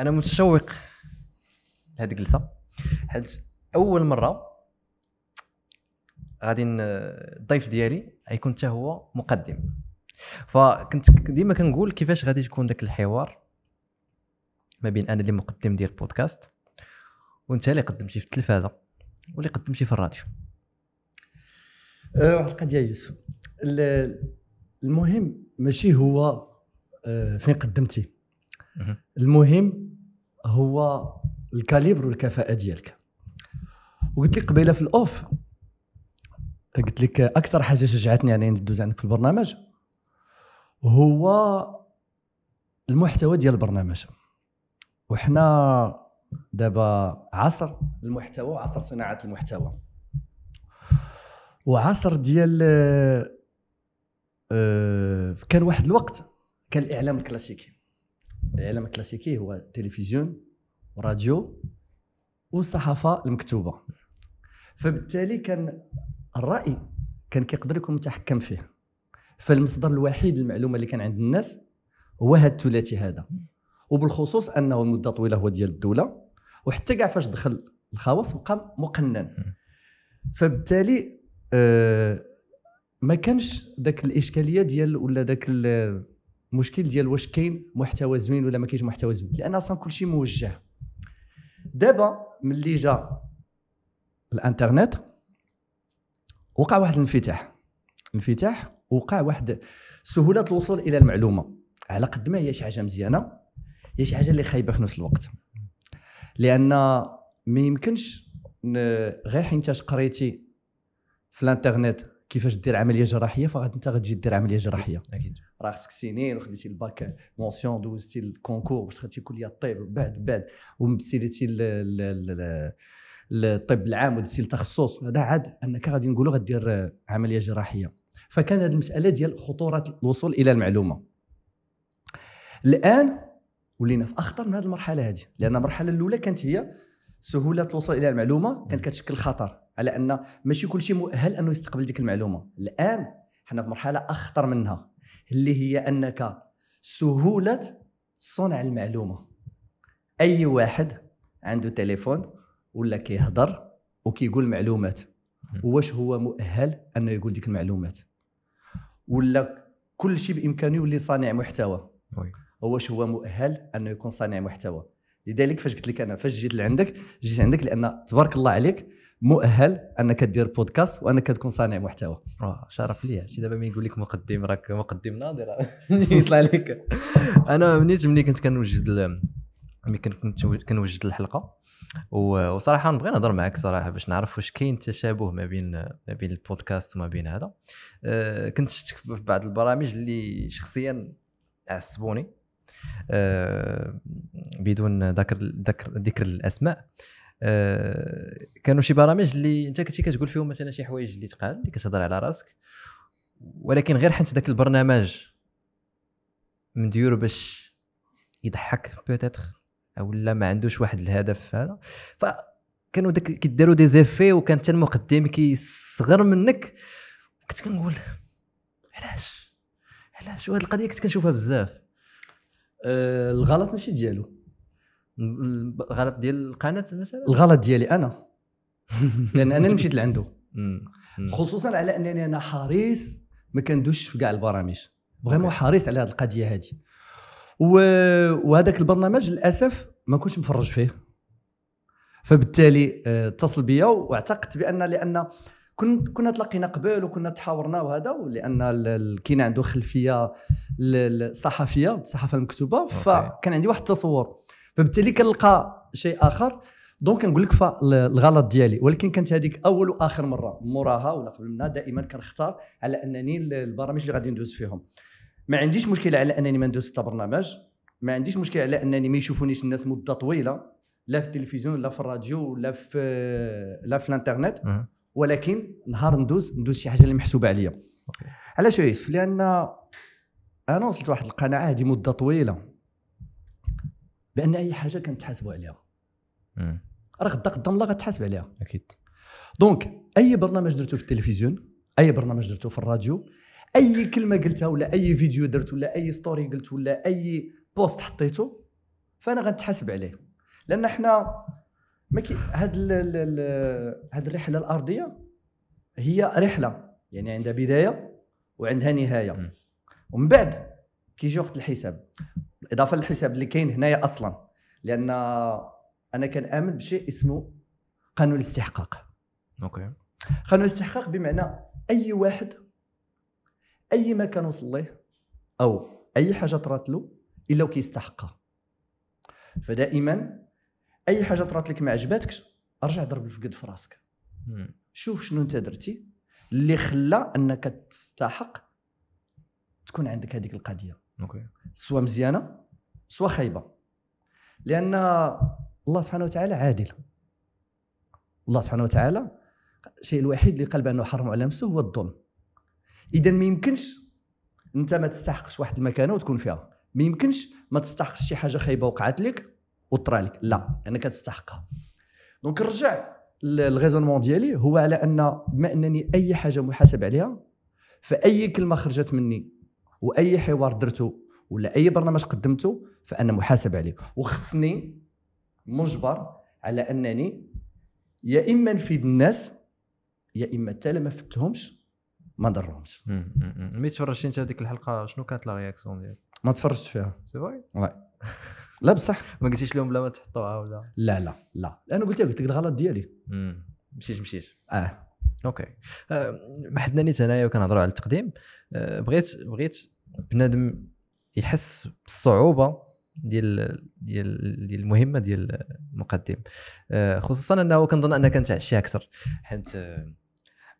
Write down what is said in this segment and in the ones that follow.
انا متشوق لهاد الجلسه حيت اول مره غادي الضيف ديالي غيكون حتى هو مقدم فكنت ديما كنقول كيفاش غادي تكون داك الحوار ما بين انا اللي مقدم ديال البودكاست وانت اللي قدمتي في التلفازه واللي قدمتي في الراديو واحد أه، القضيه يوسف المهم ماشي هو أه، فين قدمتي المهم هو الكاليبر والكفاءه ديالك وقلت لك قبيله في الاوف قلت لك اكثر حاجه شجعتني انني ندوز عندك في البرنامج هو المحتوى ديال البرنامج وحنا دابا عصر المحتوى وعصر صناعه المحتوى وعصر ديال آه، كان واحد الوقت كان الاعلام الكلاسيكي الاعلام الكلاسيكي هو التلفزيون وراديو والصحافه المكتوبه فبالتالي كان الراي كان كيقدر يكون متحكم فيه فالمصدر الوحيد للمعلومه اللي كان عند الناس هو هذا الثلاثي هذا وبالخصوص انه المده طويله هو ديال الدوله وحتى كاع فاش دخل الخواص بقى مقنن فبالتالي آه ما كانش ذاك الاشكاليه ديال ولا ذاك مشكل ديال واش كاين محتوى زوين ولا ما كاينش محتوى زوين لان اصلا كلشي موجه دابا ملي جا الانترنت وقع واحد الانفتاح انفتاح وقع واحد سهوله الوصول الى المعلومه على قد ما هي شي حاجه مزيانه هي شي حاجه اللي خايبه في نفس الوقت لان ما يمكنش غير حيت قريتي في الانترنت كيفاش دير عمليه جراحيه فغادي انت غتجي دير عمليه جراحيه اكيد راه خصك سنين وخديتي الباك مونسيون دوزتي الكونكور باش دخلتي كليه الطب ومن بعد بعد ومسيرتي الطب العام ودرتي التخصص هذا عاد انك غادي نقولوا غدير عمليه جراحيه فكان هذه المساله ديال خطوره الوصول الى المعلومه الان ولينا في اخطر من هذه المرحله هذه لان المرحله الاولى كانت هي سهوله الوصول الى المعلومه كانت كتشكل خطر على ان ماشي كل شيء مؤهل انه يستقبل ديك المعلومه الان حنا في مرحله اخطر منها اللي هي انك سهوله صنع المعلومه اي واحد عنده تليفون ولا كيهضر وكيقول معلومات واش هو مؤهل انه يقول ديك المعلومات ولا كل شيء بامكانه يولي صانع محتوى واش هو مؤهل انه يكون صانع محتوى لذلك فاش قلت لك انا فاش جيت لعندك جيت عندك لان تبارك الله عليك مؤهل انك دير بودكاست وانك تكون صانع محتوى اه شرف ليا شي دابا مين يقول لك مقدم راك مقدم ناظر يطلع لك انا منيت ملي كنت كنوجد ملي كنت كنوجد الحلقه وصراحه نبغي نهضر معك صراحه باش نعرف واش كاين تشابه ما بين ما بين البودكاست وما بين هذا أه، كنت شفتك في بعض البرامج اللي شخصيا عصبوني آه، بدون ذكر ذكر ذكر الاسماء آه، كانوا شي برامج اللي انت كنتي كتقول فيهم مثلا شي حوايج اللي تقال اللي كتهضر على راسك ولكن غير حيت ذاك البرنامج مديور باش يضحك بوتيتر او لا ما عندوش واحد الهدف هذا فكانوا داك كيداروا دي زيفي وكان حتى المقدم كيصغر منك كنت كنقول علاش علاش وهاد القضيه كنت كنشوفها بزاف آه، الغلط ماشي ديالو الغلط ديال القناه مثلا الغلط ديالي انا لان انا اللي مشيت لعنده خصوصا على انني انا حريص ما كندوش في كاع البرامج فريمون حريص على هذه القضيه هذه وهذاك البرنامج للاسف ما كنتش مفرج فيه فبالتالي آه، اتصل بيا واعتقدت بان لان كن كنا تلاقينا قبل وكنا تحاورنا وهذا لان كاين عنده خلفيه الصحفيه الصحافه المكتوبه فكان عندي واحد التصور فبالتالي كنلقى شيء اخر دونك نقول لك فالغلط ديالي ولكن كانت هذيك اول واخر مره موراها ولا قبل منها دائما كنختار على انني البرامج اللي غادي ندوز فيهم ما عنديش مشكله على انني ما ندوز في البرنامج ما عنديش مشكله على انني ما يشوفونيش الناس مده طويله لا في التلفزيون لا في الراديو لا في لا في الانترنت ولكن نهار ندوز ندوز شي حاجه اللي محسوبه عليا علاش يا يوسف لان انا وصلت واحد القناعه هذه مده طويله بان اي حاجه كنتحاسبوا عليها راه غدا قدام الله غتحاسب عليها اكيد دونك اي برنامج درته في التلفزيون اي برنامج درته في الراديو اي كلمه قلتها ولا اي فيديو درت ولا اي ستوري قلت ولا اي بوست حطيته فانا غنتحاسب عليه لان احنا ما كي هاد ال ال هاد الرحله الارضيه هي رحله يعني عندها بدايه وعندها نهايه ومن بعد كيجي وقت الحساب اضافه للحساب اللي كاين هنايا اصلا لان انا كنامن بشيء اسمه قانون الاستحقاق اوكي قانون الاستحقاق بمعنى اي واحد اي مكان وصل ليه او اي حاجه طرات له الا وكيستحقها فدائما اي حاجه طرات لك ما عجباتكش ارجع ضرب الفقد في راسك شوف شنو انت درتي اللي خلى انك تستحق تكون عندك هذيك القضيه اوكي سواء مزيانه سواء خايبه لان الله سبحانه وتعالى عادل الله سبحانه وتعالى الشيء الوحيد اللي قال بانه حرم على نفسه هو الظلم اذا ما يمكنش انت ما تستحقش واحد المكانه وتكون فيها ما يمكنش ما تستحقش شي حاجه خايبه وقعت لك وطرى لك لا انا كتستحقها دونك نرجع للغيزونمون ديالي هو على ان بما انني اي حاجه محاسب عليها فاي كلمه خرجت مني واي حوار درته ولا اي برنامج قدمته فانا محاسب عليه وخصني مجبر على انني يا اما نفيد الناس يا اما حتى ما فدتهمش ما ضرهمش ملي تفرجتي انت هذيك الحلقه شنو كانت لا رياكسيون ديالك ما تفرجت فيها سي فاي لا بصح ما قلتيش لهم بلا ما تحطوها ولا لا لا لا انا قلت قلت لك الغلط ديالي مشيت مشيت اه اوكي آه ما حدنا نيت انايا وكنهضروا على التقديم آه بغيت بغيت بنادم يحس بالصعوبه ديال ديال ديال المهمه ديال المقدم آه خصوصا انه كنظن انك كنتعشي اكثر حيت آه،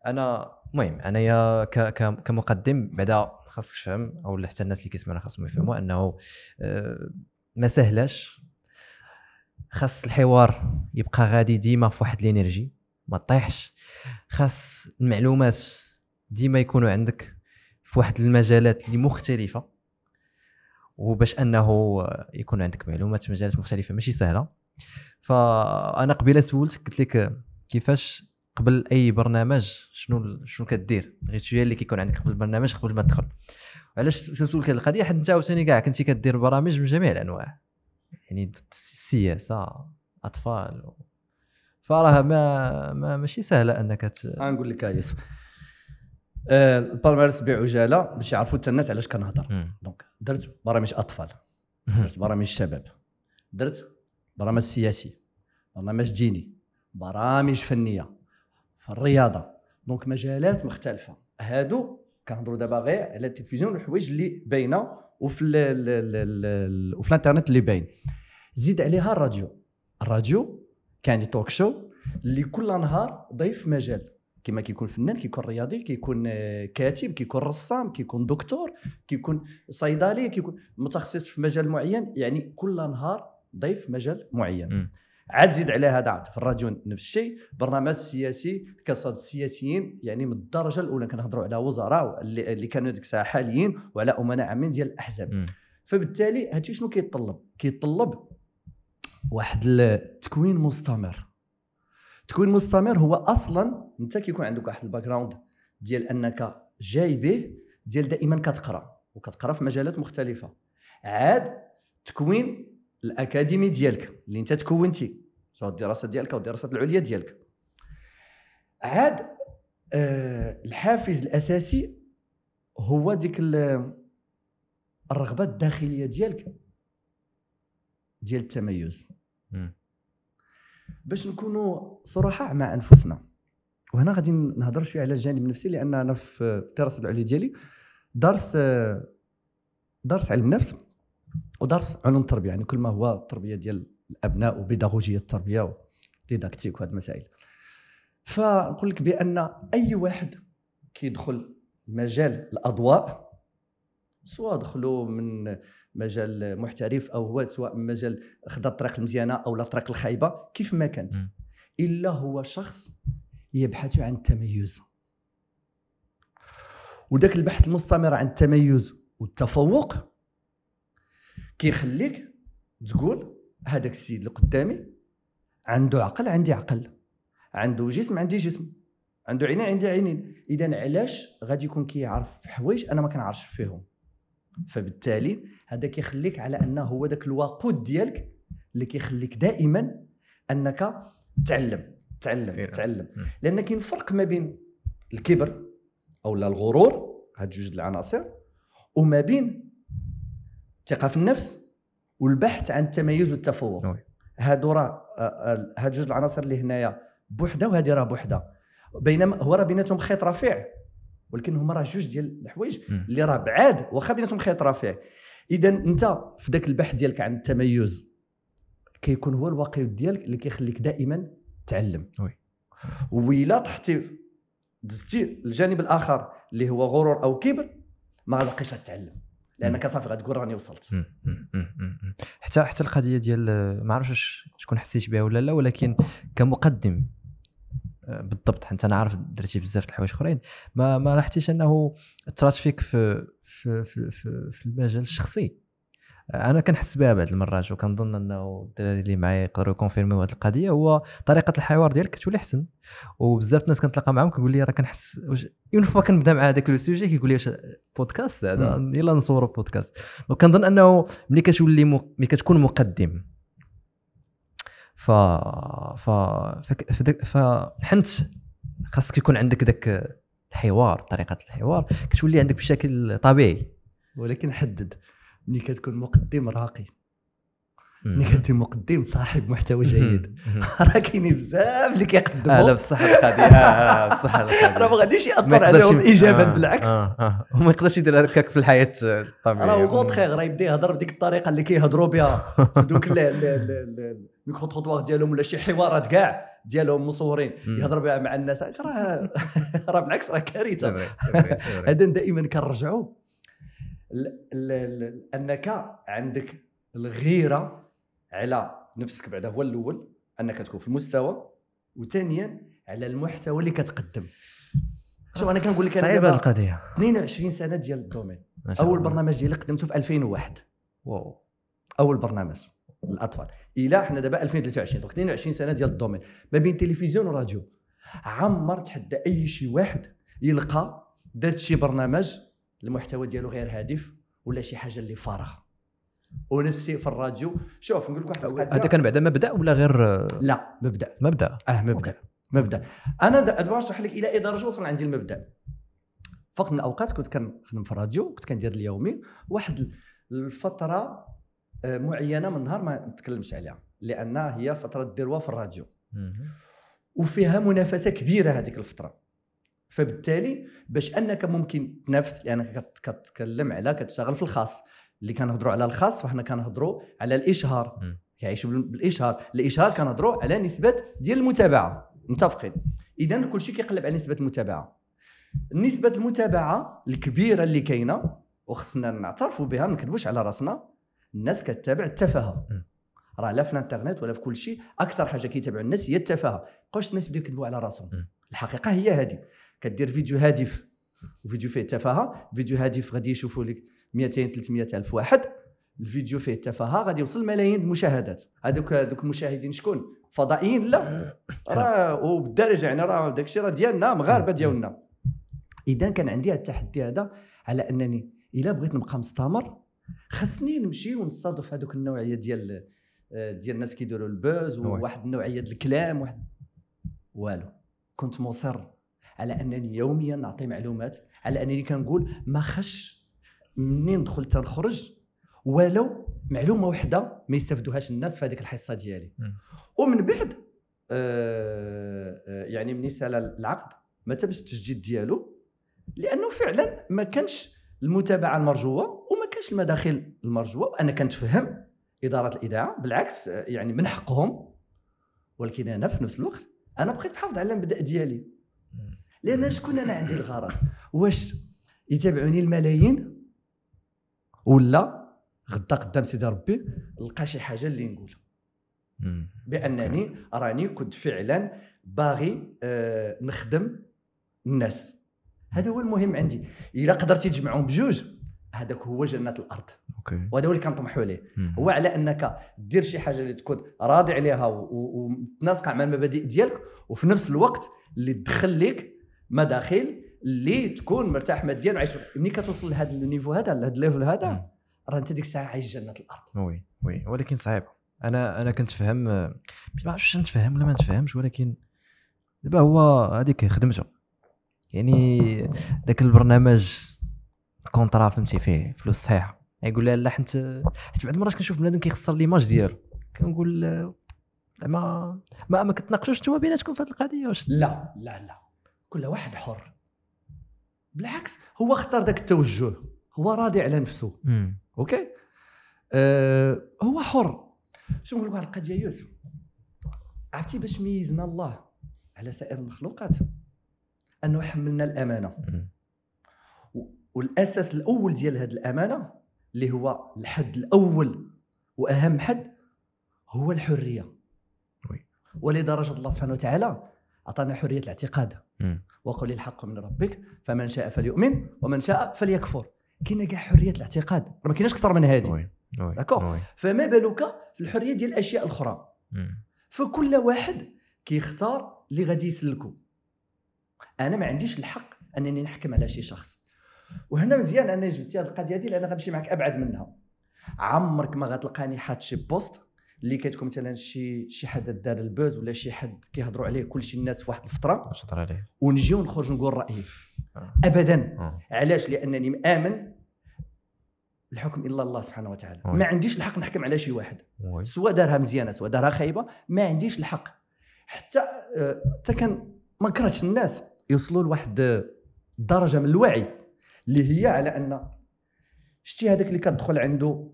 انا المهم انايا كمقدم بعدا خاصك تفهم او حتى الناس اللي كيسمعونا خاصهم يفهموا انه آه، ما سهلاش خاص الحوار يبقى غادي ديما في واحد الانرجي ما طيحش خاص المعلومات ديما يكونوا عندك في واحد المجالات اللي مختلفه وباش انه يكون عندك معلومات في مجالات مختلفه ماشي سهله فانا قبيله سولتك قلت لك كيفاش قبل اي برنامج شنو شنو كدير غير اللي كيكون عندك قبل البرنامج قبل ما تدخل علاش سنسولك هذه القضيه حيت انت عاوتاني كاع كنتي كدير برامج من جميع الانواع يعني السياسه اطفال و... فراها ما, ما ماشي سهله انك ت... نقول لك يوسف آه البالمارس بعجاله باش يعرفوا حتى الناس علاش كنهضر دونك درت برامج اطفال درت برامج شباب درت برامج سياسي برنامج ديني برامج فنيه في الرياضه دونك مجالات مختلفه هادو كنهضروا دابا غير على التلفزيون الحوايج اللي باينه وفي الـ الـ الـ وفي الانترنت اللي باين زيد عليها الراديو الراديو كان توك شو اللي كل نهار ضيف مجال كما كيكون فنان كيكون رياضي كيكون آه، كاتب كيكون رسام كيكون دكتور كيكون صيدلي كيكون متخصص في مجال معين يعني كل نهار ضيف مجال معين عاد زيد عليها هذا في الراديو نفس الشيء برنامج سياسي كصاد السياسيين يعني من الدرجه الاولى كنهضروا على وزراء اللي, اللي كانوا ديك الساعه حاليين وعلى امناء عامين ديال الاحزاب فبالتالي فبالتالي هادشي شنو كيتطلب كيتطلب واحد التكوين مستمر التكوين مستمر هو اصلا انت كيكون عندك واحد الباك جراوند ديال انك جاي به ديال دائما كتقرا وكتقرا في مجالات مختلفه عاد تكوين الاكاديمي ديالك اللي انت تكونتي سواء الدراسه ديالك او الدراسات العليا ديالك عاد آه، الحافز الاساسي هو ديك الرغبه الداخليه ديالك ديال التميز باش نكونوا صراحة مع انفسنا وهنا غادي نهضر شويه على الجانب النفسي لان انا في الدراسه العليا ديالي درس آه، درس علم النفس ودرس علوم التربيه يعني كل ما هو التربيه ديال الابناء وبيداغوجيه التربيه وديداكتيك وهاد المسائل فنقول لك بان اي واحد كيدخل مجال الاضواء سواء دخلوا من مجال محترف او هو سواء من مجال خدا الطريق المزيانه او لا الطريق الخايبه كيف ما كانت الا هو شخص يبحث عن التميز وذاك البحث المستمر عن التميز والتفوق كيخليك تقول هذاك السيد اللي قدامي عنده عقل عندي عقل عنده جسم عندي جسم عنده عينين عندي عينين اذا علاش غادي يكون كيعرف في حوايج انا ما كنعرفش فيهم فبالتالي هذا كيخليك على انه هو ذاك الوقود ديالك اللي كيخليك دائما انك تعلم تعلم إيه. تعلم لان كاين فرق ما بين الكبر او الغرور هاد جوج العناصر وما بين الثقه في النفس والبحث عن التميز والتفوق نعم. هادو راه آه، آه، هاد جوج العناصر اللي هنايا بوحده وهذه راه بوحده بينما هو راه بيناتهم خيط رفيع ولكن هما راه جوج ديال الحوايج اللي راه بعاد واخا بيناتهم خيط رفيع اذا انت في ذاك البحث ديالك عن التميز كيكون هو الواقع ديالك اللي كيخليك دائما تعلم وي ولا طحتي دزتي الجانب الاخر اللي هو غرور او كبر ما غاديش تتعلم لان صافي غتقول راني وصلت حتى حتى القضيه ديال آه، ما عرفتش شكون حسيت بها ولا لا ولكن كمقدم آه، بالضبط حيت انا عارف درتي بزاف د الحوايج اخرين ما ما لاحظتيش انه اثرت فيك في في, في, في المجال الشخصي انا كنحس بها بعض المرات وكنظن انه الدراري اللي معايا يقدروا يكونفيرميو هذه القضيه هو طريقه الحوار ديالك كتولي احسن وبزاف الناس كنتلاقى معاهم كيقول لي راه كنحس واش اون فوا كنبدا مع هذاك لو سوجي كيقول لي واش بودكاست هذا يلا نصوروا بودكاست دونك كنظن انه ملي كتولي ملي كتكون مقدم ف ف ف فحنت خاصك يكون عندك ذاك الحوار طريقه الحوار كتولي عندك بشكل طبيعي ولكن حدد ملي كتكون مقدم راقي ملي كتكون مقدم صاحب محتوى جيد راه كاينين بزاف اللي كيقدموا اه لا بصح القضيه اه بصح القضيه راه ما غاديش ياثر عليهم ايجابا آه، بالعكس آه، آه. وما يقدرش يدير هكاك في الحياه الطبيعيه راه كونتخيغ راه يبدا يهضر بديك الطريقه اللي كيهضروا بها في دوك الميكرو تروتوار ديالهم ولا شي حوارات كاع ديالهم مصورين يهضر بها مع الناس راه راه بالعكس راه كارثه هذا دائما كنرجعوا انك عندك الغيره على نفسك بعدا هو الاول انك تكون في المستوى وثانيا على المحتوى اللي كتقدم شوف انا كنقول لك انا صعيبه القضيه 22 سنه ديال الدومين اول برنامج ديالي قدمته في 2001 واو اول برنامج للاطفال الى حنا دابا 2023 دونك 22 سنه ديال الدومين ما بين تلفزيون وراديو عمر تحدى اي شي واحد يلقى دار شي برنامج المحتوى ديالو غير هادف ولا شي حاجه اللي فارغه ونفس الشيء في الراديو شوف نقول لك واحد القضيه هذا كان بعد مبدا ولا غير لا مبدا مبدا اه مبدا أوكي. مبدا انا دابا نشرح لك الى اي درجه وصل عندي المبدا فقط من الاوقات كنت كنخدم في الراديو كنت كندير اليومي واحد الفتره آه، معينه من النهار ما نتكلمش عليها لان هي فتره الدروه في الراديو وفيها منافسه كبيره هذيك الفتره فبالتالي باش انك ممكن تنافس لانك كتكلم على كتشتغل في الخاص اللي كنهضروا على الخاص وحنا كنهضروا على الاشهار كيعيشوا بالاشهار الاشهار كنهضروا على نسبه ديال المتابعه متفقين اذا كلشي كيقلب على نسبه المتابعه نسبه المتابعه الكبيره اللي كاينه وخصنا نعترفوا بها ما نكذبوش على راسنا الناس كتابع التفاهه راه لا في الانترنت ولا في كل شيء اكثر حاجه كيتابعوا الناس هي التفاهه بقاوش الناس بداو يكذبوا على راسهم الحقيقه هي هذه كدير فيديو هادف وفيديو فيه تفاهه فيديو هادف غادي يشوفوا لك 200 300 الف واحد الفيديو فيه التفاهه غادي يوصل ملايين المشاهدات هذوك هذوك المشاهدين شكون فضائيين لا راه وبالدرجه يعني راه داك الشيء راه ديالنا مغاربه ديالنا اذا كان عندي التحدي هذا على انني الا بغيت نبقى مستمر خصني نمشي ونصادف هذوك النوعيه ديال آه، ديال الناس كيديروا البوز وواحد النوعيه ديال الكلام واحد والو كنت مصر على انني يوميا نعطي معلومات على انني كنقول ما خش منين دخلت نخرج ولو معلومه وحده ما يستافدوهاش الناس في هذيك الحصه ديالي ومن بعد آه، آه، يعني من سال العقد ما تمش التجديد ديالو لانه فعلا ما كانش المتابعه المرجوه وما كانش المداخل المرجوه وانا كنتفهم اداره الاذاعه بالعكس آه، يعني من حقهم ولكن انا في نفس الوقت انا بقيت محافظ على المبدا ديالي لان شكون انا عندي الغرض واش يتابعوني الملايين ولا غدا قدام سيدي ربي نلقى شي حاجه اللي نقول بانني راني كنت فعلا باغي آه، نخدم الناس هذا هو المهم عندي الا قدرتي تجمعهم بجوج هذاك هو جنه الارض اوكي وهذا هو اللي كان طمحوا ليه هو على انك دير شي حاجه اللي تكون راضي عليها ومتناسقه مع المبادئ ديالك وفي نفس الوقت اللي تدخل لك مداخل اللي تكون مرتاح ماديا وعايش ملي كتوصل لهذا النيفو هذا لهذا الليفل هذا راه انت ديك الساعه عايش جنه الارض وي وي ولكن صعيبه انا انا كنتفهم ما عرفتش نتفهم ولا ما نتفهمش ولكن دابا هو هذيك خدمته يعني ذاك البرنامج كونترا فهمتي فيه فلوس صحيحه يقول لها لا حنت حيت بعض المرات كنشوف بنادم كيخسر ليماج ديالو كنقول زعما ما ما كتناقشوش انتوما بيناتكم في هذه القضيه واش لا لا لا كل واحد حر بالعكس هو اختار ذاك التوجه هو راضي على نفسه اوكي أه هو حر شنو نقول لك واحد القضيه يوسف عرفتي باش ميزنا الله على سائر المخلوقات انه حملنا الامانه مم. والاساس الاول ديال هذه الامانه اللي هو الحد الاول واهم حد هو الحريه ولدرجه الله سبحانه وتعالى اعطانا حريه الاعتقاد وقل الحق من ربك فمن شاء فليؤمن ومن شاء فليكفر كاينه كاع حريه الاعتقاد ما كايناش اكثر من هذه داكور فما بالك في الحريه ديال الاشياء الاخرى فكل واحد كيختار اللي غادي يسلكو انا ما عنديش الحق انني نحكم على شي شخص وهنا مزيان انا جبت هذه القضيه هذه لان غنمشي معك ابعد منها عمرك ما غتلقاني حاط شي بوست اللي كتكون مثلا شي شي حد دار البوز ولا شي حد كيهضروا عليه كلشي الناس في واحد الفتره ونجي ونخرج نقول رايي آه. ابدا آه. علاش لانني مامن الحكم الا الله سبحانه وتعالى ما عنديش الحق نحكم على شي واحد سواء دارها مزيانه سواء دارها خايبه ما عنديش الحق حتى آه، حتى كان ما كرهتش الناس يوصلوا لواحد الدرجه من الوعي اللي هي على ان شتي هذاك اللي كتدخل عنده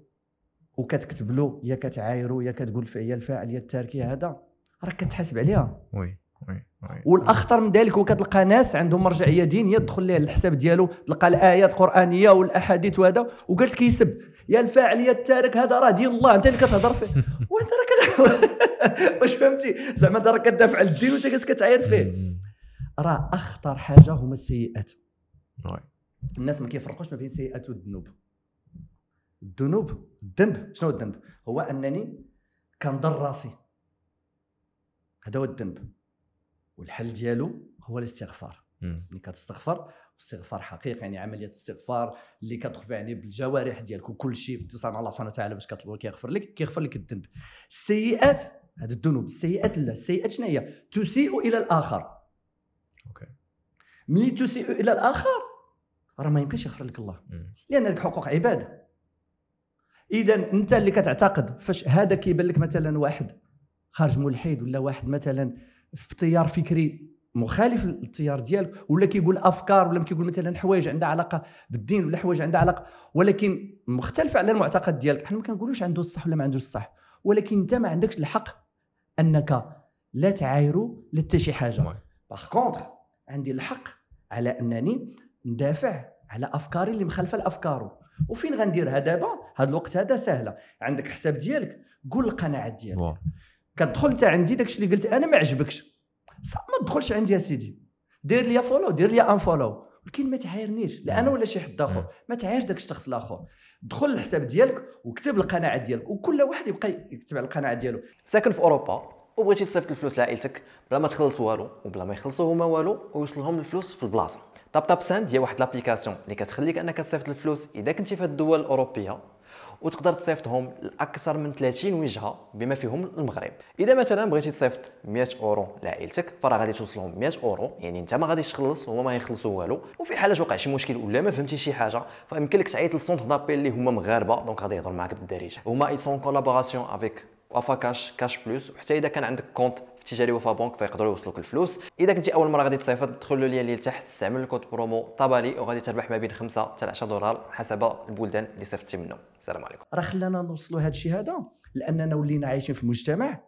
وكتكتب له يا كتعايرو يا كتقول فيا الفاعل يا التاركي هذا راك كتحاسب عليها وي وي والاخطر من ذلك وكتلقى ناس عندهم مرجعيه دينيه تدخل ليه الحساب ديالو تلقى الايات القرانيه والاحاديث وهذا وقالت كيسب يا الفاعل يا التارك هذا راه دين الله انت اللي كتهضر فيه وانت راك واش فهمتي زعما انت راك كدافع على الدين وانت كتعاير فيه راه اخطر حاجه هما السيئات الناس ما كيفرقوش ما بين سيئات والذنوب الذنوب الذنب شنو الذنب هو انني كنضر راسي هذا هو الذنب والحل ديالو هو الاستغفار ملي كتستغفر استغفار حقيقي يعني عمليه استغفار اللي كتخفى يعني بالجوارح ديالك وكل شيء باتصال مع الله سبحانه وتعالى باش كطلبوا كيغفر لك كيغفر لك الذنب السيئات هذه الذنوب السيئات لا السيئات شنو هي تسيء الى الاخر اوكي ملي تسيء الى الاخر راه ما يمكنش يغفر لك الله لان هذيك حقوق عباده اذا انت اللي كتعتقد فاش هذا كيبان لك مثلا واحد خارج ملحد ولا واحد مثلا في تيار فكري مخالف للتيار ديالك ولا كيقول افكار ولا كيقول مثلا حوايج عندها علاقه بالدين ولا حوايج عندها علاقه ولكن مختلفه على المعتقد ديالك حنا ما كنقولوش عنده الصح ولا ما عندوش الصح ولكن انت ما عندكش الحق انك لا تعايرو لا حتى شي حاجه باغ كونتر عندي الحق على انني ندافع على افكاري اللي مخلفه لافكاره وفين غنديرها دابا هذا الوقت هذا سهله عندك حساب ديالك قول القناعات ديالك كتدخل انت عندي داكشي اللي قلت انا ما عجبكش صح ما تدخلش عندي يا سيدي دير لي فولو دير لي ان فولو ولكن ما تعايرنيش لا انا ولا شي حد اخر ما تعايرش داك الشخص الاخر دخل الحساب ديالك وكتب القناعات ديالك وكل واحد يبقى يكتب على القناعه ديالو ساكن في اوروبا وبغيتي تصيفط الفلوس لعائلتك بلا ما تخلص والو وبلا ما يخلصوا هما والو ويوصلهم الفلوس في البلاصه تاب تاب ساند هي واحد لابليكاسيون اللي كتخليك انك تصيفط الفلوس اذا كنتي في الدول الاوروبيه وتقدر تصيفطهم لاكثر من 30 وجهه بما فيهم المغرب اذا مثلا بغيتي تصيفط 100 اورو لعائلتك فراه غادي توصلهم 100 اورو يعني انت ما غاديش تخلص وهما ما يخلصوا والو وفي حاله وقع شي مشكل ولا ما فهمتي شي حاجه فيمكن لك تعيط للسونتر دابي اللي هما مغاربه دونك غادي يهضروا معاك بالدارجه هما اي سون كولابوراسيون افيك وافا كاش كاش بلوس وحتى اذا كان عندك كونت التجاري وفا بنك فيقدروا يوصلوك الفلوس اذا كنتي اول مره غادي تصيفط دخل ليا اللي تحت استعمل الكود برومو طبالي وغادي تربح ما بين 5 حتى 10 دولار حسب البلدان اللي صيفطتي منهم السلام عليكم راه خلانا نوصلوا هذا الشيء هذا لاننا ولينا عايشين في المجتمع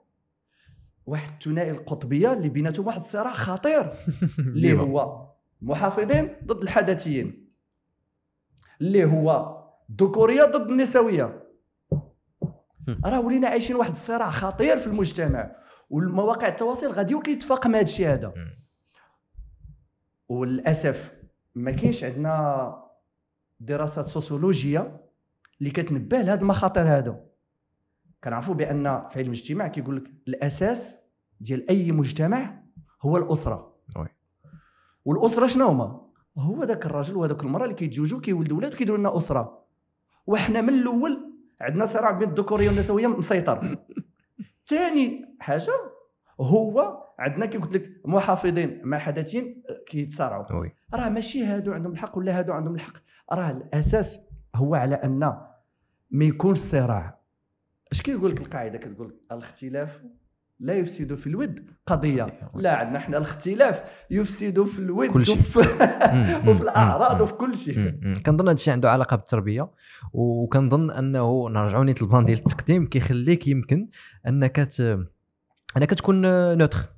واحد الثنائي القطبيه اللي بيناتهم واحد الصراع خطير اللي هو المحافظين ضد الحداثيين اللي هو الذكوريه ضد النسويه راه ولينا عايشين واحد الصراع خطير في المجتمع والمواقع التواصل غادي كيتفاقم هذا الشيء هذا وللاسف ما كاينش عندنا دراسات سوسيولوجيه اللي كتنبه لهذا المخاطر هذا كنعرفوا بان في علم الاجتماع كيقول لك الاساس ديال اي مجتمع هو الاسره وي والاسره شنو هما هو ذاك الرجل وهذاك المراه اللي كيتزوجوا كيولدوا ولاد كيديروا لنا اسره وحنا من الاول عندنا صراع بين الذكوريه والنسويه مسيطر ثاني حاجه هو عندنا كي قلت لك محافظين حدثين آه، كيتصارعوا راه ماشي هادو عندهم الحق ولا هادو عندهم الحق راه الاساس هو على ان ما يكونش صراع اش كيقول لك القاعده كتقول الاختلاف لا يفسد في الود قضيه لا عندنا حنا الاختلاف يفسد في الود كل شيء. وفي, وفي الاعراض وفي كل شيء كنظن هذا الشيء عنده علاقه بالتربيه وكنظن انه نرجعوا نيت البلان ديال التقديم كيخليك يمكن انك ت... انك تكون نوتخ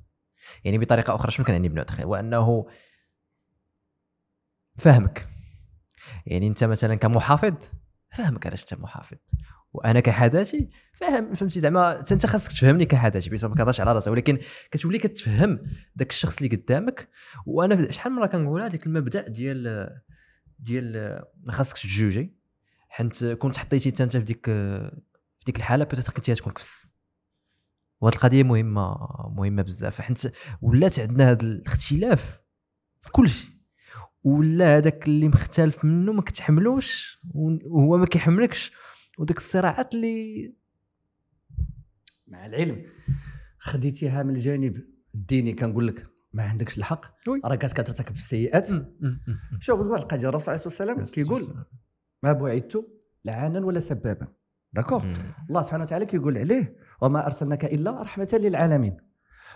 يعني بطريقه اخرى شنو كنعني بنوتخ هو انه فاهمك يعني انت مثلا كمحافظ فاهمك علاش انت محافظ وانا كحداتي فاهم فهمتي زعما انت خاصك تفهمني كحداتي بيتر ما كنهضرش على راسي ولكن كتولي كتفهم ذاك الشخص اللي قدامك وانا شحال من مره كنقولها هذاك المبدا ديال ديال ما خاصكش تجوجي حيت كنت حطيتي انت في ديك في ديك الحاله بيتيت كنتي تكون كفس وهاد القضيه مهمه مهمه بزاف حيت ولات عندنا هذا الاختلاف في كل شيء ولا هذاك اللي مختلف منه ما كتحملوش وهو ما كيحملكش وديك الصراعات اللي مع العلم خديتيها من الجانب الديني كنقول لك ما عندكش الحق راه كترتكب السيئات شوف واحد القضيه الرسول عليه الصلاه والسلام كيقول ما بعثت لعانا ولا سبابا داكور الله سبحانه وتعالى كيقول عليه وما ارسلناك الا رحمه للعالمين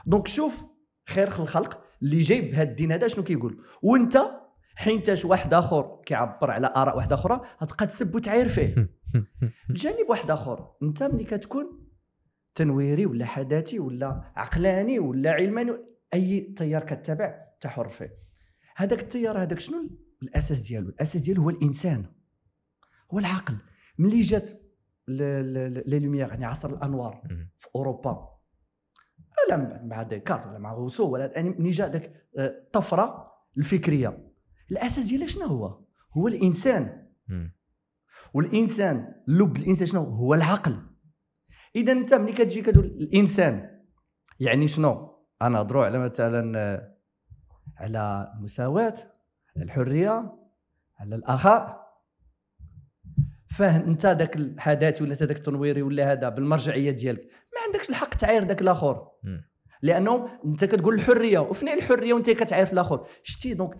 دونك شوف خير الخلق اللي جايب بهذا الدين هذا شنو كيقول وانت حين تاش واحد اخر كيعبر على اراء واحد اخرى غتبقى تسب وتعاير فيه بجانب واحد اخر انت ملي كتكون تنويري ولا حداتي ولا عقلاني ولا علماني اي تيار كتبع تحر فيه هذاك التيار هذاك شنو الاساس ديالو الاساس ديالو هو الانسان هو العقل ملي جات لي لوميير يعني عصر الانوار في اوروبا لا مع ديكارت ولا مع روسو ولا يعني ملي جا داك الطفره آه، الفكريه الاساس ديالها شنو هو هو الانسان والانسان لب الانسان شنو هو العقل اذا انت ملي كتجي كتقول الانسان يعني شنو انا هضروا على مثلا على المساواه على الحريه على الاخاء فاهم انت ذاك الحداثي ولا ذاك التنويري ولا هذا بالمرجعيه ديالك ما عندكش الحق تعاير ذاك الاخر لانه انت كتقول الحريه وفين الحريه وانت كتعاير في الاخر شتي دونك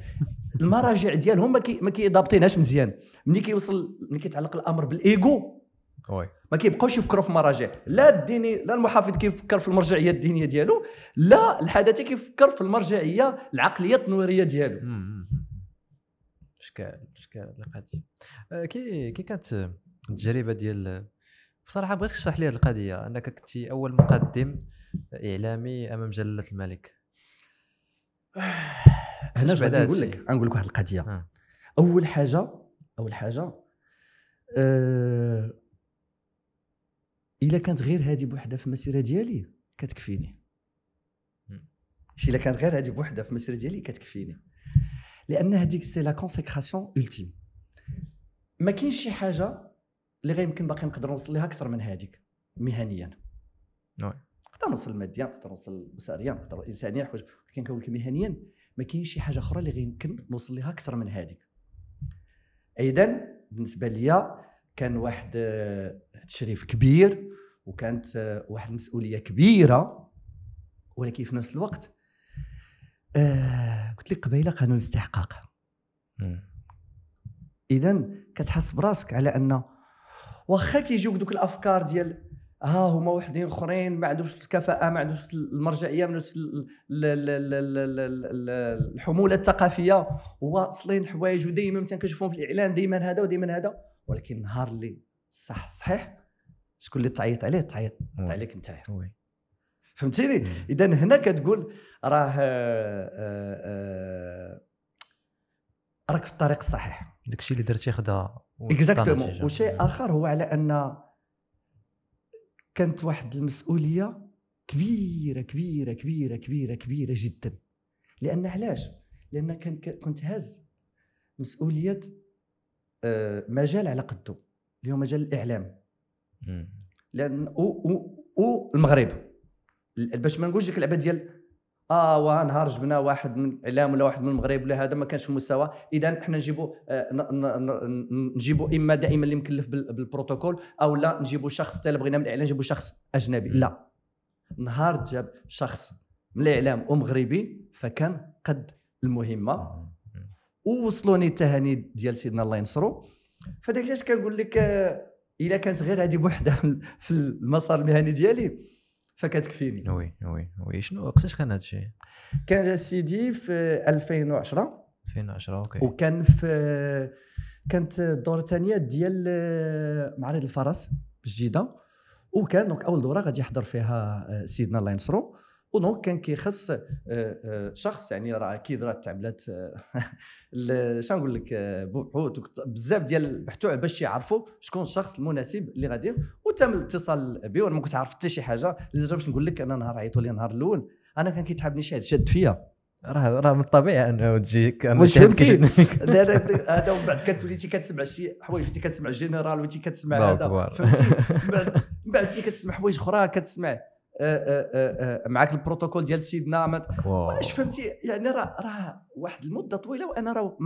المراجع ديالهم ما كي ما كيضابطينهاش مزيان ملي كيوصل ملي كيتعلق الامر بالايغو وي ما كيبقاوش يفكروا في المراجع لا الديني لا المحافظ كيفكر في المرجعيه الدينيه ديالو لا الحداثي كيفكر في المرجعيه العقليه التنويريه ديالو اشكال اشكال القضيه آه، كي كي كانت التجربه ديال بصراحه بغيتك تشرح لي هذه القضيه انك كنتي اول مقدم اعلامي امام جلاله الملك هنا اش نقول لك غنقول لك واحد القضيه آه. اول حاجه اول حاجه أه... الا كانت غير هذه بوحدها في المسيره ديالي كتكفيني شي الا كانت غير هذه بوحدها في المسيره ديالي كتكفيني لان هذيك سي لا كونسيكراسيون اولتيم ما كاينش شي حاجه اللي غيمكن باقي نقدر نوصل لها اكثر من هذيك مهنيا نعم. نقدر نوصل ماديا نقدر نوصل بصريا نقدر انسانيا حوايج ولكن كنقول لك مهنيا ما كاينش شي حاجه اخرى اللي غيمكن نوصل لها اكثر من هذيك ايضا بالنسبه ليا كان واحد تشريف آه، كبير وكانت آه، واحد المسؤوليه كبيره ولكن في نفس الوقت آه، قلت لك قبيله قانون استحقاق اذا كتحس براسك على ان واخا كيجيوك دوك الافكار ديال ها هما وحدين اخرين ما عندهمش الكفاءه ما عندهمش المرجعيه ما عندهمش الحموله الثقافيه واصلين حوايج ودائما مثلا كنشوفهم في الاعلام دائما هذا ودائما هذا ولكن النهار اللي صح صحيح شكون اللي تعيط عليه تعيط عليك انت فهمتيني اذا هنا كتقول راه آه، آه، آه، راك في الطريق الصحيح داكشي اللي درتي خدا اكزاكتومون وشيء اخر هو على ان كانت واحد المسؤوليه كبيره كبيره كبيره كبيره كبيره جدا لان علاش لان كان كنت هاز مسؤوليه آه، مجال على قده اللي هو مجال الاعلام لان و, و, و المغرب باش ما نقولش ديك اللعبه ديال اه وها نهار جبنا واحد من الاعلام ولا واحد من المغرب ولا هذا ما كانش في المستوى اذا حنا نجيبوا آه، نجيبوا اما دائما اللي مكلف بالبروتوكول او لا نجيبوا شخص طلب بغينا من الاعلام نجيبوا شخص اجنبي لا نهار جاب شخص من الاعلام ومغربي فكان قد المهمه ووصلوني التهاني ديال سيدنا الله ينصرو فداك علاش كنقول لك آه، الا كانت غير هذه بوحدها في المسار المهني ديالي فكتكفيني وي وي وي شنو وقتاش كان هذا الشيء؟ كان سيدي في 2010 2010 اوكي وكان في كانت الدوره الثانيه ديال آه، معرض الفرس بجديده وكان دونك اول دوره غادي يحضر فيها آه، سيدنا الله ينصرو ودونك كان كيخص آه، آه، شخص يعني راه اكيد راه تعملات آه، شنو نقول لك بحوث بزاف ديال بحثوا باش يعرفوا شكون الشخص المناسب اللي غادي وتم الاتصال به وانا ما كنت عارف حتى شي حاجه لدرجه باش نقول لك انا نهار عيطوا لي نهار الاول انا كان كيتحبني شي حد شاد فيا راه راه من الطبيعي انه تجيك انا واش فهمتي هذا ومن بعد كتولي كتسمع شي حوايج ولتي كتسمع الجنرال وتي كتسمع هذا فهمتي من بعد من بعد كتسمع حوايج اخرى كتسمع آه، آه، آه، معاك البروتوكول ديال سيدنا واش فهمتي يعني راه راه واحد المده طويله وانا راه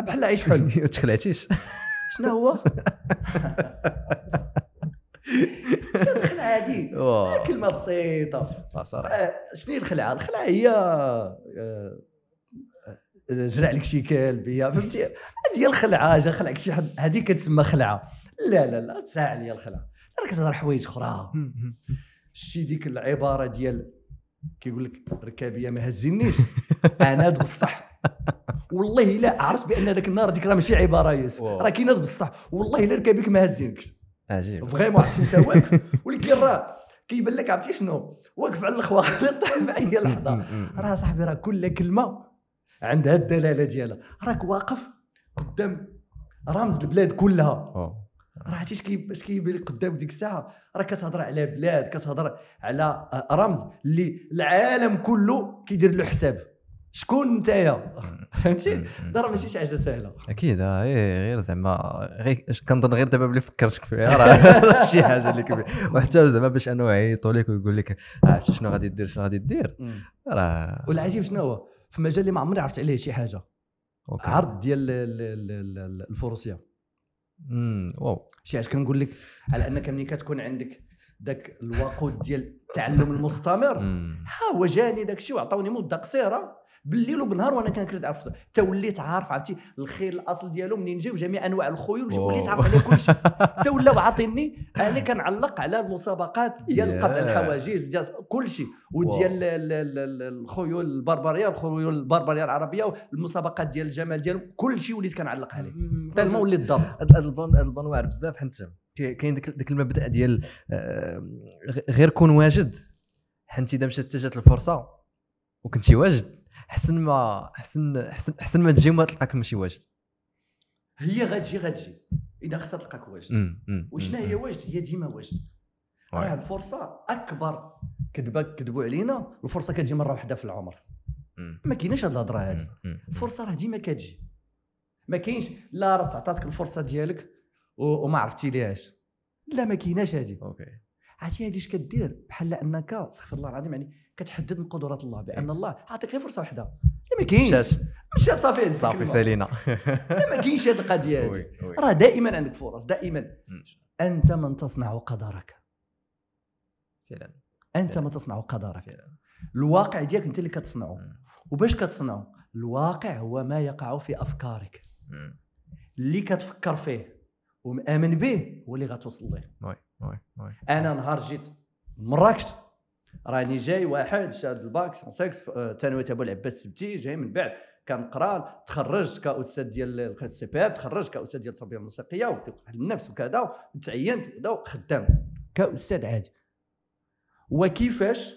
بحال عايش بحال ما تخلعتيش شنو هو؟ شنو الخلعه هادي؟ كلمه بسيطه شنو هي الخلعه؟ الخلعه هي جرع لك شي كلب هي فهمتي هذه هي الخلعه جا خلعك شي حد هذه كتسمى خلعه لا لا لا تساع عليا الخلعه راه كتهضر حوايج اخرى شتي ديك العباره ديال كيقول لك ركابيه ما هزينيش انا بصح والله الا عرفت بان ذاك النهار ديك راه ماشي عباره يوسف راه كاينات بصح والله الا ركابيك ما هزينكش عجيب فريمون عرفتي انت واقف ولكن راه كيبان لك عرفتي شنو واقف على الخواطط مع اي لحظه راه صاحبي راه كل كلمه عندها الدلاله ديالها راك واقف قدام رمز البلاد كلها راه عرفتي اش كيبان لك قدامك ديك الساعه راه كتهضر على بلاد كتهضر على آه، رمز اللي العالم كله كيدير له حساب شكون نتايا فهمتي راه ماشي شي حاجه سهله اكيد آه، إيه،, ايه غير زعما غير كنظن غير دابا بلي فكرتك فيها راه شي حاجه اللي كبيره وحتى زعما باش انه يعيطوا لك ويقول لك عرفتي آه، شنو غادي دير شنو غادي دير راه والعجيب شنو هو في مجال اللي ما عمري عرفت عليه شي حاجه أوكي. عرض ديال الفروسيه واو شي علاش كنقول لك على انك ملي كتكون عندك ذاك الوقود ديال التعلم المستمر ها هو جاني داك الشيء وعطاوني مده قصيره بالليل وبالنهار وانا كنكرد عرفت حتى وليت عارف عرفتي الخير الاصل ديالو منين جاو جميع انواع الخيول وليت عارف على كلشي حتى ولاو عاطيني انا كنعلق على المسابقات ديال قطع الحواجز كل كلشي وديال الخيول البربريه الخيول البربريه العربيه المسابقات ديال الجمال ديالهم كلشي وليت كنعلق عليه حتى ما وليت ضرب هاد بزاف حنت كاين ذاك المبدا ديال آه، غير كون واجد حنت اذا مشات اتجهت الفرصه وكنتي واجد حسن ما حسن حسن حسن ما تجي وما تلقاك ماشي واجد هي غتجي غتجي اذا خصها تلقاك واجد وشنا هي واجد هي ديما واجد راه الفرصه اكبر كذبه كذبوا علينا الفرصه كتجي مره واحده في العمر ما كايناش هاد الهضره هادي الفرصه راه ديما كتجي ما كاينش لا راه تعطاتك الفرصه ديالك وما عرفتي ليهاش لا ما كايناش هادي اوكي عرفتي هادي اش كدير بحال انك استغفر الله العظيم يعني كتحدد من قدرات الله بان إيه. الله عاطيك غير فرصه واحده إيه، ما كاينش مشات صافي صافي سالينا إيه، ما كاينش هذه القضيه هذه راه دائما عندك فرص دائما انت من تصنع قدرك فعلا انت من تصنع قدرك الواقع ديالك انت اللي كتصنعه وباش كتصنعه الواقع هو ما يقع في افكارك اللي كتفكر فيه ومآمن به هو اللي غتوصل ليه وي وي وي انا نهار جيت مراكش راني جاي واحد شاد الباك سانسكس ثانويه آه، ابو العباس السبتي جاي من بعد كنقرا تخرجت كاستاذ ديال السي بي تخرج تخرجت كاستاذ ديال التربيه الموسيقيه وقت النفس وكذا تعينت وكذا خدام كاستاذ عادي وكيفاش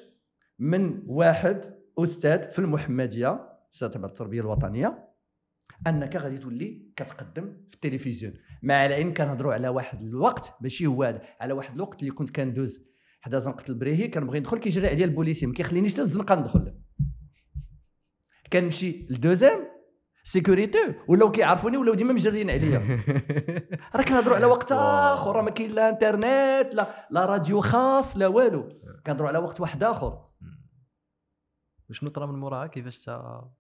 من واحد استاذ في المحمديه استاذ تبع التربيه الوطنيه انك غادي تولي كتقدم في التلفزيون مع العلم كنهضروا على واحد الوقت ماشي هو هذا على واحد الوقت اللي كنت كندوز حدا زنقه البريهي كنبغي ندخل كيجري عليا البوليسي ما كيخلينيش حتى الزنقه ندخل كنمشي لدوزيام سيكوريتي ولاو كيعرفوني ولاو ديما مجريين عليا راه كنهضروا على وقت اخر راه ما كاين لا انترنت لا لا راديو خاص لا والو كنهضروا على وقت واحد اخر وشنو طرا من موراها كيفاش تا...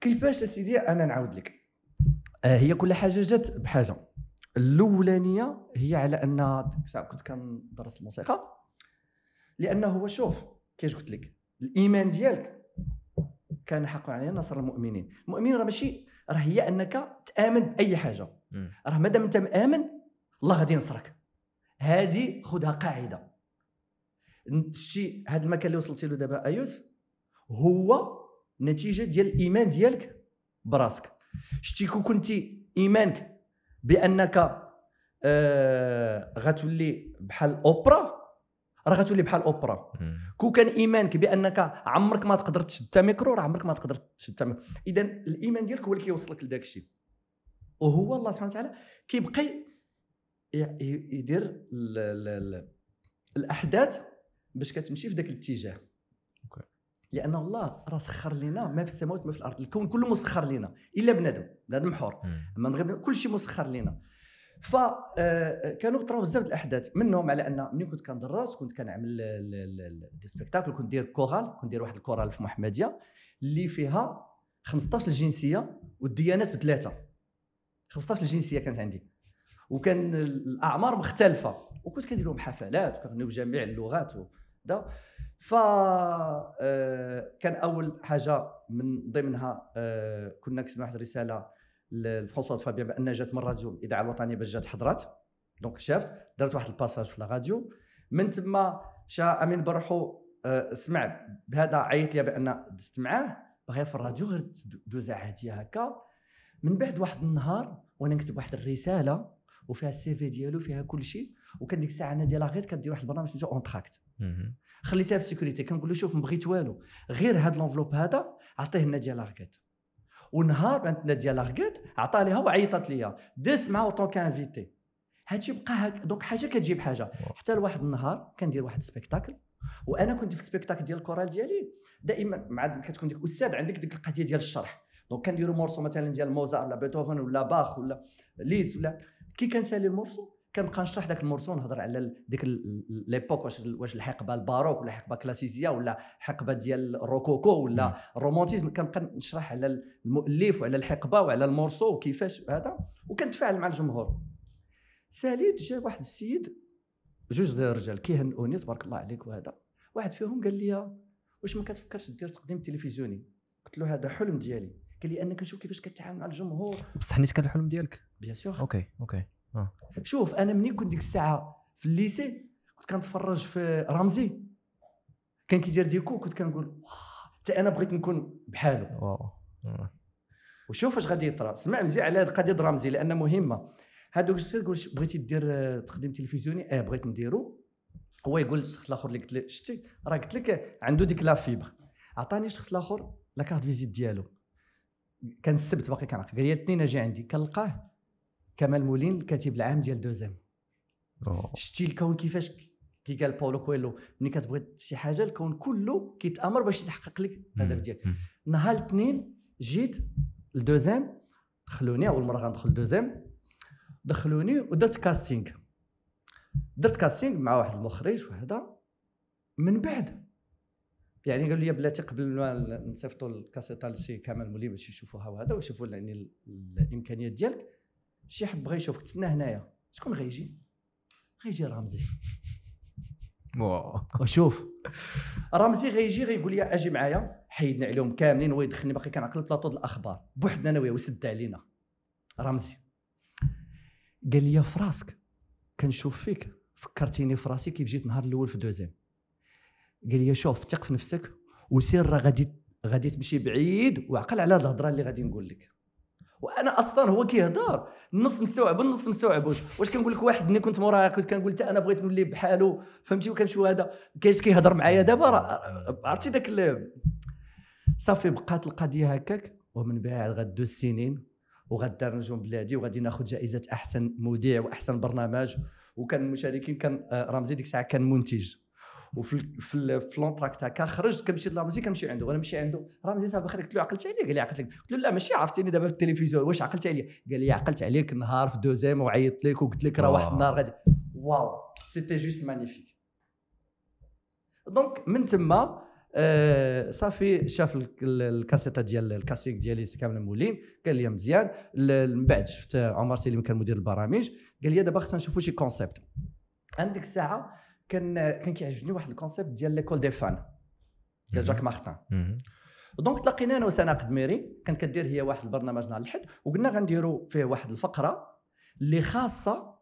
كيفاش اسيدي انا نعاود لك آه هي كل حاجه جات بحاجه الاولانيه هي على ان كنت كندرس الموسيقى لانه هو شوف كيفاش قلت لك الايمان ديالك كان حقا علينا نصر المؤمنين المؤمنين راه ماشي راه هي انك تامن باي حاجه راه مادام انت مامن الله غادي ينصرك هذه خذها قاعده الشيء هذا المكان اللي وصلتي له دابا ايوس هو نتيجه ديال الايمان ديالك براسك شتي كون كنتي ايمانك بانك آه غتولي بحال اوبرا راه غتولي بحال اوبرا كون كان ايمانك بانك عمرك ما تقدر تشد حتى ميكرو راه عمرك ما تقدر تشد حتى اذا الايمان ديالك هو اللي كيوصلك لذاك الشيء وهو الله سبحانه وتعالى كيبقى يدير الـ الـ الـ الاحداث باش كتمشي في ذاك الاتجاه لان الله راه سخر لنا ما في السماوات ما في الارض الكون كله مسخر لنا الا بنادم بنادم حر اما غير كل شيء مسخر لنا فكانوا آه، آه، طراو بزاف الاحداث منهم على ان ملي كنت كندرس كنت كنعمل دي سبيكتاكل كنت ندير كورال كنت ندير واحد الكورال في محمديه اللي فيها 15 الجنسيه والديانات بثلاثه 15 الجنسيه كانت عندي وكان الاعمار مختلفه وكنت كندير لهم حفلات وكنغنيو بجميع اللغات وكذا ف آه، كان اول حاجه من ضمنها كنا كتبنا واحد الرساله لفرانسواز فابيان بان جات من راديو الاذاعه الوطنيه باش جات حضرات دونك شافت دارت واحد الباساج في الراديو من تما شا امين برحو آه، سمع بهذا عيط لي بان دزت معاه باغي في الراديو غير دوز عاديه هكا من بعد واحد النهار وانا نكتب واحد الرساله وفيها السي في ديالو فيها كل شيء وكان ديك الساعه انا ديالها غير كدير واحد البرنامج سميتو اونتراكت خليتها في سيكوريتي كنقول له شوف ما بغيت والو غير هاد لونفلوب هذا عطيه لنا ديال لاغيت ونهار بنت ناديه لاغكيت عطا ليها وعيطت ليا دس مع اون كانفيتي هادشي بقى هك دونك حاجه كتجيب حاجه حتى لواحد النهار كندير واحد سبيكتاكل وانا كنت في السبيكتاكل ديال الكورال ديالي دائما مع كتكون ديك استاذ عندك ديك القضيه ديال الشرح دونك كنديروا مورسو مثلا ديال موزار ولا بيتهوفن ولا باخ ولا ليدز ولا كي كنسالي المورسو كنبقى نشرح داك المورسو نهضر على ديك ليبوك واش واش الحقبه الباروك ولا حقبه كلاسيزيه ولا حقبه ديال الروكوكو ولا الرومانتيزم كنبقى نشرح على المؤلف وعلى الحقبه وعلى المورسو وكيفاش هذا وكنتفاعل مع الجمهور ساليت جا واحد السيد جوج ديال الرجال كيهنئوني تبارك الله عليك وهذا واحد فيهم قال لي واش ما كتفكرش دير تقديم تلفزيوني قلت له هذا حلم ديالي قال لي انا كنشوف كيفاش كتعامل مع الجمهور بصح حنيت كان الحلم ديالك بيان سور اوكي اوكي آه. شوف انا ملي كنت ديك الساعه في الليسي كنت كنتفرج في رمزي كان كيدير ديكو كنت كنقول حتى انا بغيت نكون بحاله آه. وشوف اش غادي يطرا سمع مزيان على هذه القضيه رمزي لان مهمه هذوك تقول بغيتي دير تقديم تلفزيوني اه بغيت نديرو هو يقول الشخص الاخر اللي قلت له شتي راه قلت لك عنده ديك لا فيبر عطاني الشخص الاخر لا كارت فيزيت ديالو كان السبت باقي كان قال لي الاثنين اجي عندي كنلقاه كمال مولين الكاتب العام ديال دوزيم شتي الكون كيفاش كي قال باولو كويلو ملي كتبغي شي حاجه الكون كله كيتامر باش يتحقق لك الهدف ديالك نهار الاثنين جيت لدوزيم دخلوني اول مره غندخل دوزيم دخلوني ودرت كاستينغ درت كاستينغ مع واحد المخرج وهذا من بعد يعني قالوا لي بلاتي قبل ما نصيفطوا الكاسيطه لسي كمال مولي باش يشوفوها وهذا ويشوفوا يعني الامكانيات ديالك شي حب بغى يشوفك تسنى هنايا شكون غيجي غيجي رمزي شوف رمزي غيجي غيقول لي اجي معايا حيدنا عليهم كاملين ويدخلني يدخلني باقي كنعقل بلاطو ديال الاخبار بوحدنا انا وياه وسد علينا رمزي قال لي فراسك كنشوف فيك فكرتيني في راسي كيف جيت نهار الاول في دوزيم قال لي شوف ثق في نفسك وسير راه غادي غادي تمشي بعيد وعقل على الهضره اللي غادي نقول لك وانا اصلا هو كيهضر النص مستوعب النص مستوعبوش واش كنقول لك واحد ملي كنت موراه كنت كنقول حتى انا بغيت نولي بحاله فهمتي وكنشوف هذا كاين كيهضر معايا دابا عرفتي داك صافي بقات القضيه هكاك ومن بعد غدوز سنين وغدار نجوم بلادي وغادي ناخذ جائزه احسن مذيع واحسن برنامج وكان المشاركين كان آه، رمزي ديك الساعه كان منتج وفي في في لونتراك تاعك خرجت كنمشي لرمزي كنمشي عنده وانا مشي عنده مزيان صافي خير قلت له عقلت عليا قال لي عقلت عليك قلت له لا ماشي عرفتيني دابا في التلفزيون واش عقلت عليا قال لي عقلت عليك نهار في دوزيام وعيطت لك وقلت لك راه واحد آه. النهار غادي واو سيتي جوست مانيفيك دونك من تما آه صافي شاف الكاسيطه ديال الكاسيك ديالي كامل مولين قال لي مزيان من بعد شفت عمر سليم كان مدير البرامج قال لي دابا خصنا نشوفوا شي كونسيبت عندك الساعه كان كان كيعجبني واحد الكونسيبت ديال ليكول دي فان ديال جاك مارتان دونك تلاقينا انا وسناء قدميري كانت كدير هي واحد البرنامج نهار الحد وقلنا غنديروا فيه واحد الفقره اللي خاصه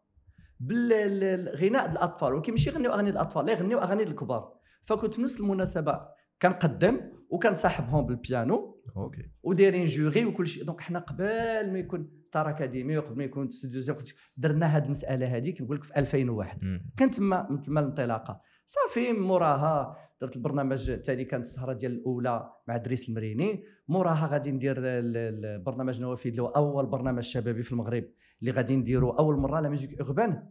بالغناء الاطفال ولكن ماشي يغنيو اغاني الاطفال لا يغنيو اغاني الكبار فكنت نفس المناسبه كنقدم وكنصاحبهم بالبيانو اوكي ودايرين جوري وكل شيء دونك حنا قبل ما يكون ستار اكاديمي وقبل ما يكون ستوديو درنا هذه المساله هذه كنقول لك في 2001 كانت تما من تما الانطلاقه صافي موراها درت البرنامج الثاني كانت السهره ديال الاولى مع دريس المريني موراها غادي ندير البرنامج نوافذ اللي هو اول برنامج شبابي في المغرب اللي غادي نديرو اول مره لا ميوزيك اوربان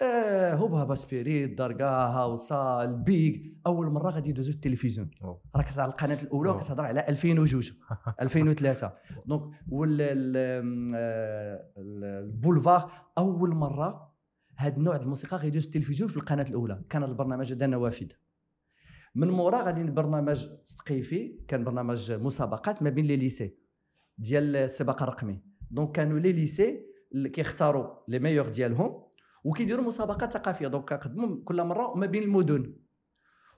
آه هبها باسبيريت درقاها هاوسا البيك اول مره غادي يدوزو التلفزيون راك على القناه الاولى كتهضر على 2002 2003 دونك والبولفار آه، اول مره هذا النوع د الموسيقى غيدوز التلفزيون في القناه الاولى كان البرنامج هذا نوافذ من مورا غادي برنامج ثقيفي كان برنامج مسابقات ما بين لي ليسي ديال السباق الرقمي دونك كانوا لي ليسي كيختاروا لي ميور ديالهم وكيديروا مسابقات ثقافيه دونك كنقدموا كل مره ما بين المدن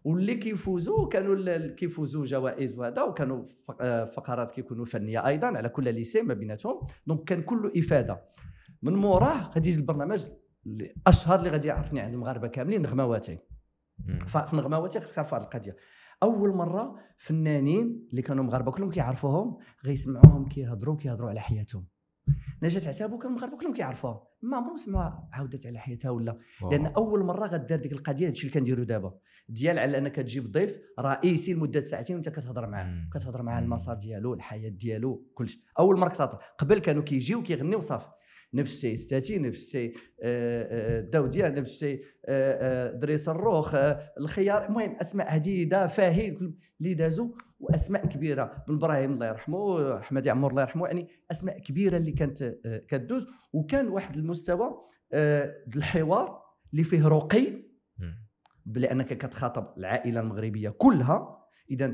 واللي كيفوزوا كانوا كيفوزوا جوائز وهذا وكانوا آه، فقرات كيكونوا فنيه ايضا على كل ليسي ما بيناتهم دونك كان كله افاده من موراه غادي يجي البرنامج الاشهر اللي غادي يعرفني عند المغاربه كاملين نغمواتين ففي نغمواتين خصك تعرف هذه القضيه اول مره فنانين اللي كانوا مغاربه كلهم كيعرفوهم غيسمعوهم كيهضروا كيهضروا على حياتهم نجاة عتابو كان المغاربه كلهم كيعرفوها ما عمرهم سمعوا عاودت على حياتها ولا لان اول مره غدار ديك القضيه هادشي اللي كنديروا دابا ديال على انك تجيب ضيف رئيسي لمده ساعتين وانت كتهضر معاه كتهضر معاه المسار ديالو الحياه ديالو كلشي اول مره كتهضر قبل كانوا كيجيو كيغنيو صافي نفس الشيء ستاتي نفس الشيء آه، آه، الدوديه نفس الشيء آه، دريس الروخ الخيار المهم اسماء عديده فاهين اللي دازوا واسماء كبيره بن ابراهيم الله يرحمه احمد عمر الله يرحمه يعني اسماء كبيره اللي كانت آه، كدوز وكان واحد المستوى آه، الحوار اللي فيه رقي لانك كتخاطب العائله المغربيه كلها اذا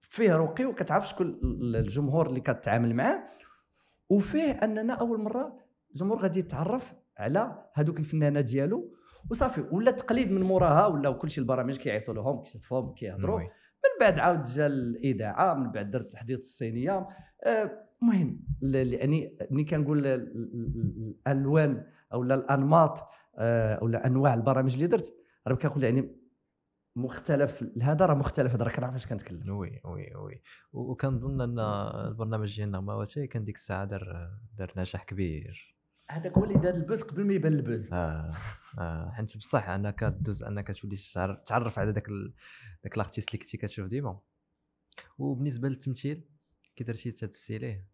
فيه رقي وكتعرف شكون الجمهور اللي كتعامل معاه وفيه اننا اول مره الجمهور غادي يتعرف على هذوك الفنانه ديالو وصافي ولا التقليد من موراها ولا كلشي البرامج كيعيطوا لهم كيصفهم كيهضروا من بعد عاود جا الاذاعه من بعد درت تحديث الصينيه المهم آه، يعني ملي كنقول الالوان او الانماط آه، او انواع البرامج اللي درت راه كنقول يعني مختلف هذا راه مختلف هذا راه كنعرف اش كنتكلم وي وي وي وكنظن ان البرنامج ديالنا مواتا كان ديك الساعه دار دار نجاح كبير هذاك هو اللي دار البوز قبل ما يبان البوز اه اه حيت بصح انك دوز انك تولي تعرف على داك ذاك داك الارتيست اللي كنتي كتشوف ديما وبالنسبه للتمثيل كي درتي تتسي ليه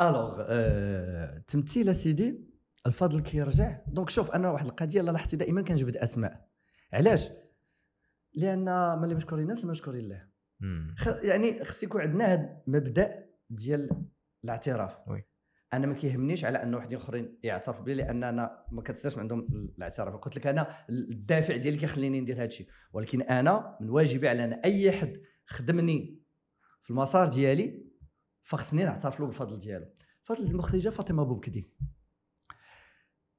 الوغ التمثيل آه... اسيدي الفضل كيرجع دونك شوف انا واحد القضيه لاحظتي دائما كنجبد اسماء علاش لان ما اللي مشكورين الناس اللي مشكورين الله خ... يعني خص يكون عندنا هذا المبدا ديال الاعتراف وي انا ما كيهمنيش على ان واحد اخرين يعترف بي لان انا ما كتسناش عندهم الاعتراف قلت لك انا الدافع ديالي كيخليني ندير هذا الشيء ولكن انا من واجبي على ان اي حد خدمني في المسار ديالي فخصني نعترف له بالفضل ديالو فضل المخرجه فاطمه بوبكدي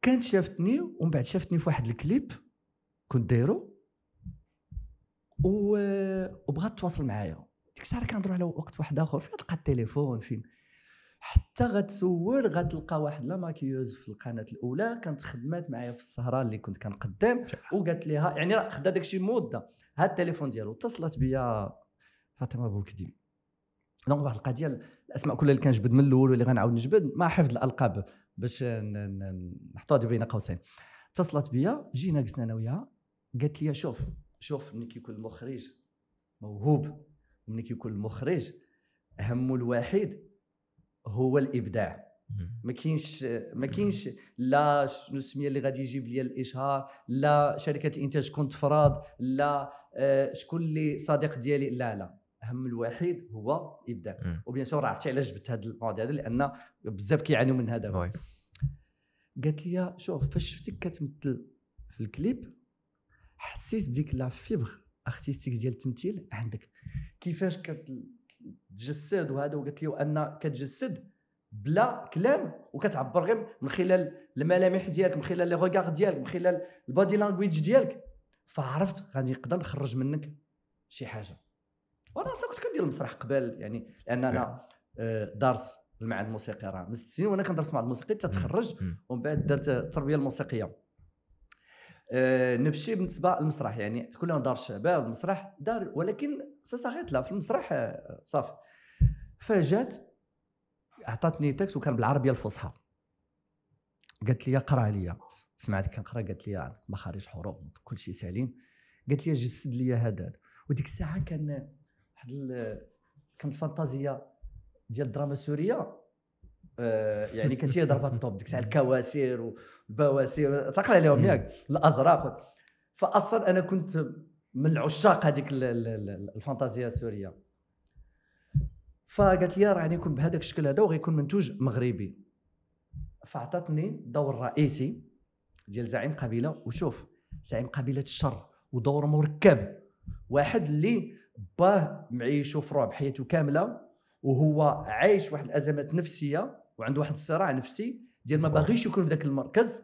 كانت شافتني ومن بعد شافتني في واحد الكليب كنت دايرو وبغات تواصل معايا ديك الساعه كنهضروا على وقت واحد اخر فين تلقى التليفون فين حتى غتصور غتلقى واحد لا ماكيوز في القناه الاولى كانت خدمات معايا في السهره اللي كنت كنقدم وقالت لها يعني راه خدا داكشي مده هاد التليفون ديالو اتصلت بيا فاطمه بوكدي دونك واحد القضيه الاسماء كلها اللي كنجبد من الاول واللي غنعاود نجبد مع حفظ الالقاب باش نحطوها بين قوسين اتصلت بيا جينا جلسنا انا وياها قالت لي شوف شوف ملي كيكون المخرج موهوب ملي كيكون المخرج همه الوحيد هو الابداع ما كاينش ما كاينش لا شنو السميه اللي غادي يجيب لي الاشهار لا شركه الانتاج كنت فراد لا آه، شكون اللي صديق ديالي لا لا اهم الوحيد هو ابداع وبيان سور عرفتي علاش جبت هذا الماضي هذا لان بزاف كيعانوا من هذا قالت لي شوف فاش شفتك كتمثل في الكليب حسيت بديك لا فيبر ارتستيك ديال التمثيل عندك كيفاش كت تجسد وهذا وقالت لي ان كتجسد بلا كلام وكتعبر غير من خلال الملامح ديالك من خلال لي ريغارد ديالك من خلال البادي لانجويج ديالك فعرفت غادي نقدر نخرج منك شي حاجه وانا اصلا كنت كندير المسرح قبل يعني لان انا آه، دارس المعهد الموسيقي راه من ست سنين وانا كندرس مع الموسيقي تتخرج ومن بعد درت التربيه الموسيقيه آه، نفس الشيء بالنسبه للمسرح يعني كلهم دار الشباب المسرح دار ولكن سا لا في المسرح آه، صافي فجات عطاتني تاكس وكان بالعربيه الفصحى قالت لي قرا لي سمعت كنقرا قالت لي آه، مخارج حروف كل شيء سليم قالت لي جسد لي هذا وديك الساعه كان واحد كانت فانتازيا ديال الدراما السوريه آه، يعني كانت هي ضربه الطوب ديك الساعه الكواسير والبواسير تقرا عليهم ياك الازرق فاصلا انا كنت من عشاق هذيك الفانتازيا السوريه فقالت لي راه يكون بهذاك الشكل هذا وغيكون منتوج مغربي فعطاتني دور رئيسي ديال زعيم قبيله وشوف زعيم قبيله الشر ودور مركب واحد اللي باه معيشو في رعب حياته كامله وهو عايش واحد الازمات نفسيه وعنده واحد الصراع نفسي ديال ما باغيش يكون في ذاك المركز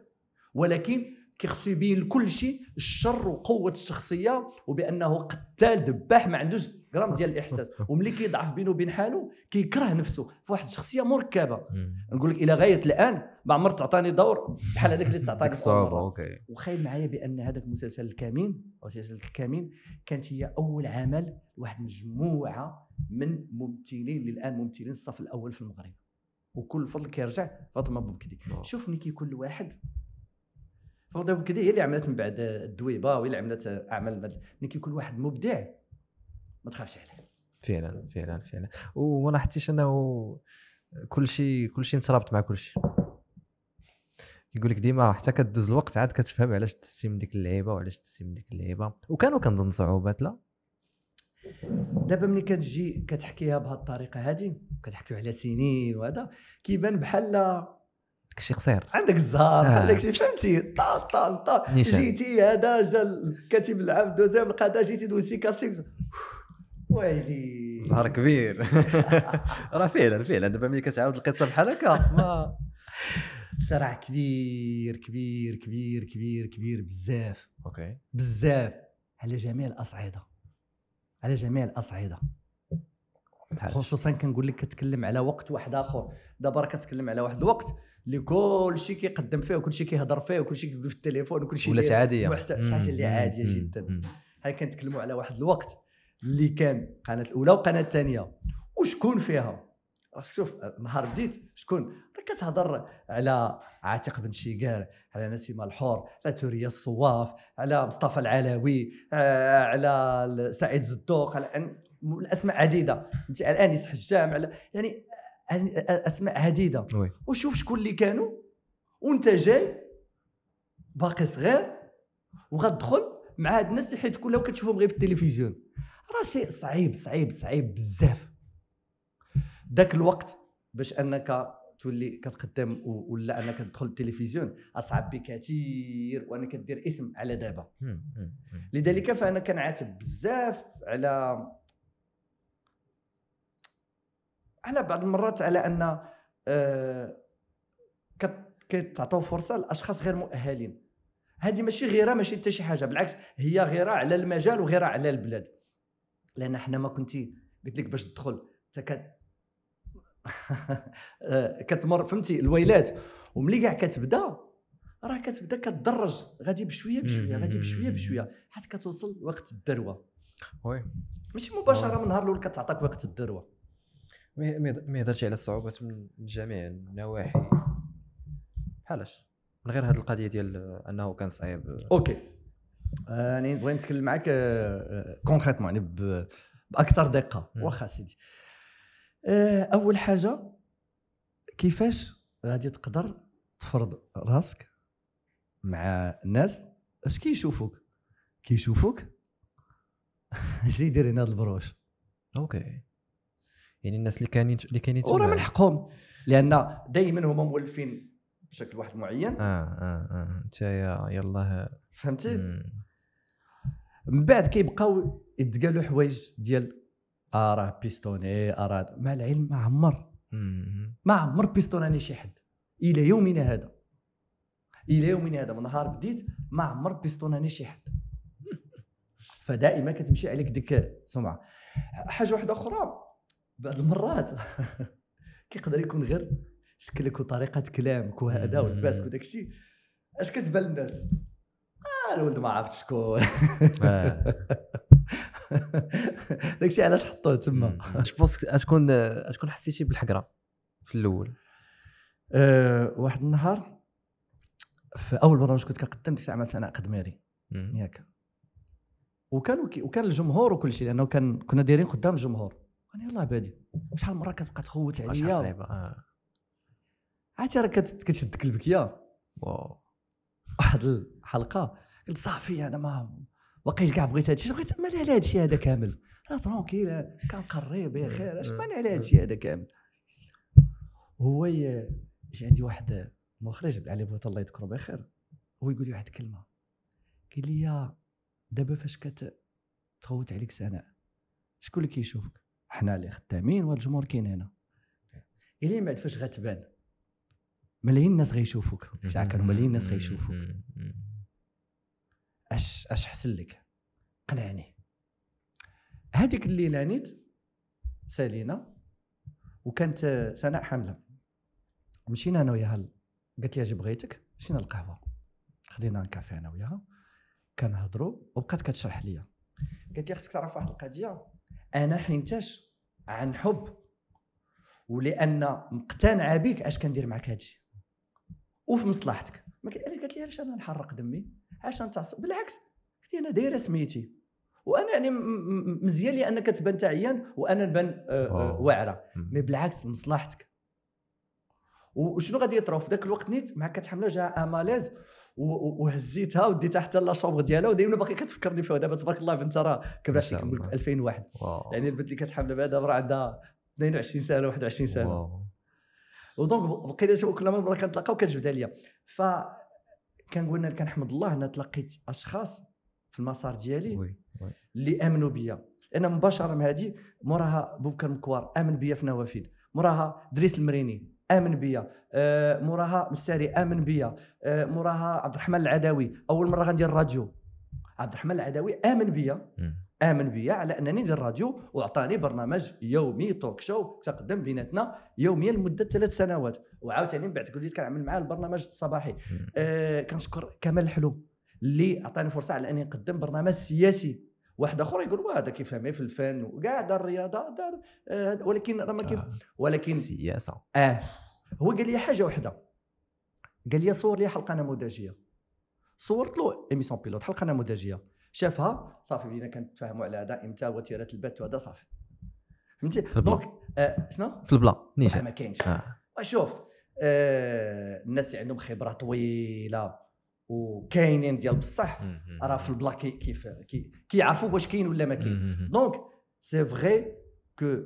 ولكن كيخصو يبين لكل شيء الشر وقوه الشخصيه وبانه قتال دباح ما عندوش غرام ديال الاحساس وملي كيضعف بينه وبين حاله كيكره نفسه فواحد الشخصيه مركبه نقول لك الى غايه الان ما عمرت تعطاني دور بحال هذاك اللي تعطاك اوكي وخايل معايا بان هذاك مسلسل الكمين او سلسله الكمين كانت هي اول عمل لواحد مجموعه من ممثلين للان ممثلين الصف الاول في المغرب وكل فضل كيرجع فاطمه بوبكدي نعم. شوف ملي كيكون الواحد فاطمه بوبكدي هي اللي عملت من بعد الدويبه وهي اللي عملت اعمال ملي كيكون واحد مبدع ما تخافش عليه فعلا فعلا فعلا وما لاحظتيش انه كلشي كلشي مترابط مع كلشي يقول لك ديما حتى كدوز الوقت عاد كتفهم علاش تسيم ديك اللعيبه وعلاش تسيم ديك اللعيبه وكانوا كنظن صعوبات لا دابا ملي كتجي كتحكيها بهذه الطريقه هذه كتحكيو على سنين وهذا كيبان بحال داكشي قصير عندك الزهر بحال آه. داكشي فهمتي طال طال طال جيتي هذا جا الكاتب العام دوزيام القاده جيتي دوزتي كاسيك ويلي زهر كبير راه فعلا فعلا دابا ملي كتعاود القصه بحال هكا ما صراع كبير كبير كبير كبير كبير بزاف اوكي بزاف على جميع الاصعده على جميع الاصعده خصوصا كنقول لك كتكلم على وقت واحد اخر دابا راه كتكلم على واحد الوقت اللي كل شيء كيقدم فيه وكل شيء كيهضر فيه وكل شيء كيقول في التليفون وكل شيء ولات عاديه محت... شي حاجه اللي عاديه جدا حنا كنتكلموا على واحد الوقت اللي كان القناه الاولى والقناه الثانيه وشكون فيها شوف نهار بديت شكون كتهضر على عاتق بن شيكار على نسيم الحور على توريا الصواف على مصطفى العلوي آه، على سعيد زدوق على الاسماء عديده انت على انيس حجام على يعني اسماء عديده وي. وشوف شكون اللي كانوا وانت جاي باقي صغير وغتدخل مع هاد الناس حيت كلهم كتشوفهم غير في التلفزيون راه شيء صعيب صعيب صعيب بزاف ذاك الوقت باش انك تولي كتقدم ولا انا كندخل التلفزيون اصعب بكثير وانا كدير اسم على دابا لذلك فانا كنعاتب بزاف على على بعض المرات على ان آه، كتعطوا فرصه لاشخاص غير مؤهلين هذه ماشي غيره ماشي حتى شي حاجه بالعكس هي غيره على المجال وغيره على البلاد لان حنا ما كنتي قلت لك باش تدخل انت آه، كتمر فهمتي الويلات وملي كاع كتبدا راه كتبدا كتدرج غادي بشويه بشويه غادي بشويه بشويه حتى كتوصل وقت الذروه وي ماشي مباشره آه. من نهار الاول كتعطاك وقت الذروه ما هضرتي على الصعوبات من جميع النواحي بحالاش من غير هذه القضيه ديال انه كان صعيب اوكي يعني بغيت نتكلم معك كونكريتمون آه، يعني باكثر دقه واخا سيدي آه، اول حاجه كيفاش غادي تقدر تفرض راسك مع الناس اش كيشوفوك كيشوفوك اش يدير هنا البروش اوكي يعني الناس اللي كاينين اللي كاينين وراه من حقهم لان دائما هما مولفين بشكل واحد معين اه اه اه انت يلاه فهمتي من بعد كيبقاو يتقالوا حوايج ديال اراه بيستوني اراه مع العلم ما عمر ما عمر بيستوناني شي حد الى يومنا هذا الى يومنا هذا من نهار بديت ما عمر بيستوناني شي حد فدائما كتمشي عليك ديك سمعه حاجه واحده اخرى بعض المرات كيقدر يكون غير شكلك وطريقه كلامك وهذا ولباسك وداك الشيء اش كتبان الناس الولد ما عرفت شكون داكشي علاش حطوه تما جوبونس تكون تكون حسيتي بالحقره في الاول أه، واحد النهار في اول برنامج كنت كنقدم ديك الساعه مع سناء قدميري ياك وكان وكان الجمهور وكل شيء لانه كان كنا دايرين قدام الجمهور انا يلاه بادي شحال مره كتبقى تخوت عليا عرفتي راه كتشد كلبك يا واو واحد الحلقه قلت صافي انا ما بقيت كاع بغيت هادشي بغيت مالي على هادشي هذا كامل راه ترونكيل كنقري يا خير اش مالي على هادشي هذا كامل هو جي عندي واحد المخرج علي بوط الله يذكره بخير هو يقول لي واحد الكلمه قال لي دابا فاش كتغوت عليك سناء شكون اللي كيشوفك حنا اللي خدامين والجمهور كاين هنا الى من بعد فاش غتبان ملايين الناس غيشوفوك ساعه كانوا ملايين الناس غيشوفوك اش اش حسن لك قنعني هذيك الليله نيت سالينا وكانت سناء حامله مشينا انا وياها قالت لي اجي بغيتك مشينا القهوه خدينا كافي انا وياها كنهضروا وبقات كتشرح لي قالت لي خصك تعرف واحد القضيه انا حينتاش عن حب ولان مقتنعه بك اش كندير معك هادشي وفي مصلحتك ما قالت لي علاش انا نحرق دمي علاش تعصب بالعكس قلت انا دايره سميتي وانا يعني مزيان لي انك تبان عيان وانا نبان آه، آه، واعره مي بالعكس لمصلحتك وشنو غادي يطرا في ذاك الوقت نيت مع كتحمله جا اماليز وهزيتها وديتها حتى لا ديالها ودائما باقي كتفكرني فيها دابا تبارك الله بنت راه كبر عليك 2001 واو. يعني البنت اللي كتحمل بها دابا راه عندها 22 سنه 21 سنه ودونك بقينا كل مره كنتلاقاو كتجبدها ليا ف كنقول لك كنحمد الله انا تلقيت اشخاص في المسار ديالي اللي امنوا بيا انا مباشره مع هذه موراها بوبكر مكوار امن بيا في نوافذ موراها دريس المريني امن بيا آه موراها مستاري امن بيا آه موراها عبد الرحمن العدوي اول مره غندير الراديو عبد الرحمن العدوي امن بيا امن بيا على انني ندير راديو واعطاني برنامج يومي توك شو تقدم بيناتنا يوميا لمده ثلاث سنوات وعاوتاني من بعد بديت كنعمل معاه البرنامج الصباحي آه كنشكر كمال الحلو اللي عطاني فرصه على اني نقدم برنامج سياسي واحد اخر يقول واه هذا كيفهم في الفن وكاع دار الرياضه دار آه ولكن راه ما كيف آه، ولكن السياسه اه هو قال لي حاجه واحده قال لي صور لي حلقه نموذجيه صورت له ايميسيون بيلوت حلقه نموذجيه شافها صافي بدينا كنتفاهموا على هذا امتى وتيره البث وهذا صافي فهمتي دونك آه شنو في البلا نيشان ما كاينش آه. آه. شوف آه الناس اللي عندهم خبره طويله وكاينين ديال بصح راه في البلا كيف كيعرفوا كي واش كاين ولا ما كاين دونك سي فغي كو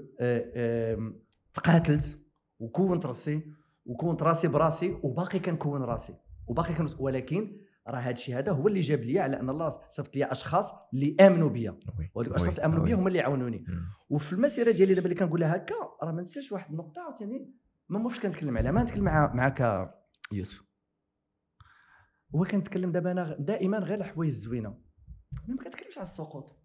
تقاتلت وكونت راسي وكونت راسي براسي وباقي كنكون راسي وباقي كنت ولكن راه هذا الشيء هذا هو اللي جاب لي على ان الله صيفط لي اشخاص اللي امنوا بيا وهذوك الاشخاص اللي امنوا بيا هما اللي عاونوني وفي المسيره ديالي دابا اللي كنقولها هكا راه ما ننساش واحد النقطه عاوتاني ما موفش كنتكلم عليها ما نتكلم مع معك يوسف هو كنتكلم دابا انا دائما غير الحوايج الزوينه ما كنتكلمش على السقوط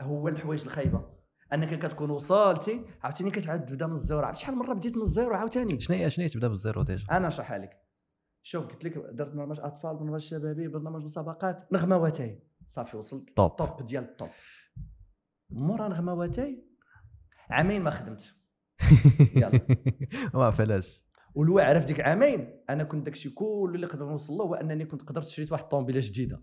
هو الحوايج الخايبه انك كتكون وصلتي عاوتاني كتعاود تبدا من الزيرو عرفت شحال من مره بديت من الزيرو عاوتاني شنو هي شنو هي تبدا من الزيرو ديجا انا نشرحها لك شوف قلت لك درت برنامج اطفال برنامج شبابي برنامج مسابقات نغمواتي صافي وصلت طوب طوب ديال الطوب مورا نغمواتي عامين ما خدمت يلا ما فلاش والواعره في ديك عامين انا كنت داكشي كل اللي قدر نوصل له هو انني كنت قدرت شريت واحد الطومبيله جديده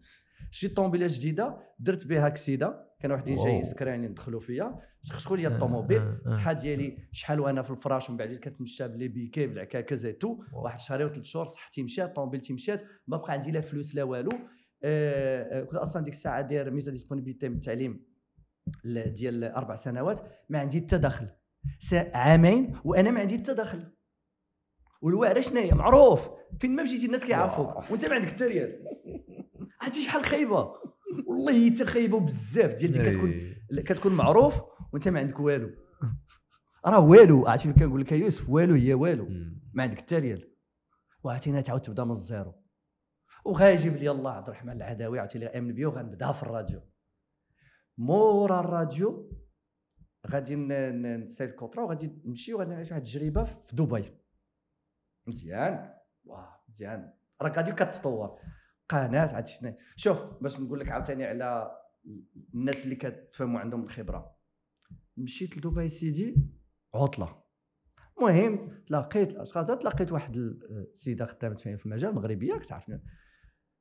شي طوموبيله جديده درت بها كسيده كان واحدين جايين سكرانين دخلوا فيا خشخوا لي آه، الطوموبيل الصحه آه، آه. ديالي شحال وانا في الفراش من بعد كنتمشى بلي بيكي بالعكاكه تو واحد شهرين وثلاث شهور صحتي مشات طوموبيلتي مشات ما بقى عندي لا فلوس لا والو آه كنت اصلا ديك الساعه داير ميزا ديسبونيبيتي من التعليم ديال اربع سنوات ما عندي حتى دخل عامين وانا ما عندي حتى دخل والواعره شناهي معروف فين ما مشيتي الناس كيعرفوك وانت ما عندك حتى ريال عرفتي شحال خايبه والله حتى خايبه بزاف ديال ديك كتكون كتكون معروف وانت ما عندك والو راه والو عرفتي ملي كنقول لك يوسف والو هي والو ما عندك حتى ريال وعرفتينا تعاود تبدا من الزيرو وغايجيب لي الله عبد الرحمن العداوي عرفتي اللي امن بيه وغنبداها في الراديو مورا الراديو غادي نسال الكونترا وغادي نمشي وغادي نعيش واحد التجربه في دبي مزيان واه مزيان راه غادي كتطور قناه عاد شنو شوف باش نقول لك عاوتاني على الناس اللي كتفهموا عندهم الخبره مشيت لدبي سيدي عطله المهم تلاقيت الاشخاص تلاقيت واحد السيده خدامه في المجال مغربيه كتعرفني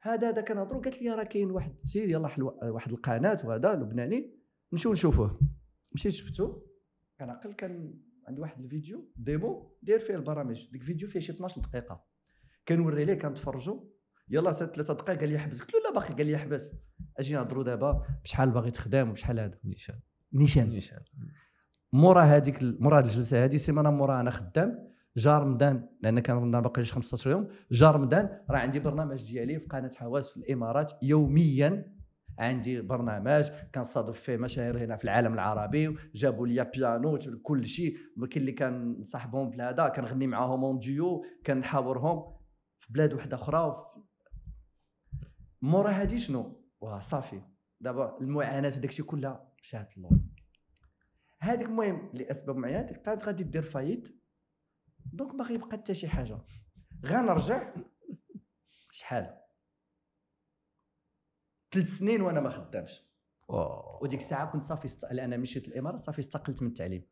هذا هذا كنهضروا قالت لي راه كاين واحد السيد يلاه واحد القناه وهذا لبناني نمشيو نشوفوه مشيت شفتو كنعقل كان عندي واحد الفيديو ديمو داير فيه البرامج ديك الفيديو فيه شي 12 دقيقه كنوري ليه كنتفرجوا يلا ثلاثه دقائق قال لي حبس قلت له لا باقي قال لي حبس اجي نهضروا دابا بشحال باغي تخدم وبشحال هذا نيشان نيشان نيشان مورا هذيك مورا هذه الجلسه هذه سيمانه مورا انا خدام جا رمضان لان كان رمضان باقي 15 يوم جا رمضان راه عندي برنامج ديالي في قناه حواس في الامارات يوميا عندي برنامج كنصادف فيه مشاهير هنا في العالم العربي جابوا لي بيانو كل شيء كل اللي كنصاحبهم بهذا كنغني معاهم اون ديو كنحاورهم في بلاد واحده اخرى مورا هادي شنو واه صافي دابا المعاناه وداك الشيء كلها مشات اللور هذيك المهم لاسباب معينه ديك كانت غادي دير فايت دونك ما غيبقى حتى شي حاجه غنرجع شحال ثلاث سنين وانا ما خدامش وديك الساعه كنت صافي است... لان مشيت الامارات صافي استقلت من التعليم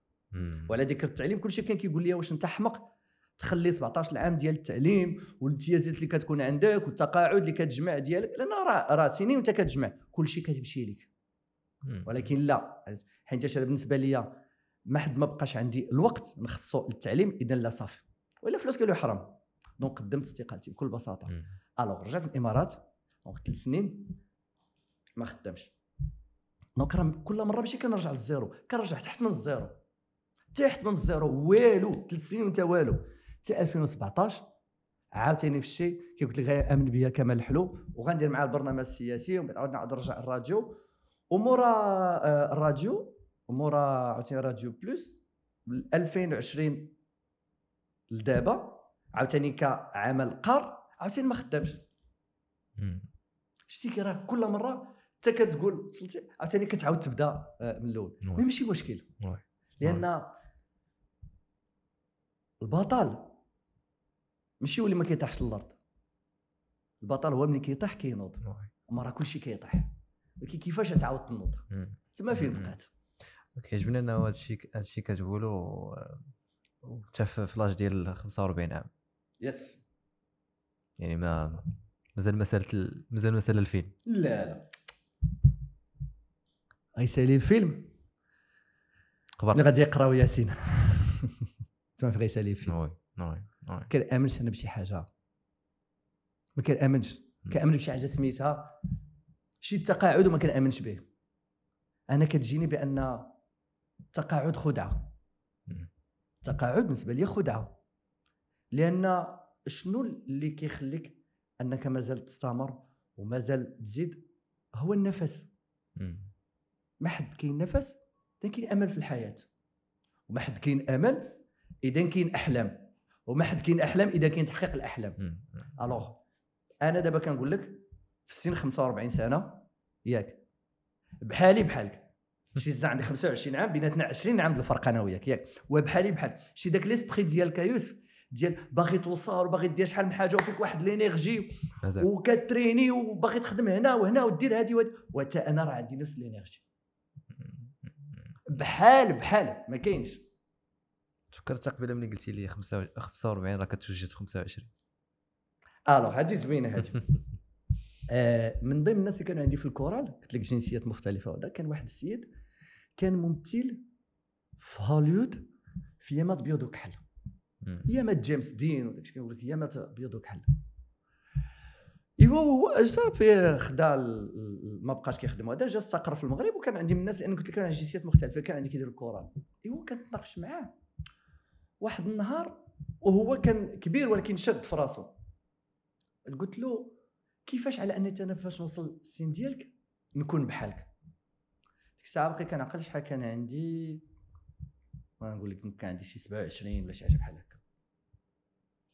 وعلى ذكر التعليم كلشي كان كيقول لي واش انت حمق تخلي 17 عام ديال التعليم والامتيازات اللي كتكون عندك والتقاعد اللي كتجمع ديالك لان راه راه سنين وانت كتجمع كل شيء كتمشي لك ولكن لا حيت انا بالنسبه ليا ما حد ما بقاش عندي الوقت نخصو للتعليم اذا لا صافي ولا فلوس كيلو حرام دونك قدمت استقالتي بكل بساطه الوغ رجعت الامارات دونك ثلاث سنين ما خدامش دونك راه كل مره ماشي كنرجع للزيرو كنرجع تحت من الزيرو تحت من الزيرو والو ثلاث سنين وانت والو حتى 2017 عاوتاني في الشيء قلت لك غيامن بيا كمال الحلو وغندير معاه البرنامج السياسي ومن بعد عاود نعاود نرجع الراديو ومورا آه، الراديو ومورا عاوتاني راديو بلوس 2020 لدابا عاوتاني كعمل قار عاوتاني ما خدامش شفتي كي راه كل مره حتى كتقول وصلتي عاوتاني كتعاود تبدا آه، من الاول ماشي مشكل لان البطل ماشي هو اللي ما كيطيحش للارض البطل هو ملي كيطيح كينوض اما راه كلشي كيطيح ولكن كيفاش تعاود تنوض تما فين بقات كيعجبني انه هذا الشيء هذا الشيء كتقولو آه، حتى في لاج ديال 45 عام يس يعني ما مازال ما سالت مازال ما سال الفيلم لا لا غيسالي الفيلم قبر اللي غادي يقراو ياسين تما في غيسالي الفيلم نوي نوي ما كنامنش انا بشي حاجه ما كنامنش كنامن بشي حاجه سميتها شي تقاعد وما كنامنش به انا كتجيني بان التقاعد خدعه التقاعد بالنسبه لي خدعه لان شنو اللي كيخليك انك مازال تستمر ومازال تزيد هو النفس ما حد كاين نفس اذا كاين امل في الحياه وما حد كاين امل اذا كاين احلام وما حد كاين احلام اذا كاين تحقيق الاحلام الوغ انا دابا كنقول لك في السن 45 سنه ياك بحالي بحالك شي زعما عندي 25 عام بيناتنا 20 عام الفرق انا وياك ياك وبحالي بحالك شي داك ليسبري ديالك يا يوسف ديال باغي توصل وباغي دير شحال من حاجه وفيك واحد لينيرجي وكتريني وباغي تخدم هنا وهنا ودير هادي وهادي وحتى انا راه عندي نفس لينيرجي بحال بحال ما كاينش تفكرت قبيله ملي قلتي لي 45 راه كتوجد في 25 الوغ هذه زوينه هذه آه، من ضمن الناس اللي كانوا عندي في الكورال قلت لك جنسيات مختلفه وهذا كان واحد السيد كان ممثل في هوليود في يامات بيض وكحل يامات جيمس دين وداك الشيء كنقول لك يامات بيض وكحل ايوا هو صافي خدا ما بقاش كيخدم هذا جا استقر في المغرب وكان عندي من الناس لان قلت لك انا جنسيات مختلفه كان عندي كيدير الكورال ايوا كنتناقش معاه واحد النهار وهو كان كبير ولكن شد في راسو قلت له كيفاش على اني انا فاش نوصل السن ديالك نكون بحالك ديك الساعه بقي كنعقل شحال كان عندي ما نقول لك كان عندي شي 27 ولا شي حاجه بحال هكا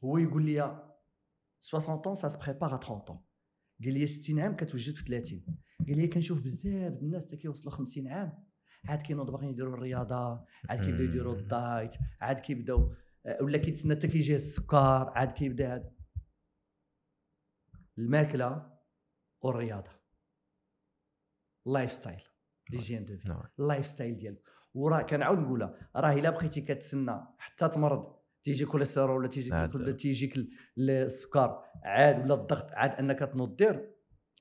هو يقول لي 60 طون سا سبريبار 30 طون قال لي 60 عام كتوجد في 30 قال لي كنشوف بزاف الناس حتى كيوصلوا 50 عام عاد كينوض باغيين يديروا الرياضه عاد كيبداو يديروا الدايت عاد كيبداو آه، ولا كيتسنى حتى كيجي السكر عاد كيبدا هذا الماكله والرياضه اللايف ستايل جين دو في اللايف ستايل ديالك وراه كنعاود نقولها راه الا بقيتي كتسنى حتى تمرض تيجي كوليسترول ولا ولا تيجيك السكر عاد ولا الضغط عاد انك تنوض دير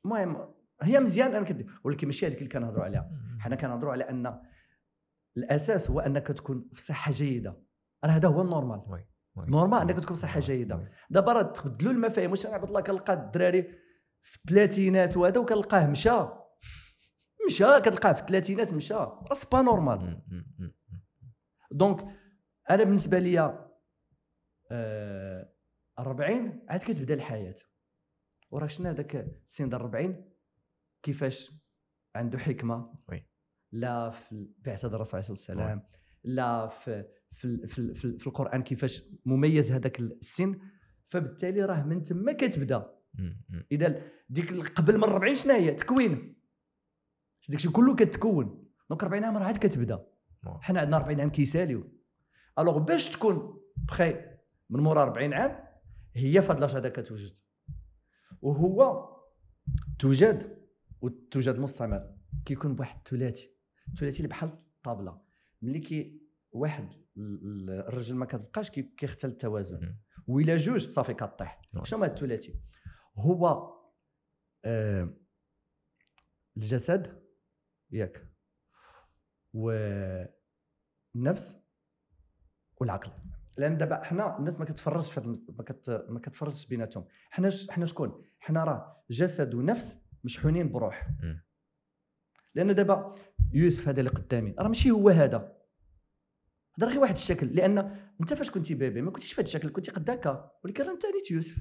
المهم هي مزيان انا ولكن ماشي هذيك اللي كنهضروا عليها حنا كنهضروا على ان الاساس هو انك تكون في صحه جيده راه هذا هو النورمال نورمال انك تكون في صحه جيده دابا راه تبدلوا المفاهيم واش انا عبد الله كنلقى الدراري في الثلاثينات وهذا وكنلقاه مشى مشى كتلقاه في الثلاثينات مشى راه با نورمال دونك انا بالنسبه ليا آه 40 عاد كتبدا الحياه وراك شنو هذاك السن ديال 40 كيفاش عنده حكمه وي. لا في بعثه الرسول عليه الصلاه والسلام لا في في, في, في, في القران كيفاش مميز هذاك السن فبالتالي راه من تما كتبدا اذا ديك قبل من 40 شنو هي تكوين الشيء كله كتكون دونك 40 عام راه عاد كتبدا حنا عندنا 40 عام كيساليو الوغ باش تكون بخي من مورا 40 عام هي فهاد لاج هذا كتوجد وهو توجد وتوجد مستمر كيكون بواحد الثلاثي الثلاثي اللي بحال الطابله ملي كي واحد الرجل ما كتبقاش كيختل التوازن ولا جوج صافي كطيح نعم. شنو هذا الثلاثي هو آه الجسد ياك والنفس والعقل لان دابا حنا الناس ما كتفرجش في ما كتفرجش بيناتهم حنا حنا شكون حنا راه جسد ونفس مشحونين بروح لانه دابا يوسف هذا اللي قدامي راه ماشي هو هذا هذا غير واحد الشكل لان انت فاش كنتي بيبي ما كنتيش بهذا الشكل كنتي قد هكا ولكن راه انت نيت يوسف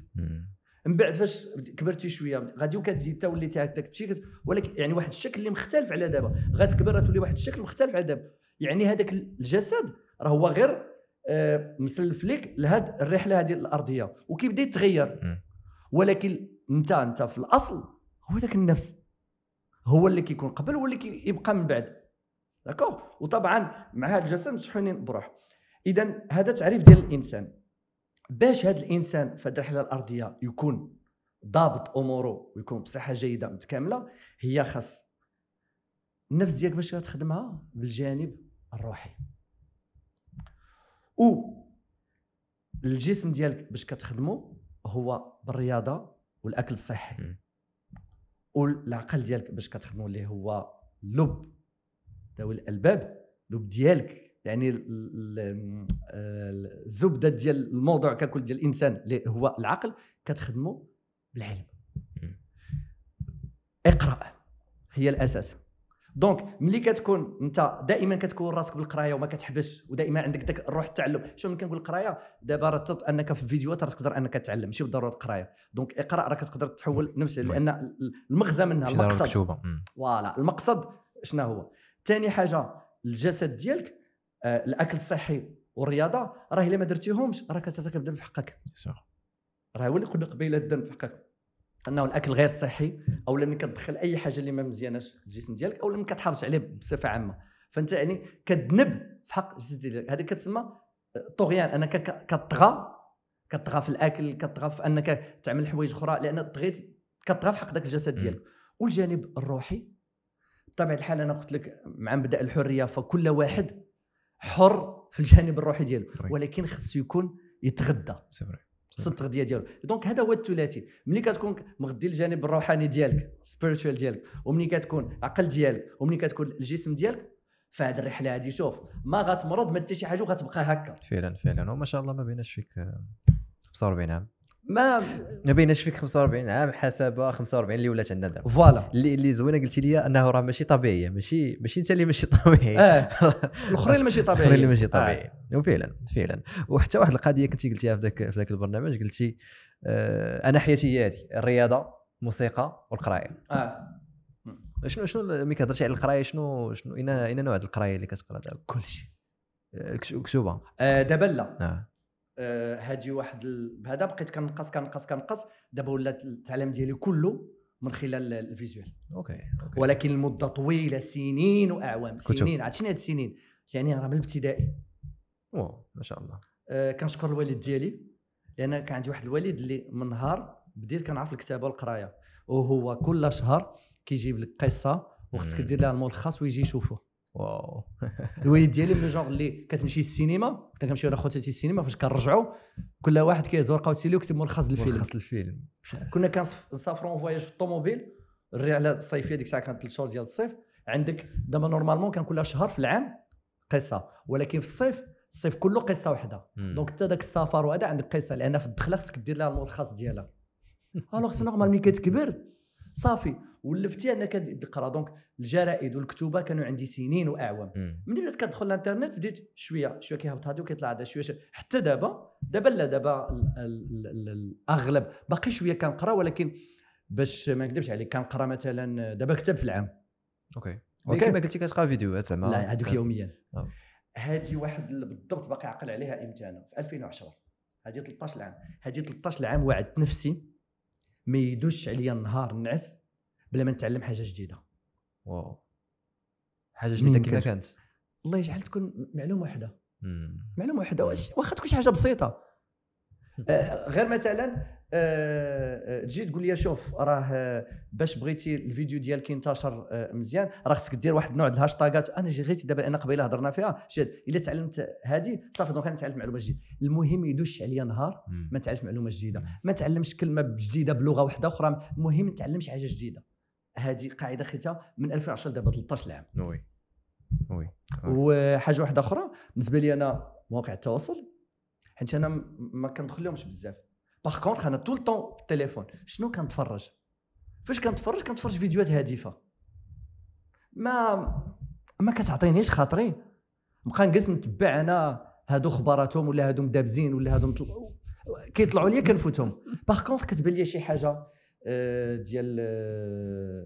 من بعد فاش كبرتي شويه غادي وكتزيد تا وليتي هكاك الشيء ولكن يعني واحد الشكل اللي مختلف على دابا غتكبر تولي واحد الشكل مختلف على دابا يعني هذاك الجسد راه هو غير آه مسلف لك لهاد الرحله هذه الارضيه وكيبدا يتغير ولكن انت انت في الاصل هو ذاك النفس هو اللي كيكون قبل هو اللي كيبقى من بعد داكوغ وطبعا مع هذا الجسد مشحونين بروح اذا هذا تعريف ديال الانسان باش هذا الانسان في هذه الرحله الارضيه يكون ضابط اموره ويكون بصحه جيده متكامله هي خاص النفس ديالك باش تخدمها بالجانب الروحي و الجسم ديالك باش كتخدمه هو بالرياضه والاكل الصحي والعقل ديالك باش كتخدموا اللي هو لب ذوي الالباب لب ديالك يعني الزبده ديال الموضوع ككل ديال الانسان اللي هو العقل كتخدموا بالعلم اقرا هي الاساس دونك ملي كتكون انت دائما كتكون راسك بالقرايه وما كتحبسش ودائما عندك داك الروح التعلم شوف ملي كنقول القرايه دابا راه انك في فيديوهات راه تقدر انك تعلم ماشي بالضروره القرايه دونك اقرا راه كتقدر تحول نفس لان المغزى منها المقصد فوالا المقصد شنو هو ثاني حاجه الجسد ديالك آه الاكل الصحي والرياضه راه الا ما درتيهمش راه كترتكب ذنب في حقك راه هو اللي قلنا قبيله الذنب في حقك انه الاكل غير صحي او ملي كتدخل اي حاجه اللي ما مزياناش الجسم ديالك او لما كتحافظ عليه بصفه عامه فانت يعني كتذنب في حق الجسم ديالك هذه كتسمى آه، طغيان انك كتطغى كتطغى في الاكل كتطغى في انك تعمل حوايج اخرى لان طغيت كتطغى في حق ذاك الجسد ديالك والجانب الروحي بطبيعه الحال انا قلت لك مع مبدا الحريه فكل واحد حر في الجانب الروحي ديالو ولكن خصو يكون يتغدى خص التغذيه ديالو دونك هذا هو الثلاثي ملي كتكون مغذي الجانب الروحاني ديالك سبيريتوال ديالك وملي كتكون عقل ديالك وملي كتكون الجسم ديالك فهاد الرحله هادي شوف ما غتمرض ما حتى شي حاجه وغتبقى هكا فعلا فعلا وما شاء الله ما بيناش فيك 45 آه، عام ما ما بيناش فيك 45 عام حسب 45 اللي ولات عندنا دابا فوالا اللي اللي زوينه قلتي لي انه راه ماشي طبيعيه ماشي ماشي انت اللي ماشي طبيعي اه الاخرين اللي ماشي طبيعي الاخرين اللي ماشي آه. طبيعي آه. وفعلا فعلا وحتى واحد القضيه كنتي قلتيها في ذاك في ذاك البرنامج قلتي آه انا حياتي هي هذه الرياضه الموسيقى والقرايه اه شنو شنو ملي كهضرتي على القرايه شنو شنو اين نوع القرايه اللي كتقرا دابا كلشي آه، كتوبه آه دابا لا آه. آه، هادي واحد ال... بهذا بقيت كنقص كنقص كنقص دابا ولا التعليم ديالي كله من خلال الفيزيوال أوكي. اوكي ولكن المده طويله سنين واعوام سنين عاد شنو هاد السنين يعني راه من الابتدائي واو ما شاء الله آه كنشكر الوالد ديالي لان كان عندي واحد الوالد اللي من نهار بديت كنعرف الكتابه والقرايه وهو كل شهر كيجيب لك قصه وخصك دير لها الملخص ويجي يشوفه واو الوالد ديالي من جونغ اللي كتمشي السينما كنت كنمشي انا خوتي السينما فاش كنرجعوا كل واحد كيزور قاوتي لي وكتب ملخص الفيلم ملخص الفيلم كنا كنسافروا فواياج في الطوموبيل الري الصيفيه ديك الساعه كانت ثلاث شهور ديال الصيف عندك دابا نورمالمون كان كل شهر في العام قصه ولكن في الصيف الصيف كله قصه واحده دونك حتى داك السفر وهذا عندك قصه لان في الدخله خصك دير لها الملخص ديالها الوغ سي نورمال ملي كتكبر صافي ولفتي انا كنقرا دونك الجرائد والكتوبه كانوا عندي سنين واعوام ملي بدات كدخل الانترنت بديت شويه شويه كيهبط هذا وكيطلع هذا شويه حتى دابا دابا لا دابا الاغلب باقي شويه كنقرا ولكن باش ما نكذبش عليك كنقرا مثلا دابا كتاب في العام اوكي اوكي ما قلتي كتلقى فيديوهات زعما لا هذوك يوميا هذه آه. واحد بالضبط باقي عقل عليها انا في 2010 هذه 13 عام هذه 13 عام وعدت نفسي ما يدوش عليا نهار نعس بلا ما نتعلم حاجه جديده واو حاجه جديده كيف كانت الله يجعل تكون معلومه وحده معلومه وحده واخا تكون شي حاجه بسيطه آه، غير مثلا آه، آه، تجي تقول لي شوف راه باش بغيتي الفيديو ديالك ينتشر مزيان راه خصك دير واحد النوع ديال الهاشتاغات انا غير دابا انا قبيله هضرنا فيها شاد الا تعلمت هذه صافي دونك انا تعلمت معلومه جديده المهم يدوش عليا نهار ما نتعلمش معلومه جديده ما نتعلمش كلمه جديده بلغه واحده اخرى المهم نتعلم شي حاجه جديده هذه قاعده خيتها من 2010 دابا 13 عام وي وي وحاجه واحده اخرى بالنسبه لي انا مواقع التواصل حيت انا ما كندخلهمش بزاف باغ كونتخ انا طول الطون في التليفون شنو كنتفرج فاش كنتفرج كنتفرج فيديوهات هادفه ما ما كتعطينيش خاطري نبقى نجلس نتبع انا هادو خبراتهم ولا هادو مدابزين ولا هادو مطل... كيطلعوا لي كنفوتهم باغ كونتخ كتبان لي آه، آه، شي حاجه ديال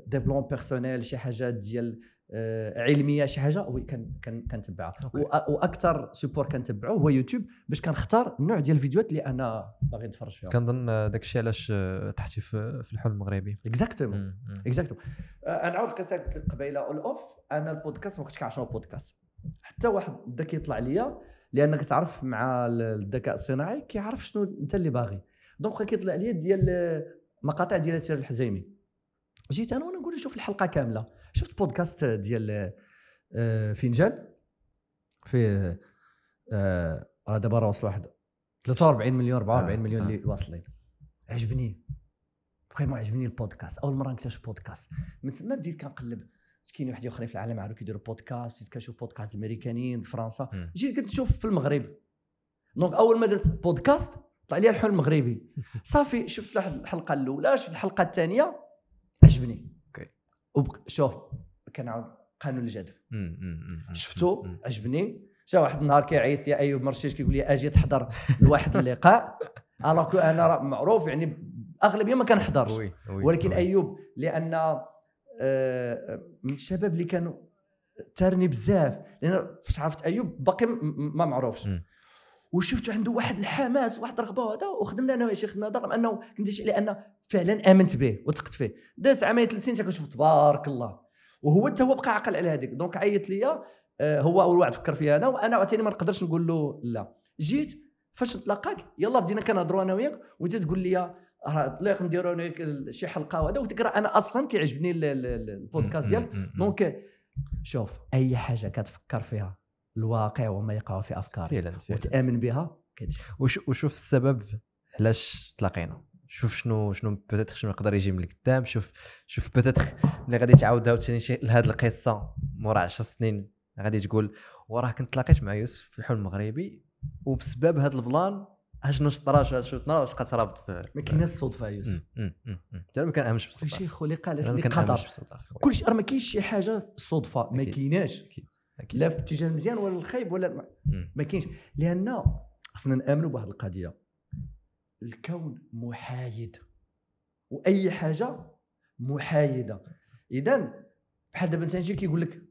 ديفلوبمون بيرسونيل شي حاجات ديال آه، علميه شي حاجه وي كان كنتبعها واكثر سبور كنتبعه هو يوتيوب باش كنختار النوع ديال الفيديوهات اللي انا باغي نتفرج فيها كنظن داك الشيء علاش آه، تحتي في الحلم المغربي اكزاكتومون اكزاكتومون آه، انا القصه قلت قبيله اول اوف انا البودكاست ما كنتش كنعرف البودكاست حتى واحد بدا كيطلع ليا لانك تعرف مع الذكاء الصناعي كيعرف شنو انت اللي باغي دونك كيطلع ليا ديال مقاطع ديال سير الحزيمي جيت انا وانا نقول نشوف الحلقه كامله شفت بودكاست ديال آه، فنجان في راه آه، دابا راه وصل واحد 43 مليون 44 آه، مليون اللي واصلين عجبني فريمون عجبني البودكاست اول مره نكتشف بودكاست من تما بديت كنقلب كاين واحد اخرين في العالم عارف كيديروا بودكاست بديت كنشوف بودكاست امريكانيين فرنسا جيت كنت نشوف في المغرب دونك اول ما درت بودكاست طلع لي الحلم المغربي صافي شفت واحد الحلقه الاولى شفت الحلقه الثانيه عجبني وبق... شوف كنعاود قانون الجذب شفتو عجبني جا واحد النهار كيعيط يا ايوب مرشيش كيقول لي اجي تحضر لواحد اللقاء الوغ انا راه معروف يعني اغلبيه ما كنحضرش ولكن وي. ايوب لان آه من الشباب اللي كانوا تارني بزاف لان فاش عرفت ايوب باقي ما معروفش وشفت عنده واحد الحماس واحد الرغبه وهذا وخدمنا انا وشيخ النظر انه كنت لان فعلا امنت به وثقت فيه دازت عامين ثلاث سنين كنشوف تبارك الله وهو حتى هو بقى عاقل على هذيك دونك عيط ليا آه، هو اول واحد فكر فيها انا وانا عاوتاني ما نقدرش نقول له لا جيت فاش نتلاقاك يلا بدينا كنهضروا انا وياك وانت تقول لي راه طليق نديروا شي حلقه وهذا لك انا اصلا كيعجبني البودكاست ديالك دونك شوف اي حاجه كتفكر فيها الواقع وما يقع في فعلا. وتامن بها وش وشوف السبب علاش تلاقينا شوف شنو شنو بوتيتر شنو يقدر يجي من القدام شوف شوف بوتيتر ملي غادي تعاود عاوتاني لهاد القصه مورا 10 سنين غادي تقول وراه كنت تلاقيت مع يوسف في الحلم المغربي وبسبب هاد البلان اجنا شطراش شفنا واش بقات رابط في ما كاينش الصدفه يوسف حتى ما كنامنش بالصدفه كلشي خلق على قدر كلشي راه ما كاينش شي حاجه صدفه ما كايناش لا في الاتجاه المزيان ولا الخايب ولا ما كاينش لان خصنا نامنوا بواحد القضيه الكون محايد واي حاجه محايده اذا بحال دابا نجي كيقول لك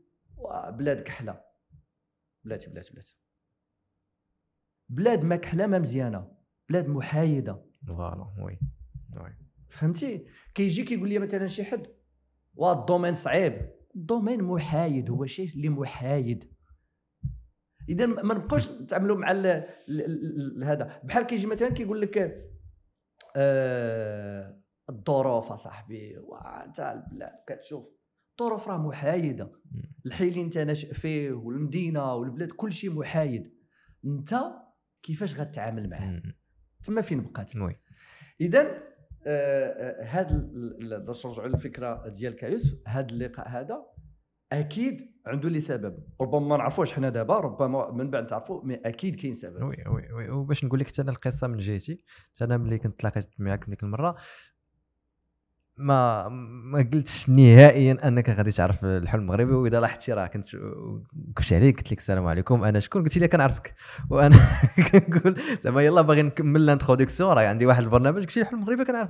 بلاد كحله بلاتي بلاتي بلاتي بلاد ما كحله ما مزيانه بلاد محايده فوالا وي وي فهمتي كيجي كيقول لي مثلا شي حد واه الدومين صعيب دومين محايد هو شيء اللي محايد اذا ما نبقاوش نتعاملوا مع هذا بحال كيجي مثلا كيقول لك آه الظروف صاحبي وانت البلاد كتشوف الظروف راه محايده الحي اللي انت ناشئ فيه والمدينه والبلاد كل شيء محايد انت كيفاش غتعامل معاه تما فين بقات اذا آه، آه، هاد باش نرجعوا للفكره ديال كايوس هاد اللقاء هذا اكيد عنده لي سبب ربما ما نعرفوش حنا دابا ربما من بعد تعرفوا مي اكيد كاين سبب وي وي وي وباش نقول لك انا القصه من جهتي انا ملي كنت تلاقيت معك ديك المره ما ما قلتش نهائيا انك غادي تعرف الحلم المغربي واذا لاحظتي راه كنت وقفت عليك قلت لك السلام عليكم انا شكون قلت لي كنعرفك وانا كنقول زعما يلا باغي نكمل لانتروداكسيون راه عندي واحد البرنامج قلت لي الحلم المغربي كنعرف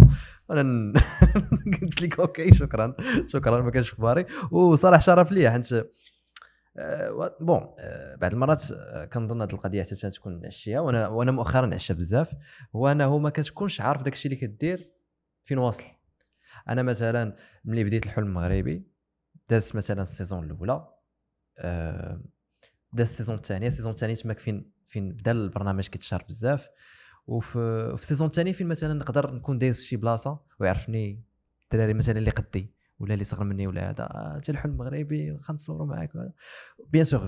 وانا قلت لك اوكي شكرا شكرا ما كانش اخباري وصراحه شرف لي حيت آه، بون آه، بعض المرات آه، كنظن هذه القضيه حتى تكون عشيه وانا وانا مؤخرا عشا بزاف هو انه ما كتكونش عارف داك الشيء اللي كدير فين واصل انا مثلا ملي بديت الحلم المغربي دازت مثلا السيزون الاولى داز آه، دازت السيزون الثانيه السيزون الثانيه تماك فين فين بدا البرنامج كيتشهر بزاف وفي السيزون الثاني فين مثلا نقدر نكون دايز شي بلاصه ويعرفني الدراري مثلا اللي قدي ولا اللي صغر مني ولا هذا انت آه، الحلم المغربي خنصوروا معاك بيان سور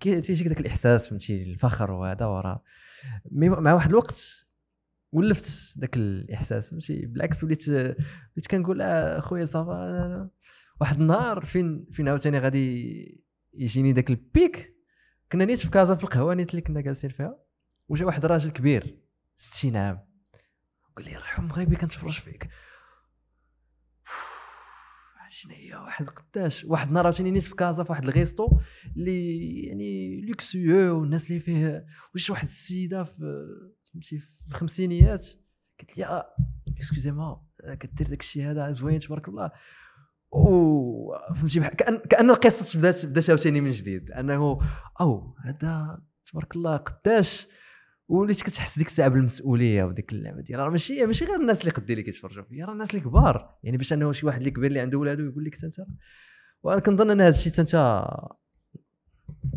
تيجيك داك الاحساس فهمتي الفخر وهذا وراه مع واحد الوقت ولفت ذاك الاحساس ماشي بالعكس وليت وليت كنقول اه خويا صافا واحد النهار فين فين عاوتاني غادي يجيني ذاك البيك كنا نيت في كازا في القهوه نيت اللي كنا جالسين فيها وجا واحد الراجل كبير 60 عام قال لي رحم مغربي كنتفرج فيك شنو هي واحد قداش واحد النهار عاوتاني نيت في كازا في واحد الغيستو اللي يعني لوكسيو والناس اللي فيه وش واحد السيده في فهمتي في الخمسينيات قالت لي اكسكوزي آه، ما آه، كدير داك الشيء هذا زوين تبارك الله او فهمتي كان كان القصه بدات بدات عاوتاني من جديد انه او هذا تبارك الله قداش وليت كتحس ديك الساعه بالمسؤوليه وديك اللعبه ديال راه ماشي ماشي غير الناس اللي قدي اللي كيتفرجوا فيا راه الناس اللي كبار يعني باش انه شي واحد اللي كبير اللي عنده ولاده ويقول لك انت وانا كنظن ان هذا الشيء انت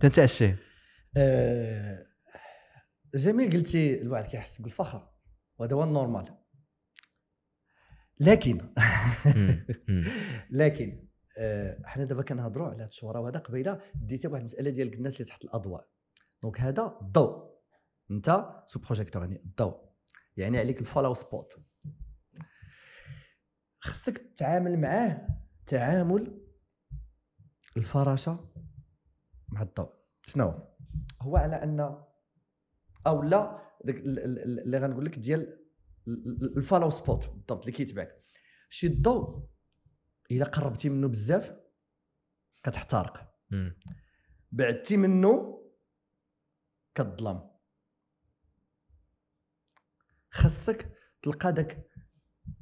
انت عشيه آه، جميل قلتي الواحد كيحس بالفخر وهذا هو النورمال لكن لكن آه، حنا دابا كنهضروا على الشهره وهذا قبيله ديتي واحد المساله ديال الناس اللي تحت الاضواء دونك هذا الضوء انت سو بروجيكتور يعني الضوء يعني عليك الفولو سبوت خصك تتعامل معاه تعامل الفراشه مع الضوء شنو هو على ان او لا داك اللي غنقول لك ديال الفالو سبوت بالضبط اللي كيتبعك شي الضوء الا قربتي منه بزاف كتحترق بعدتي منه كتظلم خاصك تلقى داك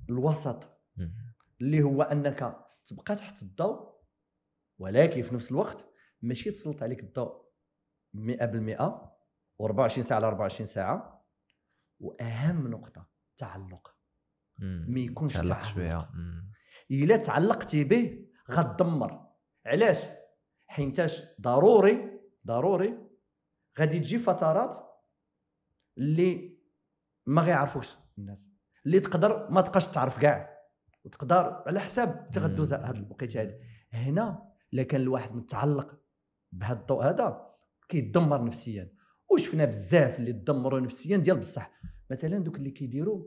الوسط اللي هو انك تبقى تحت الضوء ولكن في نفس الوقت ماشي تسلط عليك الضوء 100% و24 ساعه على 24 ساعه واهم نقطه تعلق ما يكونش تعلق بها الا تعلقتي به غتدمر علاش حيتاش ضروري ضروري غادي تجي فترات اللي ما غيعرفوش الناس اللي تقدر ما تبقاش تعرف كاع وتقدر على حساب تغدوز هذا الوقيته هذه هنا الا كان الواحد متعلق بهذا الضوء هذا كيدمر نفسيا وشفنا بزاف اللي تدمروا نفسيا ديال بصح مثلا دوك اللي كيديروا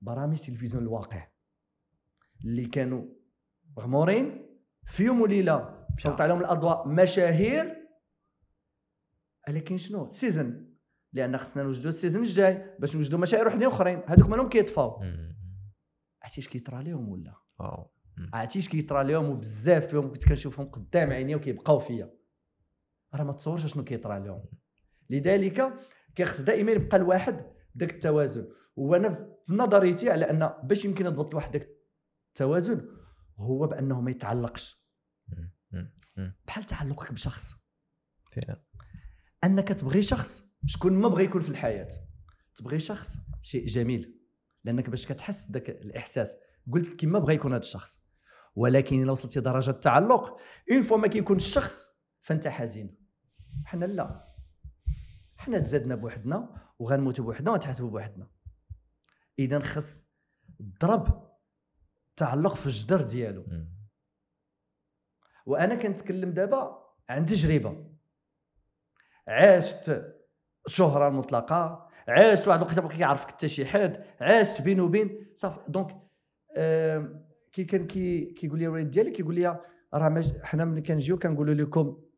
برامج تلفزيون الواقع اللي كانوا مغمورين في يوم وليله مشات عليهم الاضواء مشاهير ولكن شنو سيزن لان خصنا نوجدوا السيزون الجاي باش نوجدوا مشاهير وحدين اخرين هذوك مالهم كيطفاو عرفتي اش كيطرى لهم ولا عرفتي اش كيطرى لهم وبزاف فيهم كنت كنشوفهم قدام عيني وكيبقاو فيا راه ما تصورش شنو كيطرى لهم لذلك كيخص دائما يبقى الواحد داك التوازن وانا في نظريتي على ان باش يمكن يضبط واحد داك التوازن هو بانه ما يتعلقش بحال تعلقك بشخص فعلا انك تبغي شخص شكون ما بغى يكون في الحياه تبغي شخص شيء جميل لانك باش كتحس داك الاحساس قلت كيما بغى يكون هذا الشخص ولكن الا وصلتي درجه التعلق اون فوا ما كيكون الشخص فانت حزين حنا لا حنا تزادنا بوحدنا وغنموتوا بوحدنا وغنتحاسبوا بوحدنا اذا خص الضرب تعلق في الجدر ديالو وانا كنتكلم دابا عن تجربه عشت شهره مطلقه عشت واحد الوقت ما كيعرفك حتى شي حد عشت بيني وبين صافي دونك كي كان كي كيقول لي الوالد ديالي كيقول لي راه حنا ملي كنجيو كنقولوا لكم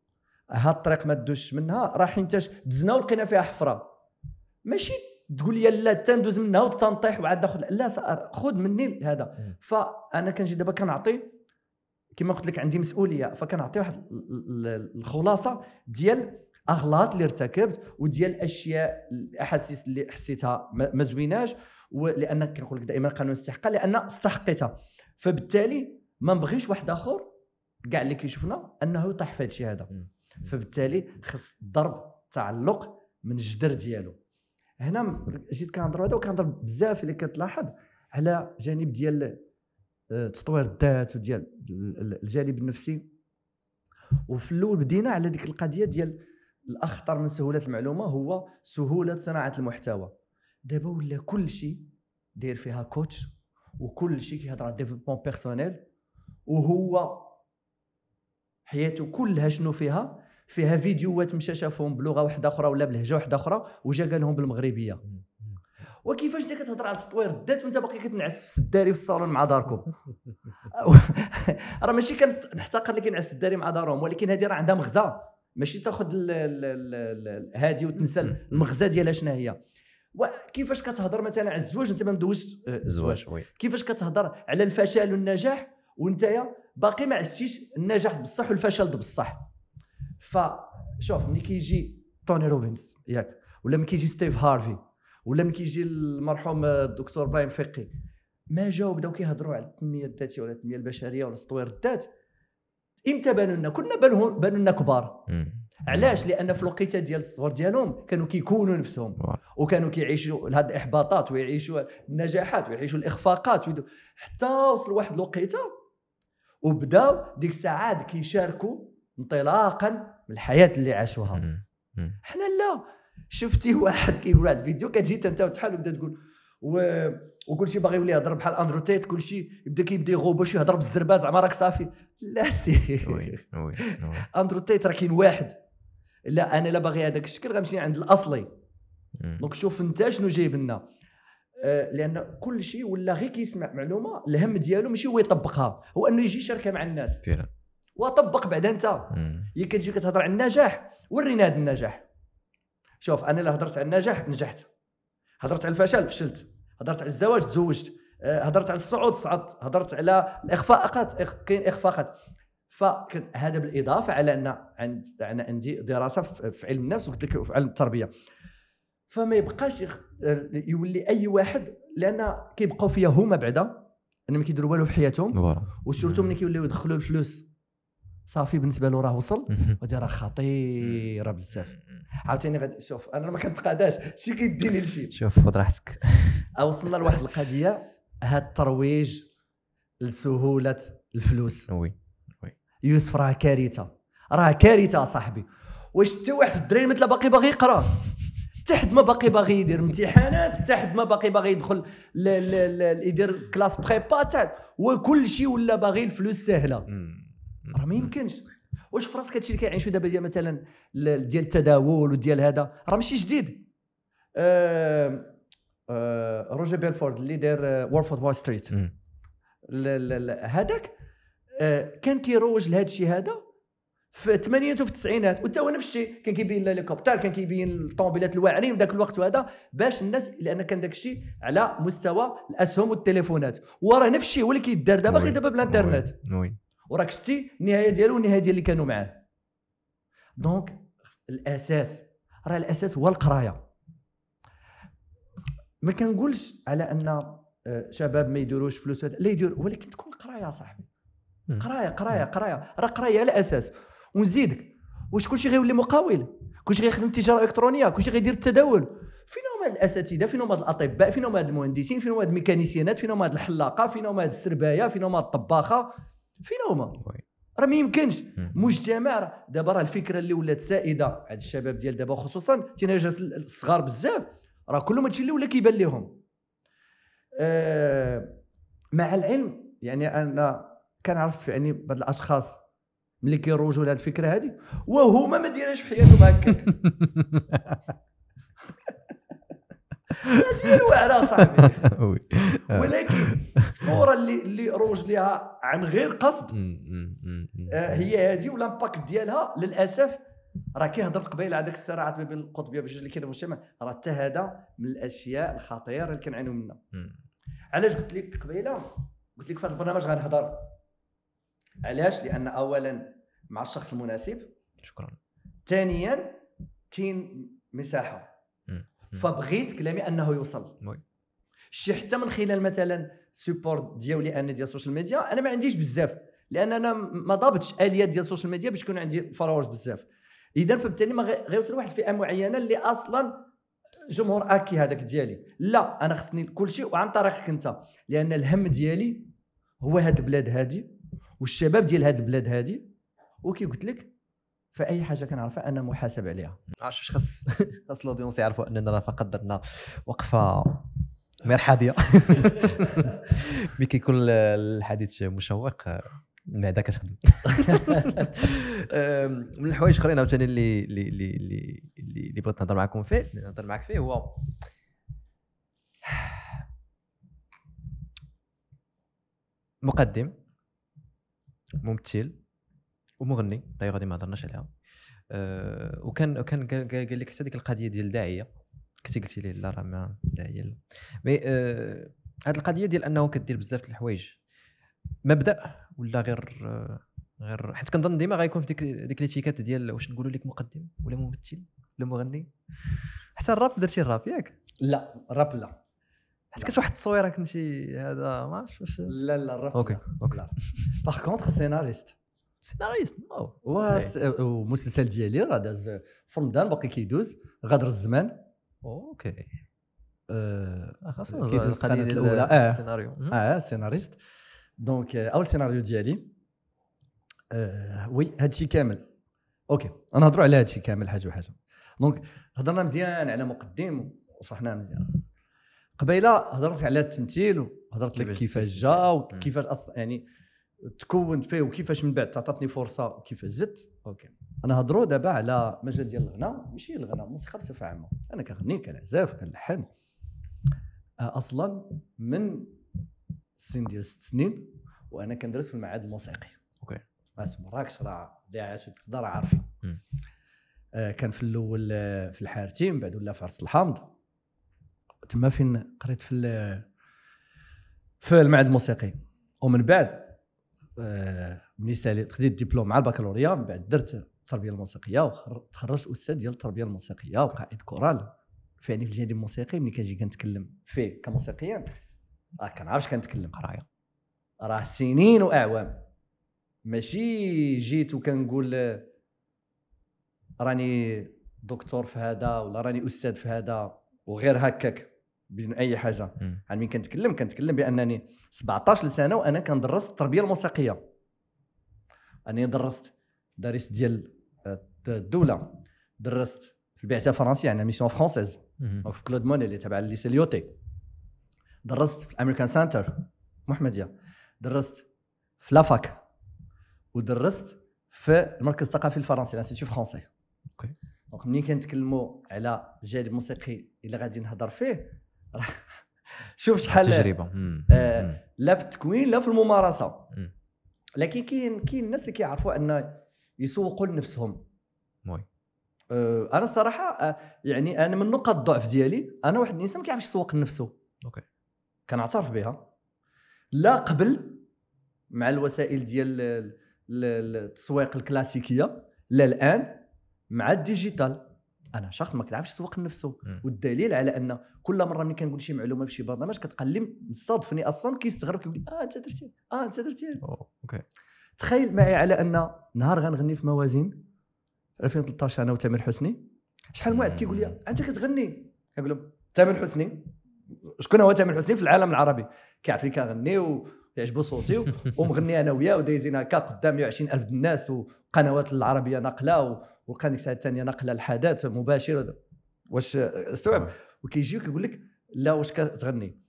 ها الطريق ما تدوش منها راه تاش دزنا ولقينا فيها حفره ماشي تقول لي لا تندوز منها وتنطيح وعاد ناخذ لا خذ مني هذا فانا كنجي دابا كنعطي كما قلت لك عندي مسؤوليه فكنعطي واحد الخلاصه ديال اغلاط اللي ارتكبت وديال الاشياء الاحاسيس اللي حسيتها ما زويناش ولان كنقول لك دائما قانون استحقاق لان استحقيتها فبالتالي ما نبغيش واحد اخر كاع اللي كيشوفنا انه يطيح في هذا الشيء هذا فبالتالي خص الضرب تعلق من الجدر ديالو هنا جيت كنهضر هذا وكنهضر بزاف اللي كتلاحظ على جانب ديال آه، تطوير الذات وديال الجانب النفسي وفي الاول بدينا على ديك القضيه ديال الاخطر من سهوله المعلومه هو سهوله صناعه المحتوى دابا ولا كل شيء داير فيها كوتش وكل شيء كيهضر على ديفلوبمون بيرسونيل وهو حياته كلها شنو فيها فيها فيديوهات مشى شافهم بلغه واحده اخرى ولا بلهجه واحده اخرى وجا قال لهم بالمغربيه وكيفاش انت كتهضر على التطوير الذات وانت باقي كتنعس في الداري في الصالون مع داركم راه ماشي كنحتقر اللي كينعس في الداري مع دارهم ولكن هذه راه عندها مغزى ماشي تاخذ هذه وتنسى المغزى ديالها شنو هي وكيفاش كتهضر مثلا على الزواج انت ما مدوزش آه، الزواج كيفاش كتهضر على الفشل والنجاح وانت باقي ما عشتيش النجاح بصح والفشل بصح فشوف ملي كيجي توني روبنز ياك ولا ملي كيجي ستيف هارفي ولا ملي كيجي المرحوم الدكتور ابراهيم فقي ما جاو بداو كيهضروا على التنميه الذاتيه ولا التنميه البشريه ولا تطوير الذات امتى بانوا لنا كنا بانوا لنا كبار علاش لان في الوقيته ديال الصغر ديالهم كانوا كيكونوا نفسهم وكانوا كيعيشوا هاد الاحباطات ويعيشوا النجاحات ويعيشوا الاخفاقات ويدو. حتى وصلوا واحد الوقيته وبداو ديك الساعات كيشاركوا انطلاقا من الحياه اللي عاشوها حنا لا شفتي واحد كيقول واحد الفيديو كتجي انت وتحال وبدا تقول و... وكل شيء باغي يولي يهضر بحال اندرو تيت كل شيء يبدا كيبدا شي يهضر بالزربه زعما راك صافي لا سي وي وي راه كاين واحد لا انا لا باغي هذاك الشكل غنمشي عند الاصلي دونك شوف انت شنو جايب لنا آه، لان كل شيء ولا غير كيسمع معلومه الهم ديالو ماشي هو يطبقها هو انه يجي يشاركها مع الناس وطبق بعد انت هي كتجي كتهضر على النجاح ورينا هذا النجاح شوف انا اللي هضرت على النجاح نجحت هضرت على الفشل فشلت هضرت على الزواج تزوجت آه، هضرت على الصعود صعدت هضرت على الاخفاقات كاين اخفاقات فهذا بالاضافه على ان عند انا عندي دراسه في علم النفس وقلت لك في علم التربيه فما يبقاش يولي اي واحد لان كيبقاو فيا هما بعدا انهم ما كيديروا والو في حياتهم وسورتو ملي كيوليو يدخلوا الفلوس صافي بالنسبه له راه وصل ودي راه خطيره بزاف عاوتاني غادي شوف انا ما كنتقاداش شي كيديني لشي شوف خذ راحتك وصلنا لواحد القضيه هاد الترويج لسهوله الفلوس وي وي يوسف راه كارثه راه كارثه صاحبي واش حتى واحد الدراري مثلا باقي باغي يقرا تحت ما باقي باغي يدير امتحانات تحت ما باقي باغي يدخل يدير كلاس بريبا تحت وكل شيء ولا باغي الفلوس سهله راه ما يمكنش واش في راسك هادشي اللي كيعيشوا دابا ديال مثلا ديال التداول وديال هذا راه ماشي جديد آه روجر بيلفورد اللي داير وورفورد وول ستريت هذاك آه، كان كيروج لهذا الشيء هذا في الثمانينات وفي التسعينات وتا هو نفس الشيء كان كيبين الهليكوبتر كان كيبين الطوموبيلات الواعرين ذاك الوقت وهذا باش الناس لان كان ذاك الشيء على مستوى الاسهم والتليفونات وراه نفس الشيء هو اللي كيدار دابا غير دابا بالانترنت وي وراك شتي النهايه ديالو والنهايه ديال اللي كانوا معاه دونك الاساس راه الاساس هو القرايه ما كنقولش على ان آه، شباب ما يديروش فلوس لا يدير ولكن تكون قرايه صاحبي قرايه قرايه قرايه راه قرايه الاساس ونزيدك واش كلشي غيولي مقاول كلشي غيخدم التجاره الالكترونيه كلشي غيدير التداول فين هما الاساتذه فين هما الاطباء فين هما المهندسين فين هما الميكانيسيانات فين هما الحلاقه فين هما السربايه فين هما الطباخه فين هما راه ما يمكنش مجتمع دابا راه الفكره اللي ولات سائده عند الشباب ديال دابا خصوصا تيناجرز الصغار بزاف راه كلهم هادشي اللي ولا كيبان لهم آه، مع العلم يعني انا كنعرف يعني بعض الاشخاص ملي كيروجوا لهذه الفكره هذه وهما ما دايرينش في حياتهم هكاك هذه واعره صاحبي آه. ولكن الصوره اللي اللي روج لها عن غير قصد آه، هي هذه والامباكت ديالها للاسف راه كي هضرت قبيله على ذاك الصراعات ما بين القطبيه بجوج اللي كاين في المجتمع راه حتى هذا من الاشياء الخطيره اللي كنعانيو منها علاش قلت لك قبيله قلت لك في هذا البرنامج غنهضر علاش لان اولا مع الشخص المناسب شكرا ثانيا كاين مساحه فبغيت كلامي انه يوصل شي حتى من خلال مثلا سبورت ديالي انا ديال السوشيال ميديا انا ما عنديش بزاف لان انا ما ضابطش اليات ديال السوشيال ميديا باش يكون عندي فولورز بزاف اذا فبالتالي ما غيوصل واحد الفئه معينه اللي اصلا جمهور اكي هذاك ديالي لا انا خصني كل شيء وعن طريقك انت لان الهم ديالي هو هاد البلاد هادي والشباب ديال هاد البلاد هادي وكي قلت لك فاي حاجه كنعرفها انا محاسب عليها عرفت واش خاص خاص لودونس يعرفوا اننا فقط درنا وقفه مرحاديه مي كيكون الحديث مشوق المعده كتخدم من الحوايج الاخرين عاوتاني اللي اللي اللي اللي بغيت نهضر معكم فيه نهضر معك فيه هو مقدم ممثل ومغني طيب غادي ما هضرناش عليها أه وكان وكان قال لك حتى ديك القضيه ديال الداعيه كنتي قلتي لي لا راه ما داعيه مي أه القضيه ديال انه كدير بزاف د الحوايج مبدا ولا غير آه، غير حيت كنظن ديما غيكون في ديك ديك ليتيكات ديال واش نقولوا لك مقدم ولا ممثل ولا مغني حتى الراب درتي الراب ياك لا الراب لا حيت كانت واحد التصويره كنتي هذا ما واش لا لا الراب اوكي اوكي باغ كونتخ سيناريست سيناريست ومسلسل ديالي راه داز في رمضان باقي كيدوز غادر الزمان اوكي آه خاصة كيدوز القضية الأولى آه سيناريو اه سيناريست دونك اول سيناريو ديالي وي هادشي كامل اوكي نهضروا على هادشي كامل حاجه وحاجه دونك هضرنا مزيان على مقدم وشرحناه مزيان قبيله هضرت على التمثيل وهضرت لك كيفاش جا وكيفاش اصلا يعني تكونت فيه وكيفاش من بعد تعطاتني فرصه وكيفاش زدت اوكي انا هضروا دابا على مجال ديال الغناء ماشي الغناء الموسيقى بصفه عامه انا كنغني كنعزف كنلحن آه، اصلا من السن ديال ست سنين وانا كندرس في المعهد الموسيقي اوكي بس آه، مراكش راه عاش تقدر عارفين آه كان في الاول آه، في الحارتين بعد ولا في عرس الحامض تما فين قريت في في المعهد الموسيقي ومن بعد آه، ملي ساليت خديت الدبلوم مع البكالوريا من بعد درت التربيه الموسيقيه وتخرجت استاذ ديال التربيه الموسيقيه وقائد كورال فيعني في الجانب الموسيقي ملي كنجي كنتكلم فيه كموسيقيا راه كنعرفش كنتكلم قرايه راه سنين واعوام ماشي جيت وكنقول آه، راني دكتور في هذا ولا راني استاذ في هذا وغير هكاك بدون اي حاجه عن يعني مين كنتكلم كنتكلم بانني 17 سنه وانا كندرس التربيه الموسيقيه انا درست دارس ديال آه، الدوله درست في البعثه الفرنسيه عندنا يعني ميسيون فرونسيز في كلود موني اللي تابعه لليسي ليوتي درست في الامريكان سنتر محمديه درست في لافاك ودرست في المركز الثقافي الفرنسي لانستيتيو فرونسي اوكي دونك ملي كنتكلموا على الجانب الموسيقي اللي غادي نهضر فيه شوف شحال تجربه آه لا في التكوين لا في الممارسه مم. لكن كاين كاين الناس اللي كيعرفوا ان يسوقوا لنفسهم وي آه انا الصراحه آه يعني انا من نقاط الضعف ديالي انا واحد الانسان ما كيعرفش يسوق لنفسه اوكي كنعترف بها لا قبل مع الوسائل ديال التسويق الكلاسيكيه لا الان مع الديجيتال انا شخص ما كنعرفش يسوق لنفسه والدليل على ان كل مره ملي كنقول شي معلومه في شي برنامج كتقلي مصادفني اصلا كيستغرب كيقول اه انت درتي اه انت درتي اوكي تخيل معي على ان نهار غنغني في موازين 2013 انا وتامر حسني شحال من واحد كيقول لي انت كتغني كنقول لهم تامر حسني شكون هو تامر حسني في العالم العربي كيعرف لي كنغني يعجبو صوتي ومغني انا وياه ودايزين هكا قدام الف الناس وقنوات العربيه ناقله والقناه الساعه الثانيه ناقله الحدث مباشر واش استوعب آه. وكيجي وكيقول لك لا واش كتغني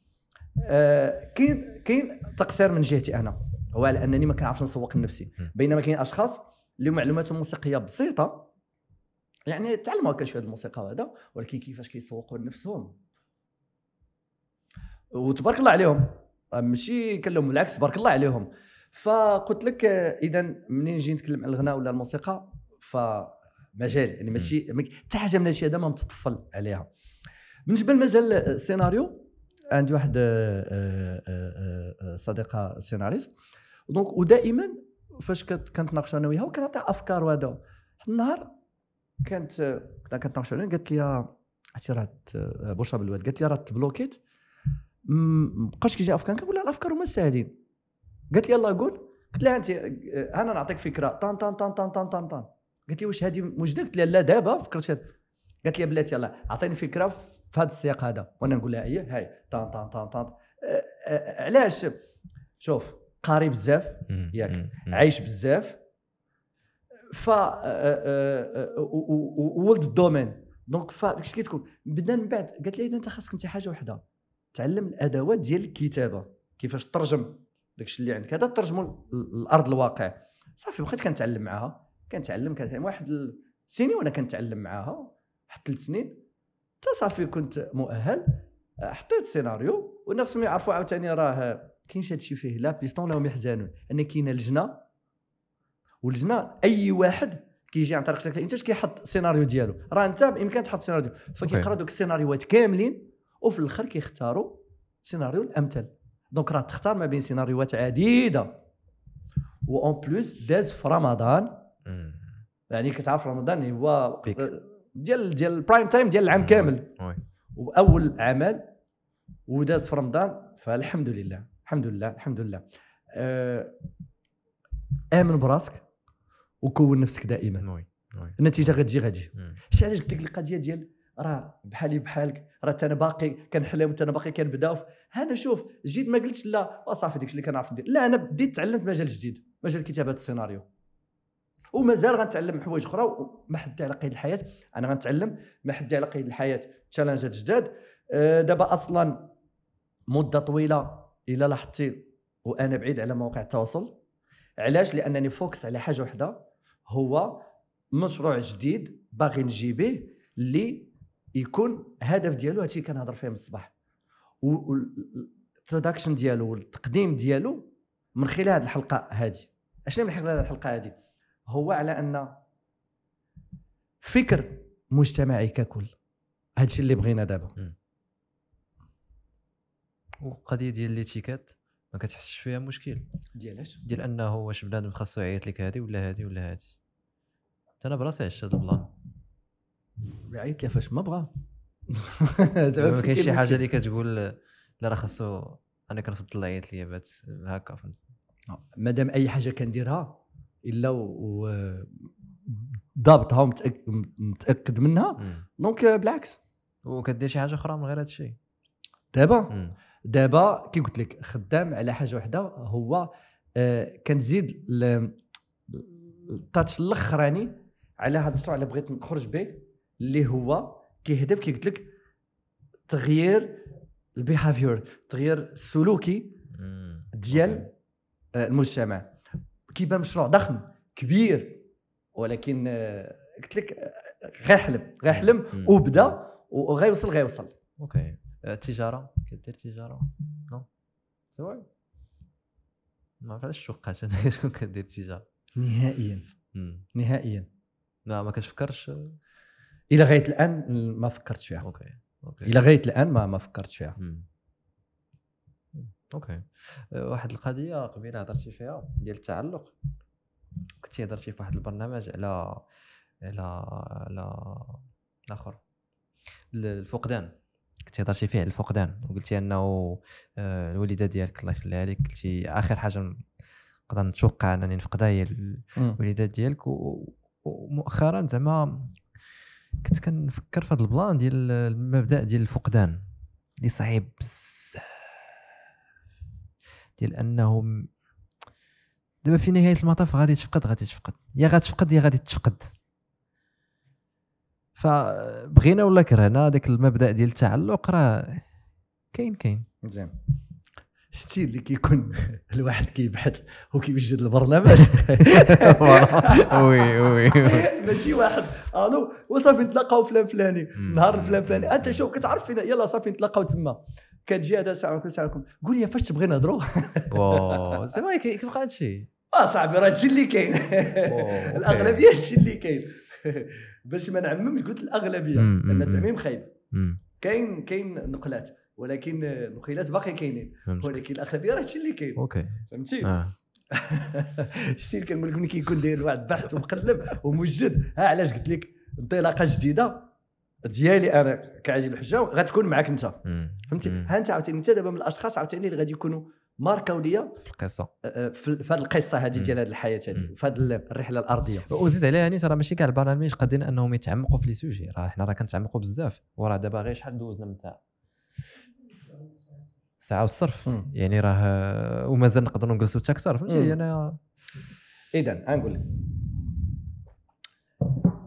آه كاين كاين تقصير من جهتي انا هو على انني ما كنعرفش نسوق لنفسي بينما كاين اشخاص اللي معلوماتهم موسيقيه بسيطه يعني تعلموا هكا شويه الموسيقى وهذا ولكن كيفاش كيسوقوا لنفسهم وتبارك الله عليهم ماشي كلهم بالعكس بارك الله عليهم فقلت لك اذا منين نجي نتكلم على الغناء ولا الموسيقى فمجال يعني ماشي حتى حاجه من الاشياء ما متطفل عليها بالنسبه لمجال السيناريو عندي واحد آه، آه، آه، صديقه سيناريست دونك ودائما فاش كنتناقش انا وياها وكنعطي افكار وهذا واحد النهار كانت كنتناقش قالت لي عرفتي راه بوشا بالواد قالت لي راه تبلوكيت مابقاش كيجي افكار كنقول لها الافكار هما ساهلين قالت لي يلاه قول قلت لها انت آه، انا نعطيك فكره طان طان طان طان طان طان, طان. قالت لي واش هذه موجوده قلت لها لا دابا فكرت قالت لي بلاتي يلاه اعطيني فكره في هذا السياق هذا وانا نقول لها هي هاي طان طان طان طان آه، آه، علاش شوف قاري بزاف ياك عايش بزاف ف ولد الدومين دونك فداكشي كي تكون بدنا من بعد قالت لي انت خاصك انت حاجه وحده تعلم الادوات ديال الكتابه كيفاش ترجم داكشي اللي عندك هذا ترجمه للارض الواقع صافي بقيت كنتعلم معاها كنتعلم كنتعلم واحد السنين وانا كنتعلم معاها حتى ثلاث سنين حتى صافي كنت مؤهل حطيت سيناريو والناس ما يعرفوا عاوتاني راه كاينش هادشي فيه لا بيستون لا يحزنون ان كاينه لجنه واللجنه اي واحد كيجي عن طريق شركه الانتاج كيحط السيناريو ديالو راه انت بامكانك تحط السيناريو فكيقرا دوك السيناريوهات كاملين وفي الاخر كيختاروا سيناريو الامثل دونك راه تختار ما بين سيناريوهات عديده وان بلوس داز في رمضان يعني كتعرف رمضان هو ديال ديال البرايم تايم ديال العام كامل واول عمل وداز في رمضان فالحمد لله الحمد لله الحمد لله آه امن براسك وكون نفسك دائما النتيجه غتجي غتجي شي علاش قلت لك القضيه ديال راه بحالي بحالك راه انا باقي كنحلم انا باقي كنبدا انا شوف جيت ما قلتش لا وصافي داكشي اللي كنعرف ندير لا انا بديت تعلمت مجال جديد مجال كتابه السيناريو ومازال غنتعلم حوايج اخرى ما حد على قيد الحياه انا غنتعلم ما حد على قيد الحياه تشالنجات جداد أه، دابا اصلا مده طويله الا لاحظتي وانا بعيد على مواقع التواصل علاش لانني فوكس على حاجه وحده هو مشروع جديد باغي نجيبيه اللي يكون هدف ديالو هادشي اللي كنهضر فيه من الصباح والانتروداكشن ديالو والتقديم ديالو من خلال هذه الحلقه هذه اشنو من خلال الحلقه هذه هو على ان فكر مجتمعي ككل هادشي اللي بغينا دابا والقضيه ديال الاتيكات ما كتحسش فيها مشكل ديالاش ديال انه واش بنادم خاصو يعيط لك هذه ولا هذه ولا هذه انا براسي عشت هذا البلان عيط لها فاش ما بغى زعما ما كاينش شي حاجه اللي كتقول لا راه خاصو انا كنفضل عيط ليا بات هكا آه، مادام اي حاجه كنديرها الا و ضابطها ومتاكد منها دونك بالعكس وكدير شي حاجه اخرى من غير هذا الشيء دابا دابا كي قلت لك خدام على حاجه وحده هو آه كنزيد التاتش الاخراني على هذا المشروع اللي بغيت نخرج به اللي هو كيهدف كي قلت لك تغيير البيهافيور تغيير السلوكي ديال آه، المجتمع كيبان مشروع ضخم كبير ولكن آه، قلت لك غير آه، حلم غير حلم وبدا وغيوصل غيوصل اوكي التجاره كدير تجاره نو سواي ما عرفتش توقعت انا شكون كدير تجاره نهائيا نهائيا لا ما كتفكرش الى غايه الان ما فكرتش فيها اوكي اوكي الى غايه الان ما ما فكرتش فيها اوكي واحد القضيه قبيله هضرتي فيها ديال التعلق كنتي هضرتي في واحد البرنامج على على على الاخر الفقدان كنتي هضرتي فيه على الفقدان وقلتي انه آه، الوالده ديالك الله يخليها لك قلتي اخر حاجه نقدر نتوقع انني نفقدها هي الوالده ديالك ومؤخرا زعما كنت كنفكر في هذا البلان ديال المبدا ديال الفقدان اللي صعيب بزاف ديال انه دابا في نهايه المطاف غادي تفقد غادي تفقد يا غتفقد يا غادي تفقد فبغينا ولا كرهنا داك المبدا ديال التعلق راه كاين كاين زين شتي اللي كيكون الواحد كيبحث وكيوجد البرنامج وي وي ماشي واحد الو وصافي نتلاقاو فلان فلاني نهار فلان فلاني انت شوف كتعرف فينا يلا صافي نتلاقاو تما كتجي هذا ساعه كنسالكم قول لي فاش تبغي نهضروا زعما كيبقى هادشي اه صاحبي راه هادشي اللي كاين الاغلبيه هادشي اللي كاين باش ما نعممش قلت الاغلبيه لان تعميم خايب كاين كاين نقلات ولكن المخيلات باقي كاينين ولكن الاغلبيه راه هادشي اللي كاين اوكي فهمتي آه. شتي كنقول لك ملي كيكون داير واحد البحث ومقلب وموجد ها علاش قلت لك انطلاقه جديده ديالي انا كعادي الحجه غتكون معك انت فهمتي ها انت عاوتاني انت دابا من الاشخاص عاوتاني اللي غادي يكونوا ماركه ليا في القصه آه، آه، في هذه القصه هذه ديال هذه الحياه هذه في هذه الرحله الارضيه وزيد عليها يعني راه ماشي كاع البرامج قادرين انهم يتعمقوا في لي سوجي راه حنا راه كنتعمقوا بزاف وراه دابا غير شحال دوزنا من ساعه ساعه والصرف يعني راه ومازال نقدروا نجلسوا حتى اكثر فهمتي يعني انا اذا نقول لك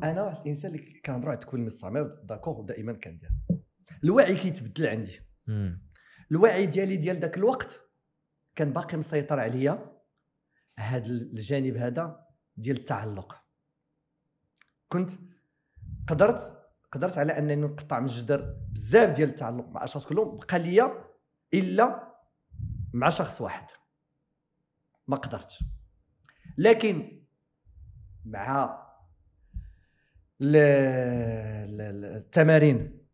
انا واحد الانسان اللي كنهضر على التكوين المستعمر داكور دائما كندير الوعي كيتبدل عندي الوعي ديالي ديال ذاك الوقت كان باقي مسيطر عليا هذا الجانب هذا ديال التعلق كنت قدرت قدرت على انني نقطع من الجدر بزاف ديال التعلق مع اشخاص كلهم بقى ليا الا مع شخص واحد ما قدرت لكن مع التمارين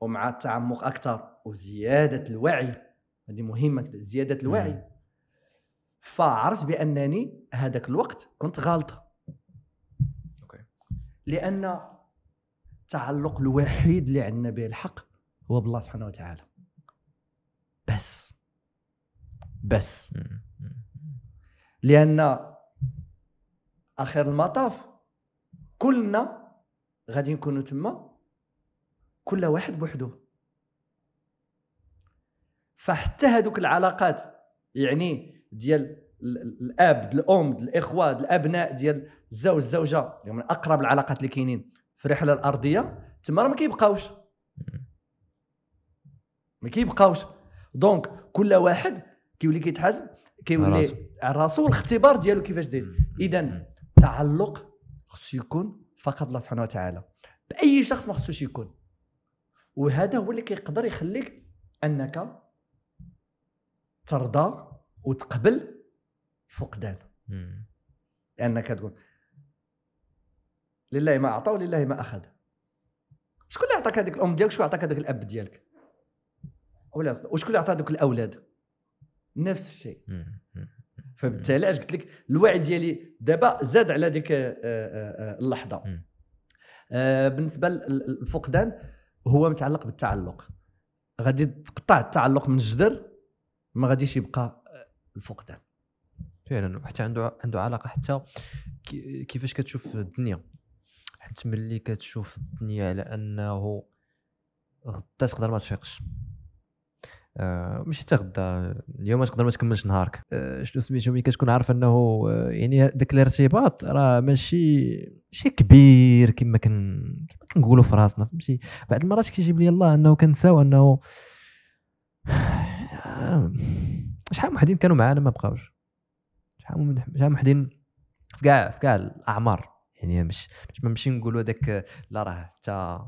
ومع التعمق اكثر وزياده الوعي هذه مهمه زياده الوعي فعرفت بانني هذاك الوقت كنت غالطه لان التعلق الوحيد اللي عندنا به الحق هو بالله سبحانه وتعالى بس لان اخر المطاف كلنا غادي نكونوا تما كل واحد بوحده فحتى هذوك العلاقات يعني ديال الاب الام الاخوه الابناء ديال الزوج الزوجه اللي يعني من اقرب العلاقات اللي كاينين في الرحله الارضيه تما ما كيبقاوش ما كيبقاوش دونك كل واحد كيولي كيتحاسب كيولي على راسو والاختبار ديالو كيفاش دايز اذا التعلق خصو يكون فقط الله سبحانه وتعالى باي شخص ما خصوش يكون وهذا هو اللي كيقدر يخليك انك ترضى وتقبل فقدان لانك تقول لله ما اعطى ولله ما اخذ شكون اللي عطاك هذيك الام ديالك شكون عطاك هذاك الاب ديالك وشكون اللي عطاك هذوك الاولاد نفس الشيء فبالتالي اش قلت لك الوعي ديالي دابا زاد على ديك آه، آه، آه، اللحظه بالنسبه للفقدان هو متعلق بالتعلق غادي تقطع التعلق من الجدر ما غاديش يبقى الفقدان فعلا حتى عنده عنده علاقه حتى كيفاش كتشوف الدنيا حيت ملي كتشوف الدنيا على انه غدا تقدر ما تفيقش آه ماشي حتى غدا اليوم تقدر ما تكملش نهارك آه شنو سميتو ملي كتكون عارف انه آه، يعني داك الارتباط راه ماشي شي كبير كما كن كما كنقولوا في راسنا فهمتي بعض المرات كيجيب لي الله انه كنساو انه آه، شحال من وحدين كانوا معانا ما بقاوش شحال من شحال من وحدين في كاع في كاع الاعمار يعني مش ما نمشي نقولوا هذاك لا راه حتى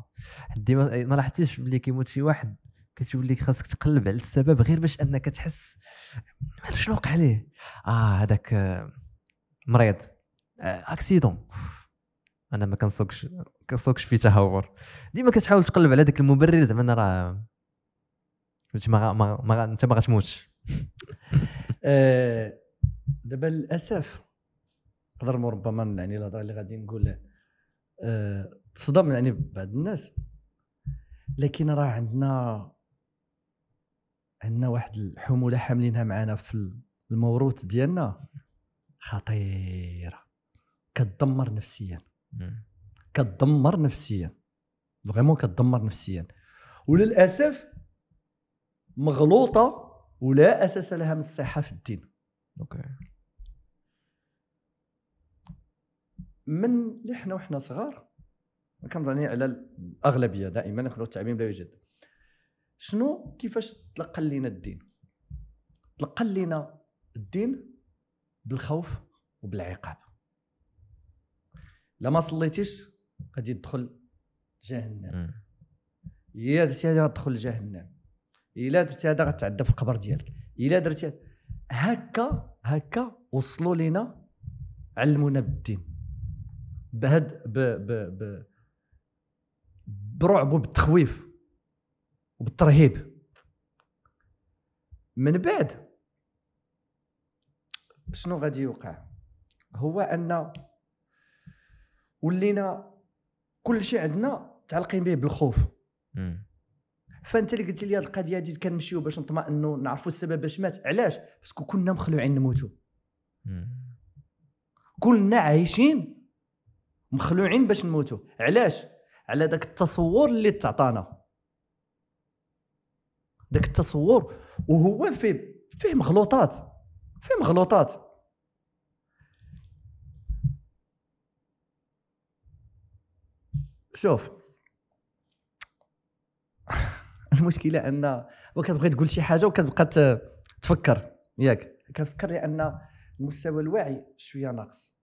ديما ما لاحظتيش بلي كيموت شي واحد كتولي خاصك تقلب على السبب غير باش انك تحس شنو وقع ليه اه هذاك آه، مريض آه اكسيدون انا ما كنسوقش كنسوقش في تهور ديما كتحاول تقلب على داك المبرر زعما انا راه ما, ما, انت ما غتموتش آه دابا للاسف نقدر ربما يعني الهضره اللي غادي نقول أه تصدم يعني بعض الناس لكن راه عندنا عندنا واحد الحموله حاملينها معنا في الموروث ديالنا خطيره كتدمر نفسيا كتدمر نفسيا فريمون كتدمر نفسيا وللاسف مغلوطه ولا اساس لها من الصحه في الدين اوكي من اللي حنا وحنا صغار كنراني على الاغلبيه دائما ناخذ التعميم لا يوجد شنو كيفاش تلقى لينا الدين تلقى لينا الدين بالخوف وبالعقاب لما صليتيش غادي تدخل جهنم الا درتي هذا غتدخل جهنم الا درتي هذا غتعدى في القبر ديالك الا درتي هكا هكا وصلوا لينا علمونا بالدين بهد ب ب ب برعب وبالتخويف وبالترهيب من بعد شنو غادي يوقع هو ان ولينا كل شيء عندنا تعلقين به بالخوف فانت اللي قلت لي هذه القضيه هذه كنمشيو باش نطمئنوا نعرفوا السبب باش مات علاش باسكو كنا مخلوعين نموتوا كلنا عايشين مخلوعين باش نموتوا علاش على ذاك التصور اللي تعطانا ذاك التصور وهو فيه فيه مغلوطات فيه مغلوطات شوف المشكله ان وكتبغي تقول شي حاجه وكتبقى تفكر ياك كتفكر لان مستوى الوعي شويه ناقص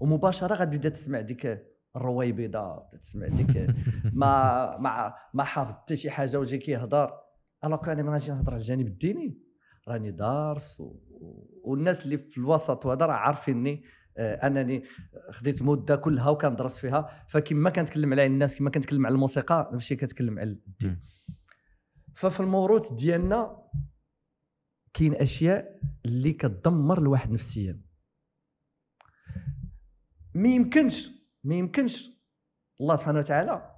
ومباشره غتبدا تسمع ديك الرويبيضه تسمع ديك ما ما ما حافظ حتى شي حاجه وجا كيهضر الوغ انا ما غاديش نهضر على الجانب الديني راني دارس و... والناس اللي في الوسط وهذا راه عارفيني آه، انني خديت مده كلها وكندرس فيها فكما كنتكلم على الناس كما كنتكلم على الموسيقى نفس كتكلم كنتكلم على الدين ففي الموروث ديالنا كاين اشياء اللي كتدمر الواحد نفسيا ما يمكنش ما يمكنش الله سبحانه وتعالى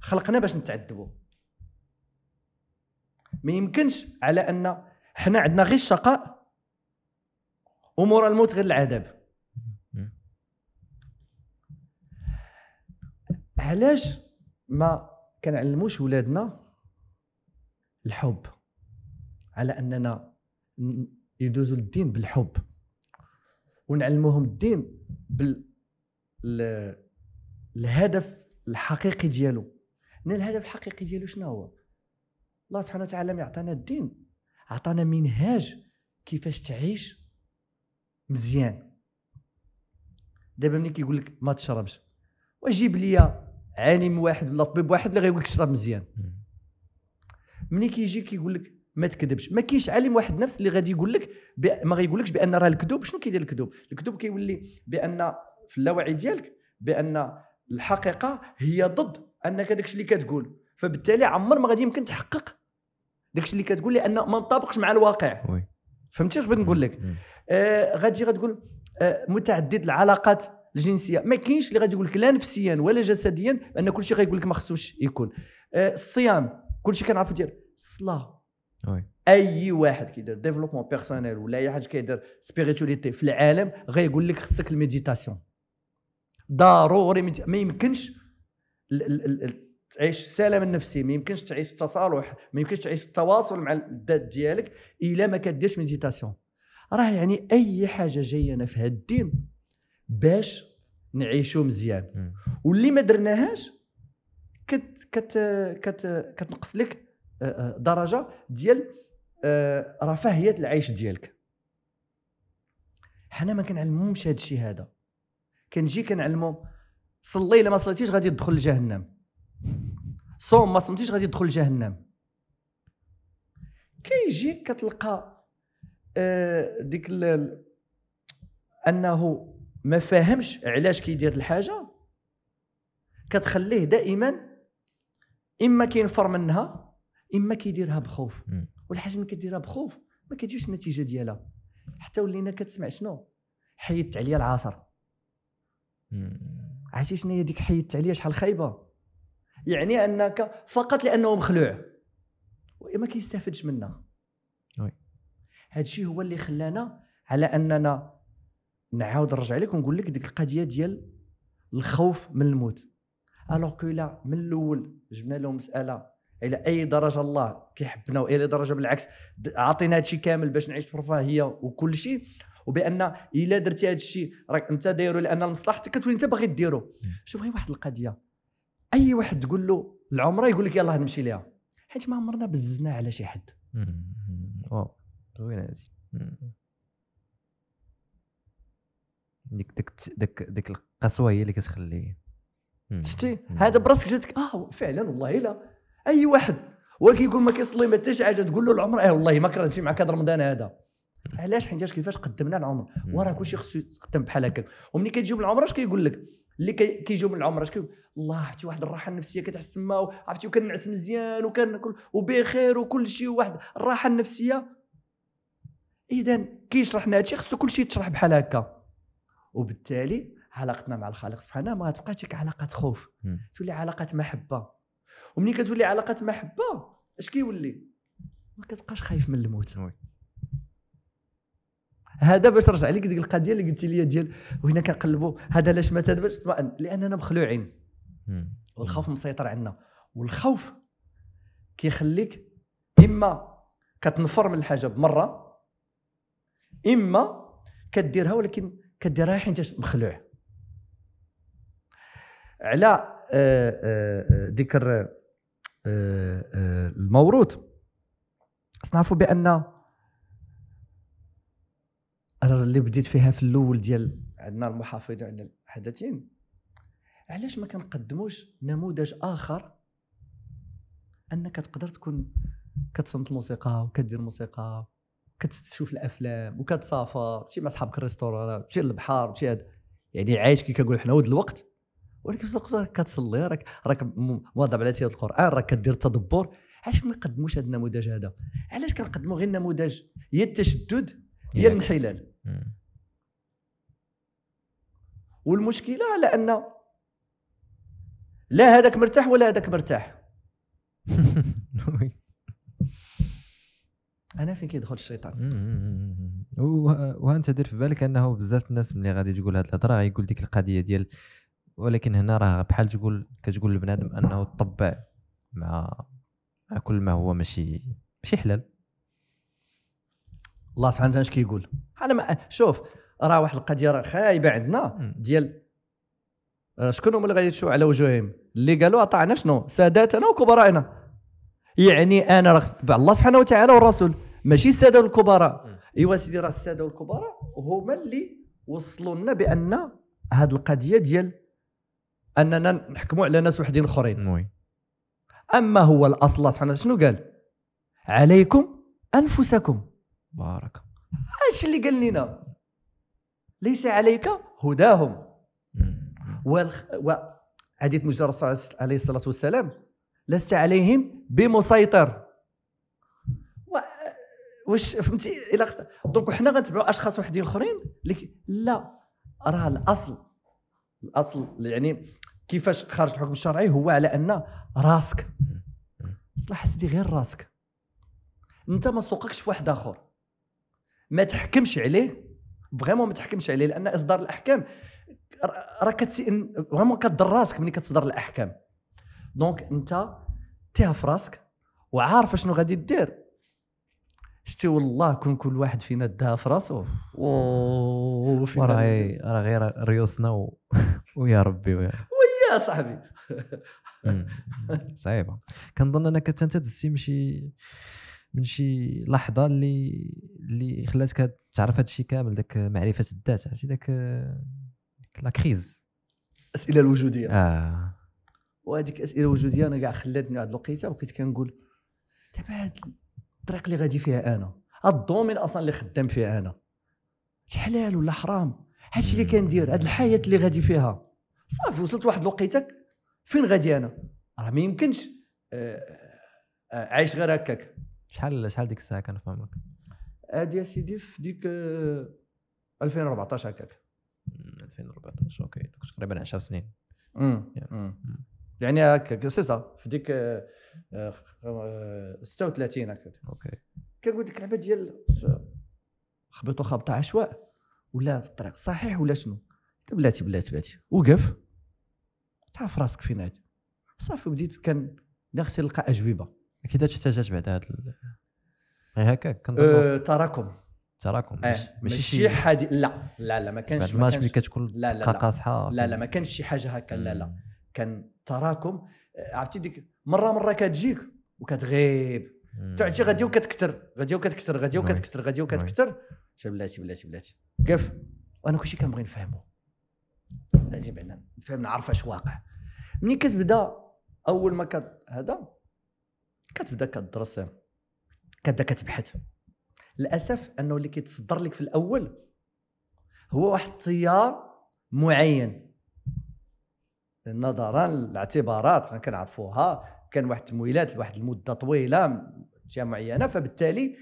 خلقنا باش نتعذبوا ما يمكنش على ان حنا عندنا غير الشقاء ومورا الموت غير العذاب علاش ما كنعلموش ولادنا الحب على اننا يدوزوا للدين بالحب ونعلموهم الدين بال الهدف الحقيقي ديالو الهدف الحقيقي ديالو شنو هو الله سبحانه وتعالى ما عطانا الدين عطانا منهاج كيفاش تعيش مزيان دابا ملي كيقول لك ما تشربش واجيب لي عالم واحد ولا طبيب واحد اللي غيقول لك شرب مزيان ملي كيجي كيقول لك ما تكذبش ما كاينش عالم واحد نفس اللي غادي يقول لك ما غيقولكش بان راه الكذوب شنو كيدير الكذوب الكذوب كيولي بان في اللاوعي ديالك بان الحقيقه هي ضد انك داكشي اللي كتقول فبالتالي عمر ما غادي يمكن تحقق داكشي اللي كتقول لي ما نطابقش مع الواقع فهمتي اش بغيت نقول لك آه غتجي غتقول آه متعدد العلاقات الجنسيه ما كاينش اللي غادي يقول لك لا نفسيا ولا جسديا ان كل شيء غيقول لك ما خصوش يكون آه الصيام كل شيء كنعرفو ديال الصلاه اي واحد كيدير ديفلوبمون بيرسونيل ولا اي حاجه كيدير سبيريتواليتي في العالم غيقول لك خصك الميديتاسيون ضروري ما يمكنش تعيش السلام النفسي ما يمكنش تعيش التصالح ما يمكنش تعيش التواصل مع الذات ديالك الا ما كديرش مديتاسيون راه يعني اي حاجه جايه انا في هذا الدين باش نعيشو مزيان واللي ما درناهاش كت كت كت كتنقص لك آه، آه، درجه ديال آه، رفاهيه العيش ديالك حنا ما كنعلموش هذا الشيء هذا كنجي كنعلمو صلي الا ما صليتيش غادي تدخل لجهنم صوم ما صمتيش غادي تدخل جهنم كيجيك كتلقى آه، ديك انه ما فاهمش علاش كيدير الحاجه كتخليه دائما اما كينفر منها اما كيديرها بخوف والحاجه اللي كديرها بخوف ما كتجيش النتيجه ديالها حتى ولينا كتسمع شنو حيدت عليا العصر عرفتي شنو هي ديك حيدت عليا شحال خايبه يعني انك فقط لانه مخلوع وما كيستافدش منا هذا الشيء هو اللي خلانا على اننا نعاود نرجع لك ونقول لك ديك القضيه ديال الخوف من الموت الوغ كو من الاول جبنا لهم مساله الى اي درجه الله كيحبنا والى درجه بالعكس عاطينا هادشي كامل باش نعيش برفاهيه وكل شيء وبان الا درتي هذا الشيء راك انت دايره لان مصلحتك كتولي انت باغي ديرو شوف غير واحد القضيه اي واحد تقول له العمره يقول لك يلاه نمشي ليها حيت ما عمرنا بززنا على شي حد واو زوينه هذه ديك ديك ديك ديك القسوه هي اللي كتخلي شتي هذا براسك جاتك اه فعلا والله لا اي واحد ولكن يقول ما كيصلي ما حتى شي حاجه تقول له العمر اه والله ما كره نمشي معك هذا رمضان هذا علاش حيت كيفاش قدمنا العمر وراه كلشي خصو يتقدم بحال هكاك ومني كتجيب العمر اش كيقول لك اللي كيجيو من العمر اش الله عرفتي واحد الراحه النفسيه كتحس تما عرفتي وكنعس مزيان وكناكل وبخير وكل شيء واحد الراحه النفسيه اذا كيشرح لنا هادشي خصو كل شيء يتشرح بحال هكا وبالتالي علاقتنا مع الخالق سبحانه ما غتبقاش هيك علاقه خوف تولي علاقه محبه ومني كتولي علاقه محبه اش كيولي ما كتبقاش خايف من الموت هذا باش رجع لك ديك القضيه اللي قلتي لي ديال وهنا كنقلبوا هذا علاش مات هذا باش لاننا مخلوعين والخوف مسيطر عندنا والخوف كيخليك اما كتنفر من الحاجه بمره اما كديرها ولكن كديرها حيت مخلوع على آه، آه، آه، ذكر الموروث سنعرفوا بان انا اللي بديت فيها في الاول ديال عندنا المحافظين وعندنا الحدثين علاش ما كنقدموش نموذج اخر انك تقدر تكون كتصنت الموسيقى وكدير موسيقى كتشوف الافلام وكتسافر تمشي مع صحابك الريستورانات تمشي للبحر تمشي هذا يعني عايش كي كنقول حنا ود الوقت ولكن في الوقت راك كتصلي راك راك مواظب على سيره القران راك كدير التدبر علاش ما نقدموش هذا النموذج هذا علاش كنقدموا غير نموذج يا التشدد هي الانحلال والمشكله على ان لا هذاك مرتاح ولا هذاك مرتاح انا فين كيدخل الشيطان وانت دير في بالك انه بزاف الناس ملي غادي تقول هذه الهضره غيقول ديك القضيه ديال ولكن هنا راه بحال تقول كتقول لبنادم انه طبع مع مع كل ما هو ماشي ماشي حلال الله سبحانه وتعالى اش كيقول انا ما شوف راه واحد القضيه خايبه عندنا ديال آه، شكون هما اللي غادي غيتشوا على وجوههم اللي قالوا اطعنا شنو ساداتنا وكبرائنا يعني انا راه تبع الله سبحانه وتعالى والرسول ماشي الساده والكبراء ايوا سيدي راه الساده والكبراء هما اللي وصلوا لنا بان هذه القضيه ديال اننا نحكموا على ناس وحدين اخرين اما هو الاصل الله سبحانه وتعالى شنو قال عليكم انفسكم بارك هادشي اللي قال لنا ليس عليك هداهم والخ... و... حديث مجد الرسول عليه الصلاه والسلام لست عليهم بمسيطر واش فهمتي الا خص دونك حنا غنتبعوا اشخاص وحدين اخرين لك لا راه الاصل الاصل يعني كيفاش خرج الحكم الشرعي هو على ان راسك اصلا سيدي غير راسك انت ما سوقكش في واحد اخر ما تحكمش عليه فريمون ما تحكمش عليه لان اصدار الاحكام راه كتسي فريمون كضر راسك ملي كتصدر الاحكام دونك انت تيها في راسك وعارف شنو غادي دير شتي والله كون كل واحد فينا داها في راسو راه راه غير ريوسنا و... ويا ربي ويا ويا صاحبي صعيبه كنظن انك انت دزتي ماشي من شي لحظه اللي اللي خلاتك تعرف هذا الشيء كامل داك معرفه الذات عرفتي داك لا كريز الاسئله الوجوديه اه وهذيك الاسئله الوجوديه انا كاع خلاتني واحد الوقيته بقيت كنقول دابا هاد الطريق اللي غادي فيها انا الدومين اصلا اللي خدام فيها انا حلال ولا حرام هادشي اللي كندير هاد الحياه اللي غادي فيها صافي وصلت واحد الوقيته فين غادي انا راه ما يمكنش آه، آه، عايش غير هكاك شحال شحال ديك الساعه كان في عمرك؟ عاد آه، يا سيدي في ديك 2014 آه، هكاك 2014 اوكي تقريبا 10 سنين يعني هكاك سي في ديك 36 آه، هكاك اوكي كان قلت لك اللعبه ديال خبيط وخبطه عشواء ولا في الطريق الصحيح ولا شنو بلاتي بلاتي بلاتي وقف تعرف راسك فين هادي صافي بديت كان نغسل نلقى اجوبه اكيد احتاجات بعد هذا غير هكاك كنظن أه، تراكم تراكم أه، ماشي شي حاجه لا لا لا ما كانش الماتش ملي كتكون لا لا قاصحه لا لا ما كانش شي حاجه هكا لا لا كان تراكم أه، عرفتي ديك مره مره كتجيك وكتغيب تعطي غادي وكتكثر غادي وكتكثر غادي وكتكثر غادي وكتكثر بلاتي بلاتي بلاتي كيف وانا كلشي كنبغي نفهمو لازم نفهم نعرف اش واقع ملي كتبدا اول ما كت هذا كتبدا كدرس كتبدا كتبحث للاسف انه اللي كيتصدر لك في الاول هو واحد التيار معين نظرا للاعتبارات حنا كنعرفوها كان واحد التمويلات لواحد المده طويله جهه معينه فبالتالي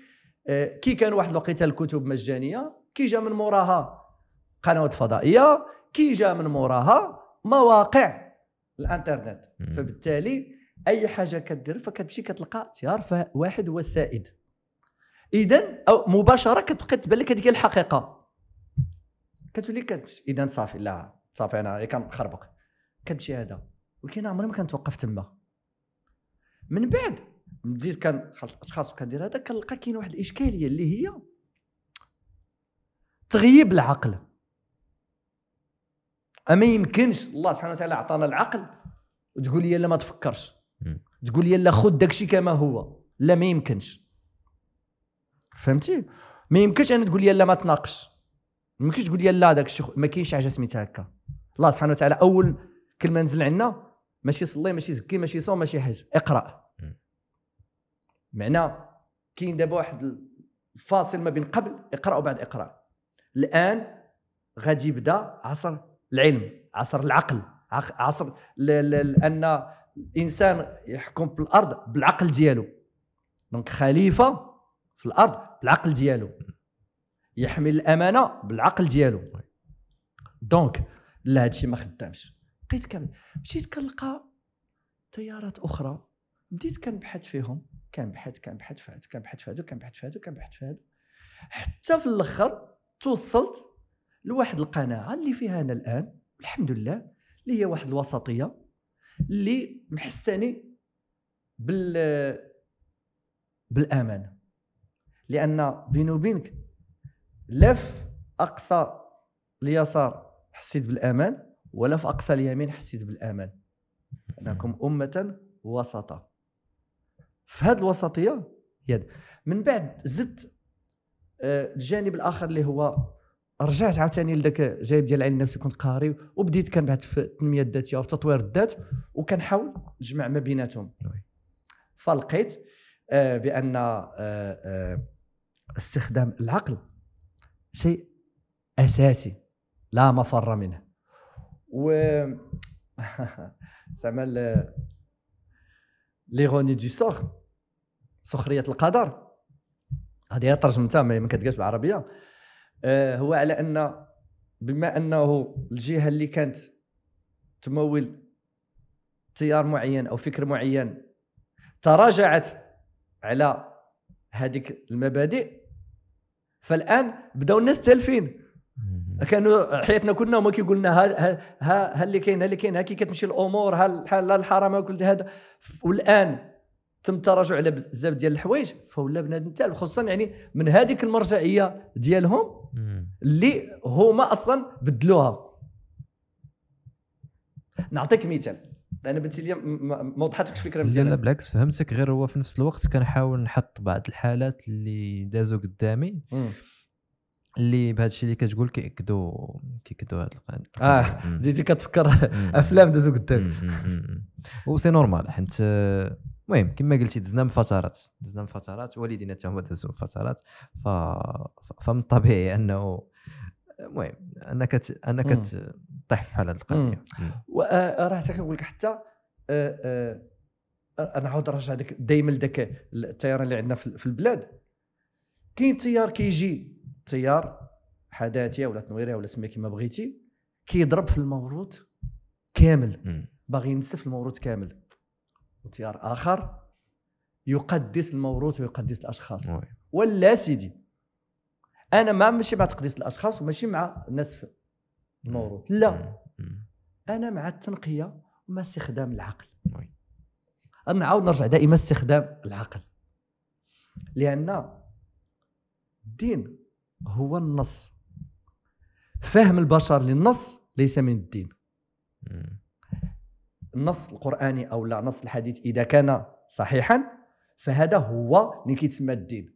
آه، كي كان واحد الوقيته الكتب مجانيه كي جا من موراها قنوات فضائيه كي جا من موراها مواقع الانترنت فبالتالي اي حاجه كدير فكتمشي كتلقى تيار واحد هو السائد اذا او مباشره كتبقى تبان لك هذيك الحقيقه كتولي كتمشي اذا صافي لا صافي انا إيه كنخربق كتمشي هذا ولكن عمري ما كنتوقف تما من بعد بديت كنخلط خاصو كندير هذا كنلقى كاين واحد الاشكاليه اللي هي تغييب العقل اما يمكنش الله سبحانه وتعالى عطانا العقل وتقول لي لا ما تفكرش تقول لي لا خذ داكشي كما هو لا ما يمكنش فهمتي ما يمكنش انا تقول لي لا ما تناقش ما يمكنش تقول لي لا داكشي ما كاينش حاجه سميتها هكا الله سبحانه وتعالى اول كلمه نزل عندنا ماشي صلي ماشي زكي ماشي صوم ماشي حج اقرا معنى كاين دابا واحد الفاصل ما بين قبل اقرا وبعد اقرا الان غادي يبدا عصر العلم عصر العقل عصر لان الانسان يحكم بالارض بالعقل ديالو دونك خليفه في الارض بالعقل ديالو يحمل الامانه بالعقل ديالو دونك لا هادشي ما خدامش بقيت كامل مشيت كنلقى تيارات اخرى بديت كنبحث فيهم كنبحث كنبحث في هادو كنبحث في هادو كنبحث في هادو كنبحث في هادو حتى في الاخر توصلت لواحد القناعه اللي فيها انا الان الحمد لله اللي هي واحد الوسطيه اللي محساني بال بالامان لان بيني وبينك لف اقصى اليسار حسيت بالامان ولا في اقصى اليمين حسيت بالامان انكم امه وسطه في هذه الوسطيه يد من بعد زدت آه، الجانب الاخر اللي هو رجعت عاوتاني لذاك جايب ديال علم النفس كنت قاري وبديت كنبحث في التنميه الذاتيه وتطوير الذات وكنحاول نجمع ما بيناتهم فلقيت آه، بان آه، آه، استخدام العقل شيء اساسي لا مفر منه و زعما ليغوني دو سخريه القدر هذه ترجمتها ما كتقالش بالعربيه آه، هو على ان بما انه الجهه اللي كانت تمول تيار معين او فكر معين تراجعت على هذيك المبادئ فالان بداو الناس تالفين كانوا حياتنا كلنا هما كيقول لنا ها ها ها اللي كاين ها اللي كاين ها كي كتمشي الامور ها الحرام كل هذا والان تم التراجع على بزاف ديال الحوايج فولا بنادم تالف خصوصا يعني من هذيك المرجعيه ديالهم اللي هما اصلا بدلوها نعطيك مثال انا بنتي لي ما وضحتكش الفكره مزيان لا بالعكس فهمتك غير هو في نفس الوقت كنحاول نحط بعض الحالات اللي دازوا قدامي اللي بهذا الشيء اللي كتقول كيأكدوا كيأكدوا هذا القانون اه بديتي كتفكر افلام دازوا قدامي وسي نورمال حيت المهم كما قلتي دزنا من فترات دزنا من فترات والدينا حتى هما دازوا من فترات ف... فمن الطبيعي انه المهم انك ت... انك تطيح في حاله هذه القضيه وراه آه، حتى كنقول لك حتى آه، آه، انا عاود راجع داك دائما لذاك التيار اللي عندنا في البلاد كاين تيار كيجي تيار حداثيه ولا تنويريه ولا سميها كما بغيتي كيضرب في الموروث كامل باغي ينسف الموروث كامل وتيار اخر يقدس الموروث ويقدس الاشخاص ولا سيدي انا ما ماشي مع تقديس الاشخاص وماشي مع الناس الموروث لا انا مع التنقيه وما استخدام العقل نعاود نرجع دائما استخدام العقل لان الدين هو النص فهم البشر للنص ليس من الدين النص القراني او لا نص الحديث اذا كان صحيحا فهذا هو اللي كيتسمى الدين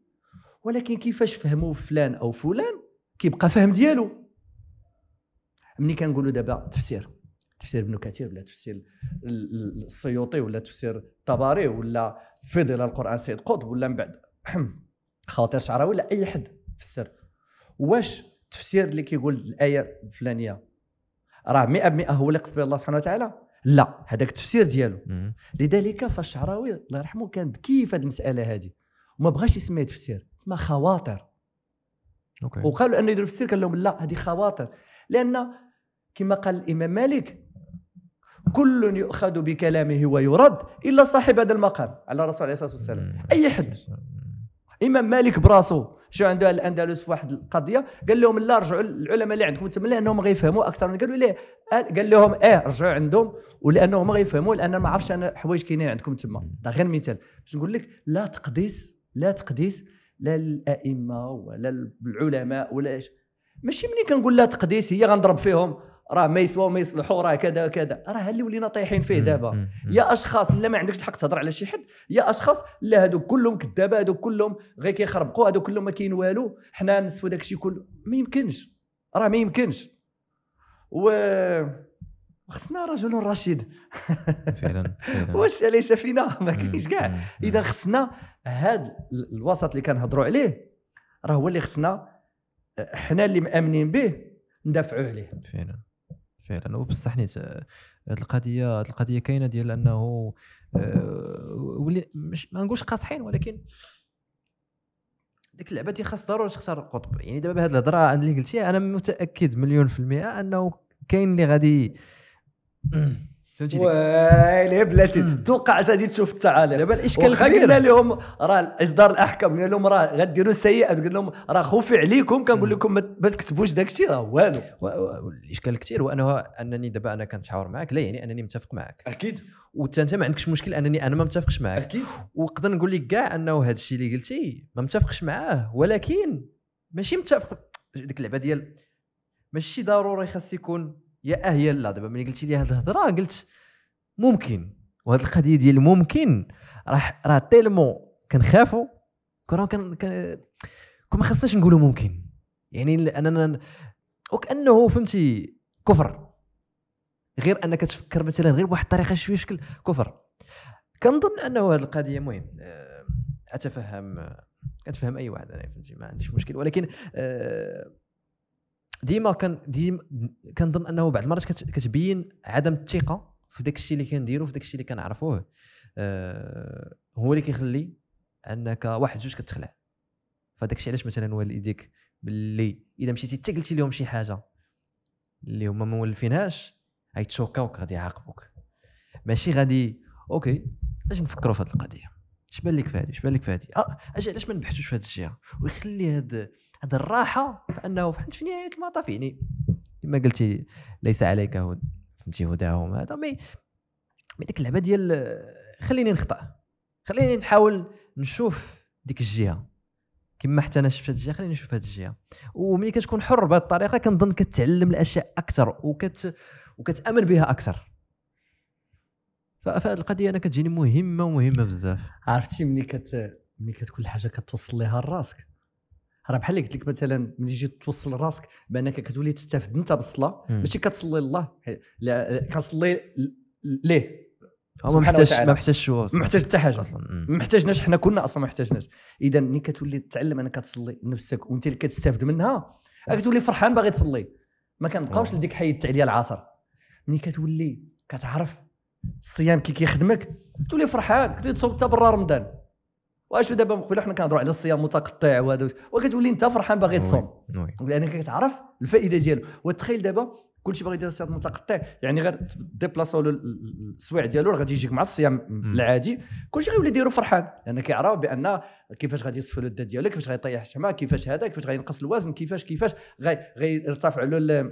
ولكن كيفاش فهموا فلان او فلان كيبقى فهم ديالو ملي كنقولوا دابا تفسير تفسير ابن كثير ولا تفسير السيوطي ولا تفسير الطبري ولا فضل القران سيد قطب ولا من بعد خاطر شعراوي ولا اي حد فسر واش التفسير اللي كيقول الايه الفلانيه راه 100% هو اللي قصد به الله سبحانه وتعالى لا هذاك التفسير ديالو لذلك فالشعراوي الله يرحمه كان ذكي في هذه المساله هذه وما بغاش يسميه تفسير سما خواطر أوكي. وقالوا انه يديروا تفسير قال لهم لا هذه خواطر لان كما قال الامام مالك كل يؤخذ بكلامه ويرد الا صاحب هذا المقام على الرسول عليه الصلاه والسلام اي حد امام مالك براسو شو عنده الاندلس في واحد القضيه قال لهم لا رجعوا العلماء اللي عندكم تما لانهم غيفهموا اكثر من قالوا ليه قال لهم اه رجعوا عندهم ولانهم غيفهموا لان ما عرفتش انا حوايج كاينين عندكم تما ده غير مثال باش نقول لك لا تقديس لا تقديس لا الائمه ولا العلماء ولا ايش ماشي ملي كنقول لا تقديس هي غنضرب فيهم راه ما يسوى وما يصلحوا راه كذا وكذا راه اللي ولينا طايحين فيه دابا يا اشخاص لا ما عندكش الحق تهضر على شي حد يا اشخاص لا هذوك كلهم كذابه هذوك كلهم غير كيخربقوا هذوك كلهم ما كاين والو حنا نسفوا داك الشيء كله ما يمكنش راه ما يمكنش و خصنا رجل رشيد فعلا, فعلا. واش اليس فينا ما كاينش كاع اذا خصنا هذا الوسط اللي كنهضروا عليه راه هو اللي خصنا آه، حنا اللي مامنين به ندافعوا عليه فعلا فعلا وبصح نيت هاد القضيه هاد القضيه كاينه ديال انه آه، ولي مش ما نقولش قاصحين ولكن ديك اللعبه خاص ضروري تختار القطب يعني دابا هاد الهضره اللي قلتيها انا متاكد مليون في المئه انه كاين اللي غادي فهمتي ويلي بلاتي توقع غادي تشوف التعاليق دابا الاشكال واخا قلنا لهم راه اصدار الاحكام قال لهم راه غديروا سيئه قال لهم راه خوفي عليكم كنقول لكم ما تكتبوش داك الشيء راه والو الاشكال كثير هو انني دابا انا كنتحاور معك لا يعني انني متفق معك اكيد وانت انت ما عندكش مشكل انني انا ما متفقش معك اكيد ونقدر نقول لك كاع انه هذا الشيء اللي قلتي ما متفقش معاه ولكن ماشي متفق ديك اللعبه ديال ماشي ضروري خاص يكون يا اه يا لا دابا ملي قلتي لي هذه الهضره قلت ممكن وهذه القضيه ديال ممكن راه راه تيلمون كنخافوا كون كان كون ما خصناش نقولوا ممكن يعني لاننا وكانه فهمتي كفر غير انك تفكر مثلا غير بواحد الطريقه شويه شكل كفر كنظن انه هذه القضيه مهم أه، اتفهم كتفهم اي واحد انا فهمتي ما عنديش مشكل ولكن أه ديما كان ديما كنظن انه بعض المرات كتبين عدم الثقه في داك الشيء اللي كنديرو في داك الشيء اللي كنعرفوه آه، هو اللي كيخلي انك واحد جوج كتخلع فداك الشيء علاش مثلا والديك باللي اذا مشيتي حتى قلتي لهم شي حاجه اللي هما ما مولفينهاش غيتشوكاوك غادي يعاقبوك ماشي غادي اوكي اش نفكروا في هذه القضيه اش بان لك في هذه اش بان لك في هذه اه اجي علاش ما نبحثوش في هذه الجهه ويخلي هذا هذه الراحه فانه فهمت في نهايه المطاف يعني كما قلتي ليس عليك هد... فهمتي هداهم هذا مي مي ديك اللعبه ديال خليني نخطا خليني نحاول نشوف ديك الجهه كما حتى انا شفت الجهه خليني نشوف هذه الجهه وملي كتكون حر بهذه الطريقه كنظن كتعلم الاشياء اكثر وكت وكتامن بها اكثر فهاد القضيه انا كتجيني مهمه ومهمه بزاف عرفتي ملي كت ملي كتكون الحاجه كتوصل ليها لراسك راه بحال اللي قلت لك مثلا ملي جيت توصل راسك بانك كتولي تستافد انت بالصلاه ماشي كتصلي لله كتصلي ليه هو ما محتاج ما محتاجش هو ما محتاج حتى حاجه اصلا ما محتاجناش حنا كنا اصلا ما محتاجناش اذا ملي كتولي تتعلم انك كتصلي لنفسك وانت اللي كتستافد منها كتولي فرحان باغي تصلي ما كنبقاوش لديك تاع ديال العصر ملي كتولي كتعرف الصيام كي كيخدمك كتولي فرحان كتولي تصوم حتى برا رمضان واش دابا نقول حنا كنهضروا على الصيام متقطع وهذا وكتولي انت فرحان باغي تصوم لانك كتعرف الفائده ديالو وتخيل دابا كلشي باغي يدير الصيام متقطع يعني غير ديبلاسو السويع ديالو راه غادي يجيك مع الصيام العادي كلشي غيولي يديرو فرحان لان كيعرف بان كيفاش غادي يصفي الدات ديالو كيفاش غيطيح الشمع كيفاش هذا كيفاش غينقص الوزن كيفاش كيفاش غيرتفع له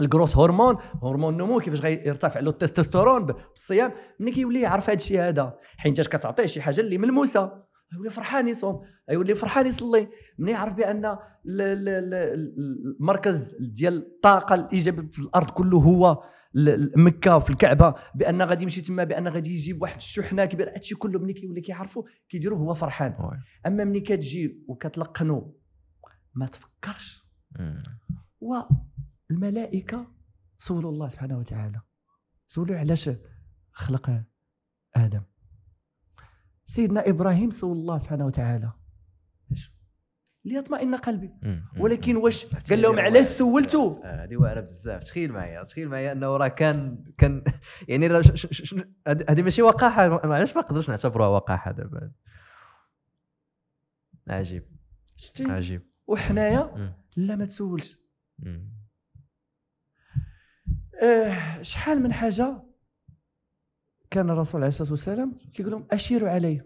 الجروث هرمون هرمون النمو كيفاش غيرتفع له التستوستيرون بالصيام ملي كيولي يعرف هذا الشيء هذا حيت كتعطيه شي حاجه اللي ملموسه يولي فرحان يصوم يولي فرحان يصلي من يعرف بان المركز ديال الطاقه الايجابيه في الارض كله هو مكه في الكعبه بان غادي يمشي تما بان غادي يجيب واحد الشحنه كبيره هادشي كله ملي كيولي كيعرفوا كيديروا هو فرحان أوي. اما ملي كتجي وكتلقنوا ما تفكرش والملائكه سولوا الله سبحانه وتعالى سولوا علاش خلق ادم سيدنا ابراهيم سول الله سبحانه وتعالى ليطمئن قلبي ولكن واش قال لهم علاش سولتوا آه، آه، هذه واعره بزاف تخيل معايا تخيل معايا انه راه كان كان يعني هذه ماشي وقاحه علاش ما نقدرش نعتبروها وقاحه دابا عجيب شتي عجيب وحنايا لا ما تسولش آه، شحال من حاجه كان الرسول عليه الصلاه والسلام كيقول لهم اشيروا علي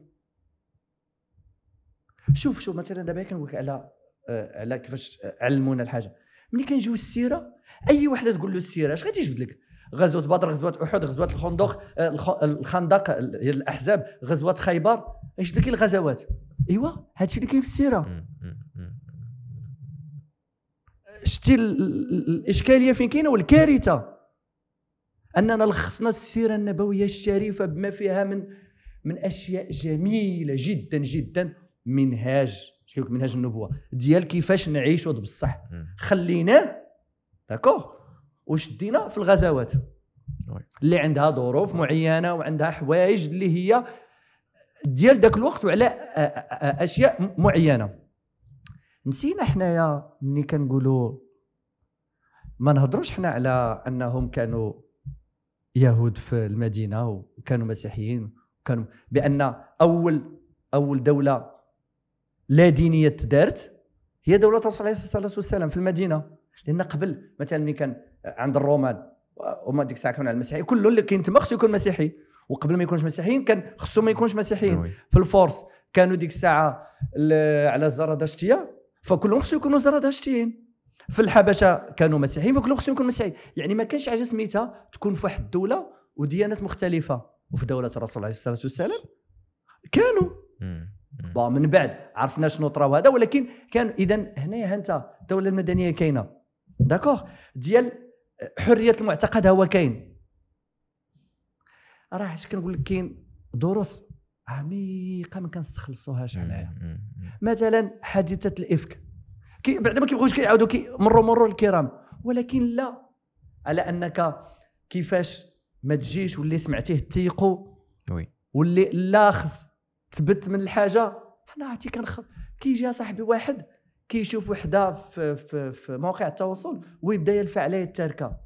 شوف شوف مثلا دابا كنقول لك على آه، على كيفاش آه، علمونا الحاجه ملي كنجيو السيره اي وحده تقول له السيره اش غادي يجبد لك غزوه بدر غزوه احد غزوه الخندق آه، الخندق هي الاحزاب غزوه خيبر يجبد لك الغزوات ايوا هادشي اللي كاين في السيره شتي الاشكاليه فين كاينه والكارثه اننا لخصنا السيره النبويه الشريفه بما فيها من من اشياء جميله جدا جدا منهاج منهاج النبوه ديال كيفاش نعيشوا بصح خليناه داكوغ وشدينا في الغزوات اللي عندها ظروف معينه وعندها حوايج اللي هي ديال ذاك الوقت وعلى اشياء معينه نسينا حنايا ملي كنقولوا ما نهضروش حنا على انهم كانوا يهود في المدينه وكانوا مسيحيين وكانوا بان اول اول دوله لا دينيه تدارت هي دوله الرسول عليه الصلاه والسلام في المدينه لان قبل مثلا ملي كان عند الرومان وما ديك الساعه كانوا على المسيحيين كل اللي تما خصو يكون مسيحي وقبل ما يكونش مسيحيين كان خصو ما يكونش مسيحيين في الفرس كانوا ديك الساعه على الزرادشتيه فكلهم خصو يكونوا زرادشتيين في الحبشه كانوا مسيحيين في الوقت يكون مسيحي يعني ما كانش حاجه سميتها تكون في واحد الدوله وديانات مختلفه وفي دوله الرسول عليه الصلاه والسلام كانوا بون من بعد عرفنا شنو طراو هذا ولكن كان اذا هنايا انت الدوله المدنيه كاينه داكوغ ديال آه، حريه المعتقد هو كاين راه اش كنقول لك كاين دروس عميقه ما كنستخلصوهاش حنايا مثلا حادثه الافك كي بعد ما كيبغيوش كيعاودوا كي مروا مروا الكرام ولكن لا على انك كيفاش ما تجيش واللي سمعتيه تيقو وي واللي لا خص تبت من الحاجه حنا عرفتي كنخ كيجي يا صاحبي واحد كيشوف وحده في, في, في مواقع التواصل ويبدا يلف عليه التركه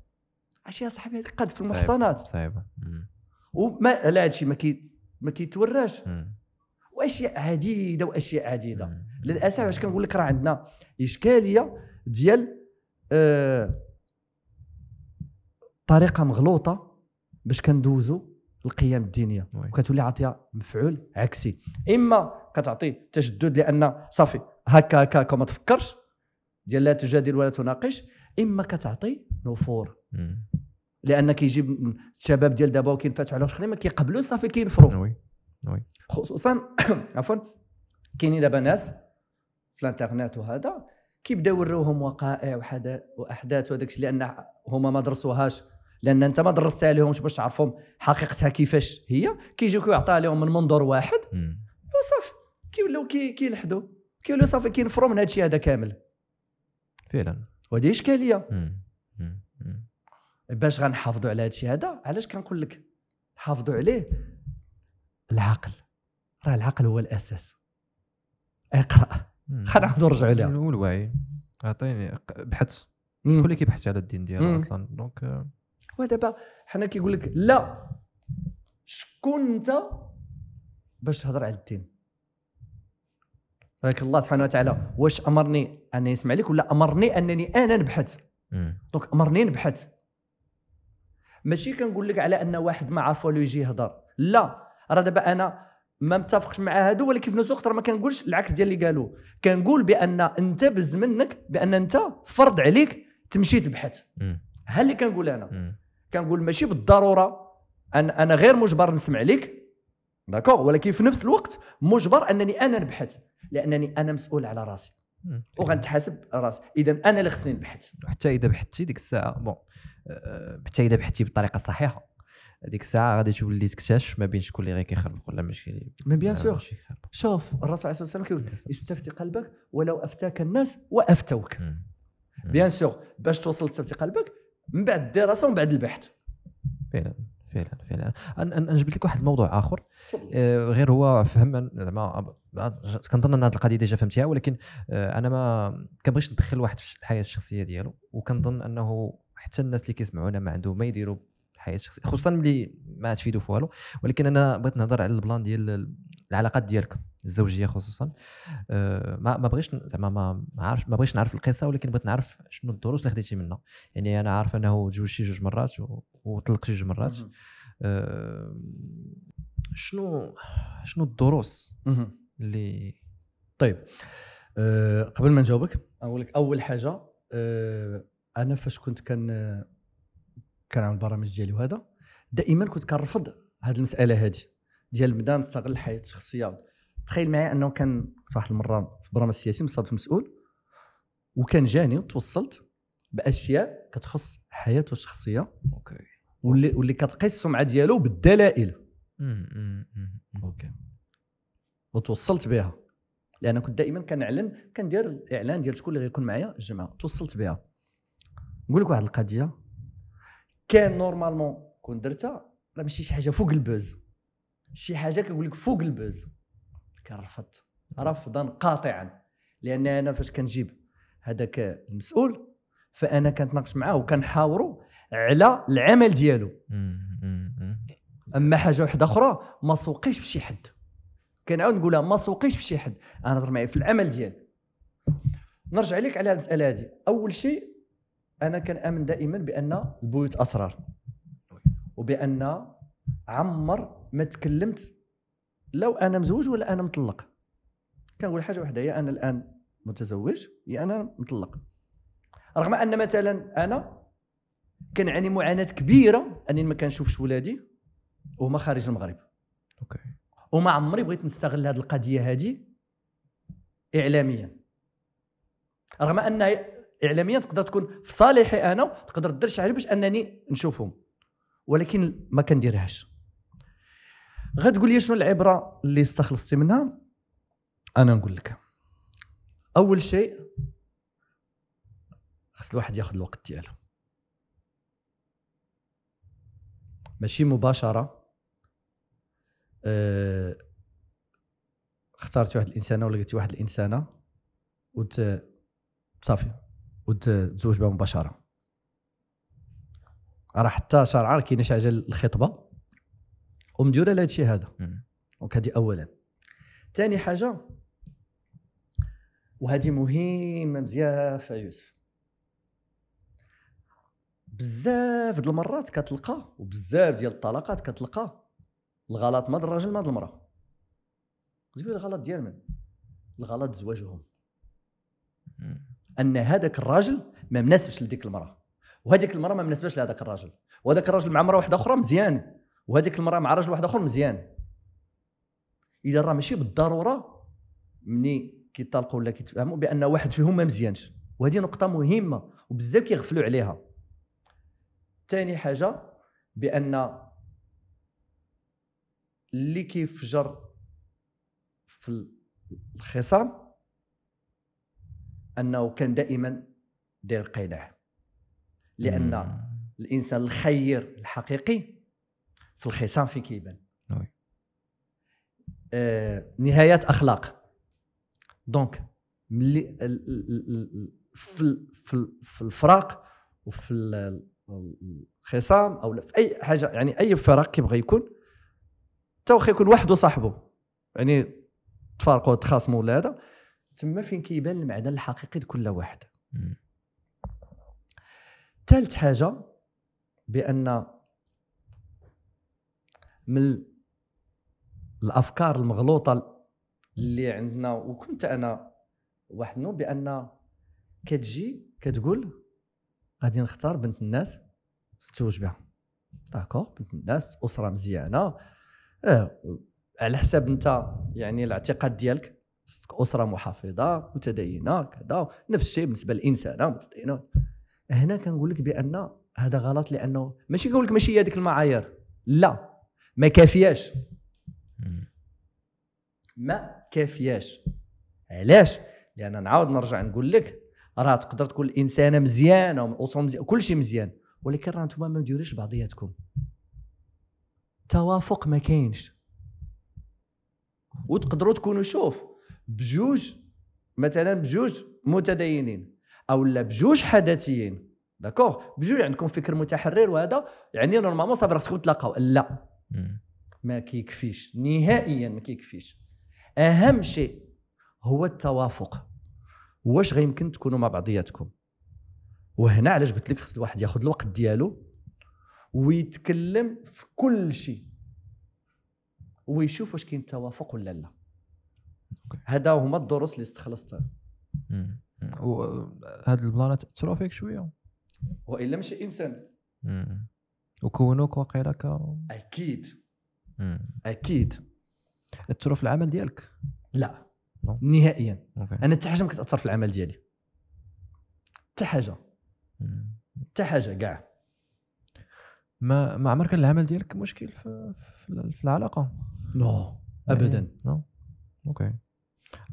عرفتي يا صاحبي قد في المحصنات صعيبه وما على هادشي ما كي ما كيتوراش واشياء عديده واشياء عديده للاسف علاش كنقول لك راه عندنا اشكاليه ديال آه طريقه مغلوطه باش كندوزو القيم الدينيه وكتولي عاطيه مفعول عكسي اما كتعطي تشدد لان صافي هكا هكا هكا ما تفكرش ديال لا تجادل ولا تناقش اما كتعطي نفور لان كيجيب الشباب ديال دابا وكينفتحوا على الاخرين ما كيقبلوش صافي كينفروا وي خصوصا عفوا كاينين دابا ناس في الانترنت وهذا كيبداو يوروهم وقائع واحداث وهذاك الشيء لان هما ما درسوهاش لان انت ما درستها لهم باش تعرفهم حقيقتها كيفاش هي كيجيو ويعطيها لهم من منظور واحد وصافي كيولوا كيلحدوا كيولوا صافي كينفروا من هذا الشيء هذا كامل فعلا وهذه اشكاليه باش غنحافظوا على هذا الشيء هذا علاش كنقول لك حافظوا عليه العقل راه العقل هو الاساس اقرا خلينا نعاودو نرجعو لها الوعي اعطيني بحث شكون اللي كيبحث على الدين ديالو اصلا دونك آه. ودابا حنا كيقول لك لا شكون انت باش تهضر على الدين لكن الله سبحانه وتعالى واش امرني انني نسمع لك ولا امرني انني انا نبحث دونك امرني نبحث ماشي كنقول لك على ان واحد ما عرف والو يجي يهضر لا راه دابا انا ما متفقش مع هادو ولكن في نفس الوقت راه ما كنقولش العكس ديال اللي قالوه كنقول بان انت بز منك بان انت فرض عليك تمشي تبحث ها اللي كنقول انا كنقول ماشي بالضروره ان انا غير مجبر نسمع لك داكوغ ولكن في نفس الوقت مجبر انني انا نبحث لانني انا مسؤول على راسي وغنتحاسب راسي اذا انا اللي خصني نبحث حتى اذا بحثتي ديك الساعه بون أه، حتى اذا بحثتي بالطريقه الصحيحه هذيك الساعه غادي تولي تكتشف ما بين شكون اللي غير كيخربق ولا ماشي مي بيان سور شوف الرسول عليه الصلاه والسلام كيقول استفتي قلبك ولو افتاك الناس وافتوك بيان سور باش توصل تستفتي قلبك من بعد الدراسه ومن بعد البحث فعلا فعلا فعلا انا جبت لك واحد الموضوع اخر آه غير هو فهم زعما كنظن ان هذه القضيه ديجا فهمتها ولكن آه انا ما كنبغيش ندخل واحد في الحياه الشخصيه ديالو وكنظن انه حتى الناس اللي كيسمعونا ما عندهم ما يديروا الحياه الشخصيه خصوصا ملي ما تفيدوا في والو ولكن انا بغيت نهضر على البلان ديال العلاقات ديالك الزوجيه خصوصا آه، ما ما بغيتش زعما ما عارف ما بغيتش نعرف القصه ولكن بغيت نعرف شنو الدروس اللي خديتي منها يعني انا عارف انه تزوجتي جوج مرات وطلقتي جوج مرات آه، شنو شنو الدروس اللي طيب آه، قبل ما نجاوبك اقول لك اول حاجه انا فاش كنت كان كنعمل البرامج ديالي وهذا دائما كنت كنرفض هذه المساله هذه ديال بدا نستغل الحياه الشخصيه تخيل معايا انه كان في واحد المره في برامج سياسي مستضيف مسؤول وكان جاني وتوصلت باشياء كتخص حياته الشخصيه اوكي واللي واللي كتقيس السمعه ديالو بالدلائل اوكي وتوصلت بها لان كنت دائما كنعلن كندير الاعلان ديال شكون اللي غيكون معايا الجمعه توصلت بها نقول لك واحد القضيه كان نورمالمون كون درتها راه ماشي شي حاجه فوق البوز شي حاجه كنقول لك فوق البوز كنرفض رفضا قاطعا لان انا فاش كنجيب هذاك المسؤول فانا كنتناقش معاه وكنحاوروا على العمل ديالو اما حاجه واحده اخرى ما سوقيش بشي حد كنعاود نقولها ما سوقيش بشي حد انا نهضر معايا في العمل ديالي نرجع لك على المساله هذه اول شيء انا كنامن دائما بان البيوت اسرار وبان عمر ما تكلمت لو انا مزوج ولا انا مطلق كنقول حاجه واحده يا انا الان متزوج يا انا مطلق رغم ان مثلا انا كنعاني معاناه كبيره اني ما كنشوفش ولادي وهما خارج المغرب اوكي وما عمري بغيت نستغل هذه القضيه هذه اعلاميا رغم ان اعلاميا تقدر تكون في صالحي انا تقدر دير شي حاجه باش انني نشوفهم ولكن ما كنديرهاش غتقول لي شنو العبره اللي استخلصتي منها انا نقول لك اول شيء خص الواحد ياخذ الوقت ديالو ماشي مباشره أه... واحد الانسانه ولا لقيتي واحد الانسانه وت صافي وتزوج بها مباشره راه حتى شرعا كاين شي حاجه الخطبه ومديوره هذا الشيء هذا دونك هذه اولا ثاني حاجه وهذه مهمه مزيافه يوسف بزاف د المرات كتلقى وبزاف ديال الطلاقات كتلقى الغلط ما د الراجل ما د المراه تقول الغلط ديال من الغلط زواجهم ان هذاك الراجل ما مناسبش لديك المراه وهذيك المراه ما مناسباش لهذاك الراجل وهذاك الراجل مع مراه واحده اخرى مزيان وهذيك المراه مع راجل واحد اخر مزيان اذا راه ماشي بالضروره مني كيطلقوا ولا كيتفاهموا بان واحد فيهم ما مزيانش وهذه نقطه مهمه وبزاف كيغفلوا عليها ثاني حاجه بان اللي كيفجر في الخصام انه كان دائما دير القناع لان مم. الانسان الخير الحقيقي في الخصام فين كيبان آه نهايات اخلاق دونك ملي في في الفراق وفي الخصام او في اي حاجه يعني اي فراق كيبغى يكون تا واخا يكون وحده صاحبه يعني تفارقوا تخاصموا ولا هذا تما فين كيبان المعدن الحقيقي لكل واحد ثالث حاجه بان من الافكار المغلوطه اللي عندنا وكنت انا واحد منهم بان كتجي كتقول غادي نختار بنت الناس تتزوج بها داكور بنت الناس اسره مزيانه اه على حساب انت يعني الاعتقاد ديالك اسره محافظه متدينه كذا نفس الشيء بالنسبه للانسانه متدينه هنا كنقول لك بان هذا غلط لانه ماشي كنقول لك ماشي هي هذيك المعايير لا ما كافياش ما كافياش علاش لان نعاود نرجع نقول لك راه تقدر تكون الانسانه مزيانه والاسره كل شيء مزيان ولكن راه انتم ما مديروش بعضياتكم توافق ما كاينش وتقدروا تكونوا شوف بجوج مثلا بجوج متدينين او لا بجوج حداثيين داكوغ بجوج عندكم يعني فكر متحرر وهذا يعني نورمالمون صافي راسكم تلاقاو لا ما كيكفيش نهائيا ما كيكفيش اهم شيء هو التوافق واش غيمكن تكونوا مع بعضياتكم وهنا علاش قلت لك خص الواحد ياخذ الوقت ديالو ويتكلم في كل شيء ويشوف واش كاين توافق ولا لا هذا هما الدروس اللي استخلصتها وهاد البلانة تاثروا فيك شويه والا ماشي انسان وكونوك واقيلا ك اكيد مم. اكيد تاثروا في العمل ديالك لا مم. نهائيا مم. انا حتى حاجه ما كتاثر في العمل ديالي حتى حاجه حتى حاجه كاع ما ما عمر كان العمل ديالك مشكل في, في العلاقه نو no. ابدا يعني، نو no. اوكي okay.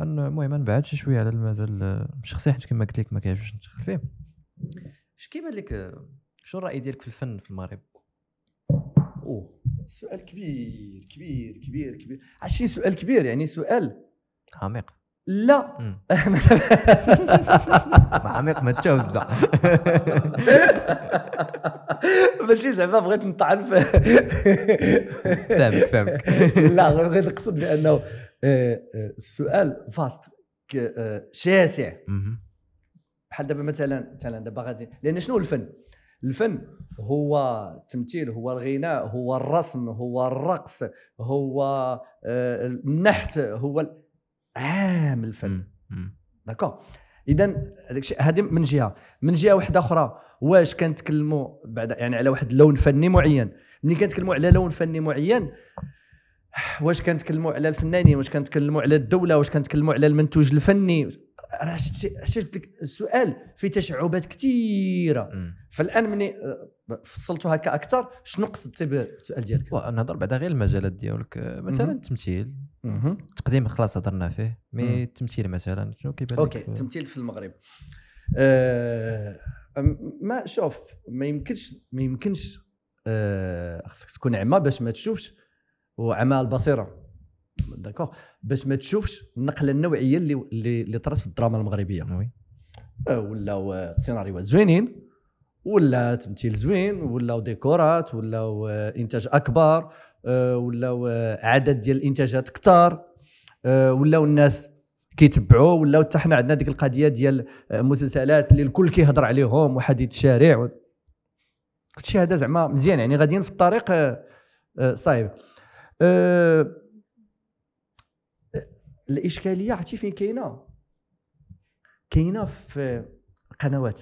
المهم نبعد شي شويه على المجال الشخصي حيت كما قلت لك ما كيعجبش ندخل فيه اش كيبان لك شنو الراي ديالك في الفن في المغرب اوه سؤال كبير كبير كبير كبير عرفتي سؤال كبير يعني سؤال عميق لا عميق ما تشوزع ماشي زعما بغيت نطعن فهمك فهمك لا بغيت نقصد بانه آه، آه، السؤال فاست آه، شاسع إيه. بحال دابا مثلا مثلا دابا غادي لان شنو الفن؟ الفن هو التمثيل هو الغناء هو الرسم هو الرقص هو النحت هو عام الفن داكور اذا هذه من جهه من جهه واحده اخرى واش كنتكلموا بعد يعني على واحد اللون فني معين ملي كنتكلموا على لون فني معين واش كنتكلموا على الفنانين واش كنتكلموا على الدوله واش كنتكلموا على المنتوج الفني راه شفت السؤال في تشعبات كثيره فالان مني آه، فصلته هكا اكثر شنو قصدتي بالسؤال ديالك؟ نهضر بعدا غير المجالات ديالك مثلا التمثيل التقديم خلاص هضرنا فيه مي التمثيل مثلا شنو كيبان اوكي التمثيل في المغرب أه ما شوف ما يمكنش ما يمكنش آه، خصك تكون عمى باش ما تشوفش وعمى البصيره داكوغ باش ما تشوفش النقله النوعيه اللي اللي طرات في الدراما المغربيه وي آه، ولا آه، سيناريوهات زوينين ولا تمثيل زوين ولا ديكورات ولا انتاج اكبر ولا عدد ديال الانتاجات كثار ولا الناس كيتبعوا ولا حتى حنا عندنا ديك القضيه ديال مسلسلات اللي الكل كيهضر عليهم وحديث الشارع كلشي هذا زعما مزيان يعني غاديين في الطريق آه، آه، صايب آه، الاشكاليه عرفتي فين كاينه كاينه في القنوات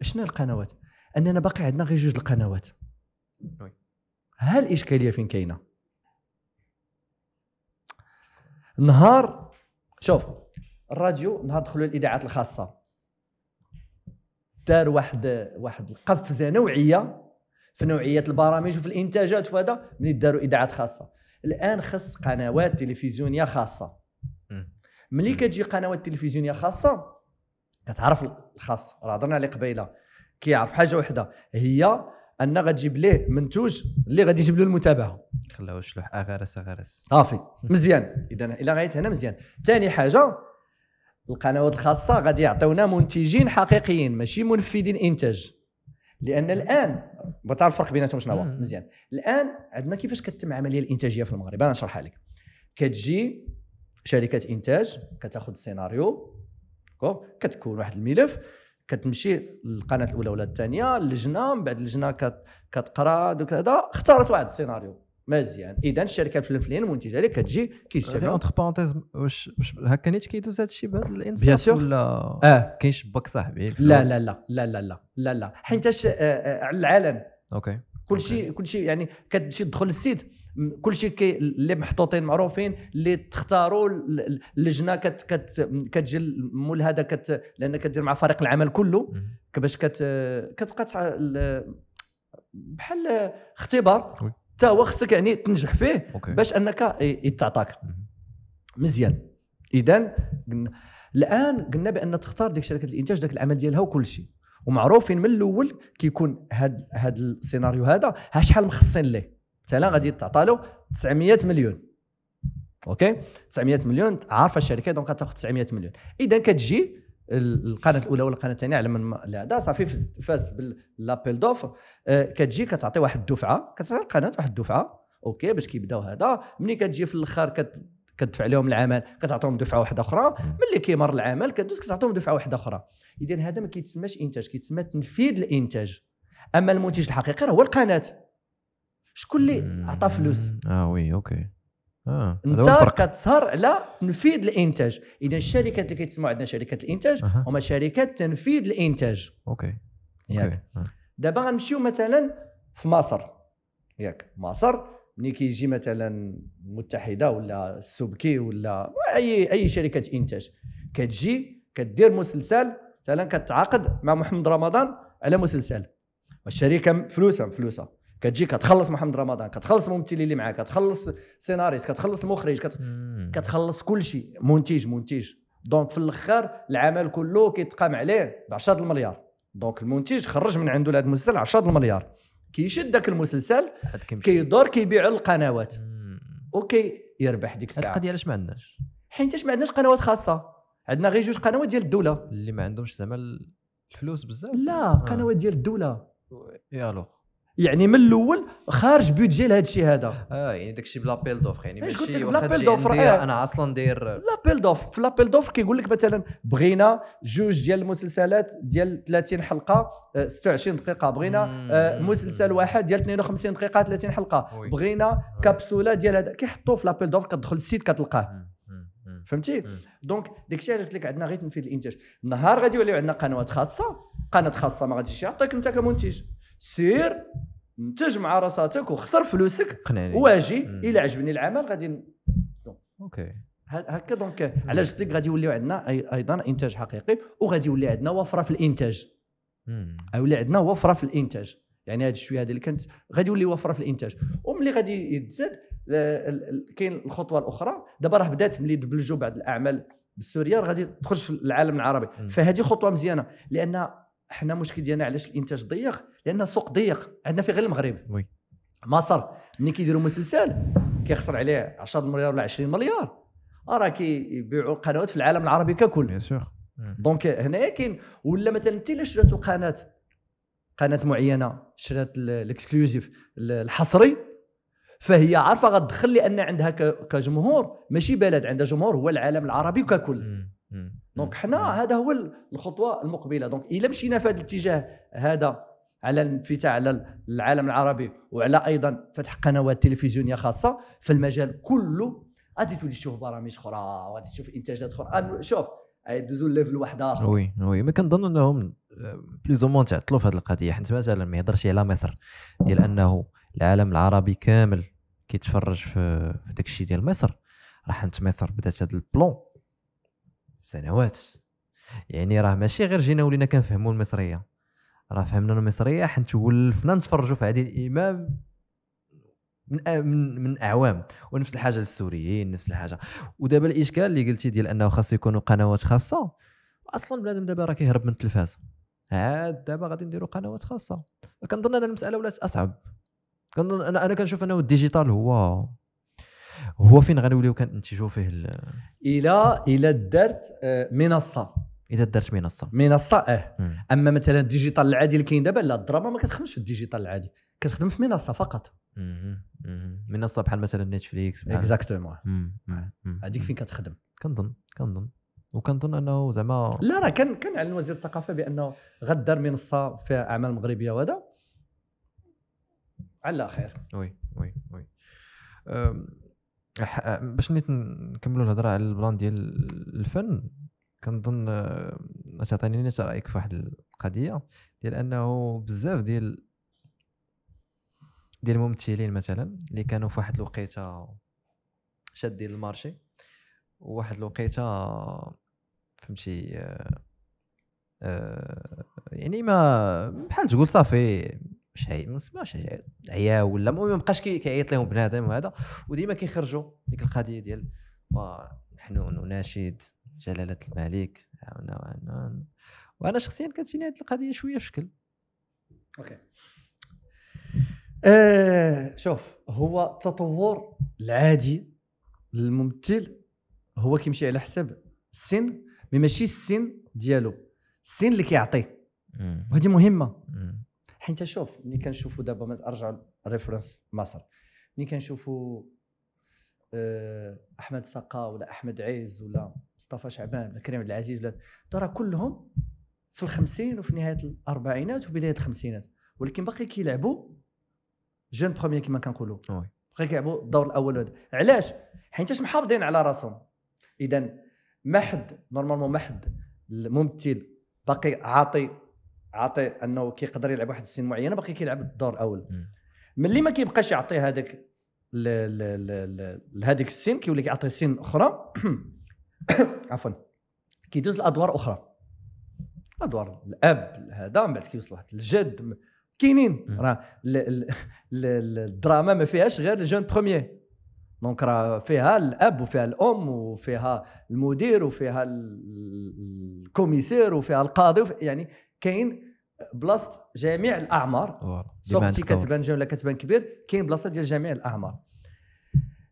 شنو القنوات اننا باقي عندنا غير جوج القنوات ها الاشكاليه فين كاينه نهار شوف الراديو نهار دخلوا الاذاعات الخاصه دار واحد واحد القفزه نوعيه في نوعيه البرامج وفي الانتاجات وهذا ملي داروا اذاعات خاصه الان خص قنوات تلفزيونيه خاصه ملي كتجي قنوات تلفزيونيه خاصه كتعرف الخاص راه هضرنا عليه قبيله كيعرف حاجه وحده هي ان غتجيب ليه منتوج اللي غادي يجيب له المتابعه خلاو شلوح اغرس آه، اغرس آه، صافي مزيان اذا الى غايت هنا مزيان ثاني حاجه القنوات الخاصه غادي يعطيونا منتجين حقيقيين ماشي منفذين انتاج لان الان بتعرف الفرق بيناتهم شنو هو مزيان الان عندنا كيفاش كتتم عمليه الانتاجيه في المغرب انا نشرحها لك كتجي شركه انتاج كتاخذ السيناريو كتكون واحد الملف كتمشي للقناه الاولى ولا الثانيه اللجنه من بعد اللجنه كت... كتقرا دوك هذا اختارت واحد السيناريو مزيان اذا الشركه الفلفليه المنتجه اللي كتجي كيشتغل اونتر بارونتيز واش واش هكا نيت كيدوز هذا الشيء بهذا الانسان ولا اه كاين شباك صاحبي لا لا لا لا لا لا لا لا حيتاش آه، آه، على العلن اوكي كلشي كلشي يعني كتمشي تدخل للسيت كل شيء كي اللي محطوطين معروفين اللي تختاروا اللجنه كت كت كتجي مول هذا كت لان كدير مع فريق العمل كله باش كت كتبقى بحال اختبار حتى هو خصك يعني تنجح فيه أوكي. باش انك يتعطاك مزيان اذا الان قلنا بان تختار ديك شركه الانتاج داك العمل ديالها وكل شيء ومعروفين من الاول كيكون هاد هاد السيناريو هذا ها شحال مخصصين ليه مثلا غادي تعطى له 900 مليون اوكي 900 مليون عارفه الشركه دونك غتاخذ 900 مليون اذا كتجي القناه الاولى ولا القناه الثانيه على من هذا صافي فاز بالابيل دوفر آه، كتجي كتعطي واحد الدفعه كتعطي القناه واحد الدفعه اوكي باش كيبداو هذا ملي كتجي في الاخر كت كتدفع لهم العمل كتعطيهم دفعه واحده اخرى ملي كيمر العمل كدوز كتعطيهم دفعه واحده اخرى اذا هذا ما كيتسماش انتاج كيتسمى تنفيذ الانتاج اما المنتج الحقيقي هو القناه شكون اللي عطى فلوس اه وي اوكي اه انت كتسهر على تنفيذ الانتاج اذا الشركات اللي كيتسموا عندنا شركات الانتاج أه. هما شركات تنفيذ الانتاج اوكي ياك أه. دابا غنمشيو مثلا في مصر ياك مصر ملي كيجي مثلا المتحده ولا السبكي ولا اي اي شركه انتاج كتجي كدير مسلسل مثلا كتعاقد مع محمد رمضان على مسلسل والشركه فلوسها فلوسها كتجي كتخلص محمد رمضان كتخلص الممثل اللي معاه كتخلص السيناريست كتخلص المخرج كت... كتخلص كل شيء منتج منتج دونك في الاخر العمل كله كيتقام عليه ب 10 المليار دونك المنتج خرج من عنده لهذا المسلسل 10 المليار كيشد ذاك المسلسل كيدور كيبيع للقنوات اوكي يربح ديك الساعه القضيه علاش ما عندناش حيتاش ما عندناش قنوات خاصه عندنا غير جوج قنوات ديال الدوله اللي ما عندهمش زعما الفلوس بزاف لا آه. قنوات ديال الدوله يا يعني من الاول خارج بودجي لهذا الشيء هذا اه يعني داك الشيء بلابيل دوفر يعني ماشي لابيل دوفر آه. انا اصلا داير لابيل دوفر في لابيل دوفر كيقول لك مثلا بغينا جوج ديال المسلسلات ديال 30 حلقه 26 آه، دقيقه بغينا آه، مسلسل واحد ديال 52 دقيقه 30 حلقه بغينا كبسوله ديال هذا كيحطوه في لابيل دوفر كتدخل السيت كتلقاه فهمتي دونك داك الشيء قلت لك عندنا غير تنفيذ الانتاج نهار غادي يوليو عندنا قنوات خاصه قناه خاصه ما غاديش يعطيك انت كمنتج سير انتج مع راساتك وخسر فلوسك قنعني واجي الا عجبني العمل غادي اوكي هكا دونك على جدك غادي يوليو عندنا ايضا انتاج حقيقي وغادي يولي عندنا وفره في الانتاج يولي عندنا وفره في الانتاج يعني هذا الشويه هذه اللي كانت غادي يولي وفره في الانتاج وملي غادي يتزاد كاين الخطوه الاخرى دابا راه بدات ملي دبلجوا بعض الاعمال بالسوريا غادي تخرج في العالم العربي فهذه خطوه مزيانه لان حنا المشكل ديالنا علاش الانتاج ضيق لان السوق ضيق عندنا فيه غير المغرب وي مصر ملي كيديروا مسلسل كيخسر عليه 10 مليار ولا 20 مليار آه، راه كيبيعوا القنوات في العالم العربي ككل بيان سور دونك هنايا كاين ولا مثلا انت الا شريتوا قناه قناه معينه شريت الاكسكلوزيف الحصري فهي عارفه غتدخل لان عندها كجمهور ماشي بلد عندها جمهور هو العالم العربي ككل mm. Mm. دونك حنا هذا هو الخطوه المقبله دونك الا مشينا في هذا الاتجاه هذا على الانفتاح على العالم العربي وعلى ايضا فتح قنوات تلفزيونيه خاصه في المجال كله غادي تولي تشوف برامج اخرى وغادي تشوف انتاجات اخرى شوف دوزو ليفل واحد اخر وي وي ما كنظن انهم بليز اومون تعطلوا في هذه القضيه حيت مثلا ما يهضرش على مصر ديال انه العالم العربي كامل كيتفرج في داك الشيء ديال مصر راه حنت مصر بدات هذا البلون سنوات يعني راه ماشي غير جينا ولينا كنفهموا المصريه راه فهمنا المصريه حيت ولفنا نتفرجوا في عادل الامام من من من اعوام ونفس الحاجه للسوريين نفس الحاجه ودابا الاشكال اللي قلتي ديال انه خاص يكونوا قنوات خاصه اصلا بنادم دابا راه كيهرب من التلفاز عاد دابا غادي نديروا قنوات خاصه كنظن ان المساله ولات اصعب كنظن انا انا كنشوف انه الديجيتال هو هو فين غنوليو كنتنتجوا فيه ال... الى الى دارت آه، منصه اذا درت منصه منصه اه مم. اما مثلا الديجيتال العادي اللي كاين دابا لا الدراما ما كتخدمش في الديجيتال العادي كتخدم في منصه فقط مم. منصه بحال مثلا نتفليكس اكزاكتومون هذيك فين كتخدم كنظن كنظن وكنظن انه زعما لا راه كان كان على وزير الثقافه بانه غدار منصه في اعمال مغربيه وهذا على خير وي وي وي آه، باش نيت نكملوا الهضره على البلان ديال الفن كنظن آه، تعطيني نيت رايك في واحد القضيه ديال انه بزاف ديال ديال الممثلين مثلا اللي كانوا في واحد الوقيته شادين المارشي وواحد الوقيته فهمتي آه،, آه يعني ما بحال تقول صافي شيء ما نسمعش عيا ولا ما بقاش كيعيط لهم بنادم وهذا وديما كيخرجوا ديك القضيه ديال نحن نناشد جلاله الملك وانا شخصيا كتجيني هذه القضيه شويه في شكل اوكي آه شوف هو التطور العادي للممثل هو كيمشي على حساب السن مي ماشي السن ديالو السن اللي كيعطيه وهذه مهمه مم. حيت شوف ملي كنشوفوا دابا ارجع ريفرنس مصر ملي كنشوفوا آه، احمد سقا ولا احمد عيز ولا مصطفى شعبان ولا كريم عبد العزيز ولا ترى كلهم في الخمسين وفي نهايه الاربعينات وبدايه الخمسينات ولكن باقي كيلعبوا جون بروميير كما كنقولوا باقي كيلعبوا الدور الاول علاش حيتاش محافظين على راسهم اذا ما حد نورمالمون ما حد الممثل باقي عاطي عاطي انه كيقدر يلعب واحد السن معينه باقي كيلعب الدور الاول ملي ما كيبقاش يعطي هذاك لهذيك السن كيولي كيعطي سن اخرى عفوا كيدوز لادوار اخرى ادوار الاب هذا من بعد كيوصل واحد الجد كاينين راه الدراما ما فيهاش غير الجون بروميير دونك راه فيها الاب وفيها الام وفيها المدير وفيها الكوميسير وفيها القاضي وفيها يعني كاين بلاصه جميع الاعمار كنتي كتبان ولا كتبان كبير كاين بلاصه ديال جميع الاعمار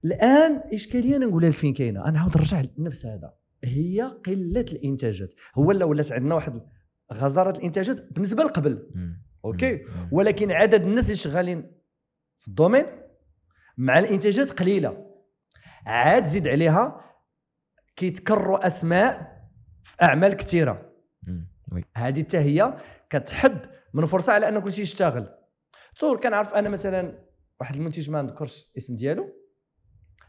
الان اشكاليه انا نقولها لك فين كاينه انا عاود نرجع لنفس هذا هي قله الانتاجات هو لا ولات عندنا واحد غزاره الانتاجات بالنسبه لقبل اوكي ولكن عدد الناس اللي شغالين في الدومين مع الانتاجات قليله عاد زيد عليها كيتكرروا اسماء في اعمال كثيره هذه حتى هي كتحد من فرصه على ان كلشي يشتغل تصور كنعرف انا مثلا واحد المنتج ما نذكرش الاسم ديالو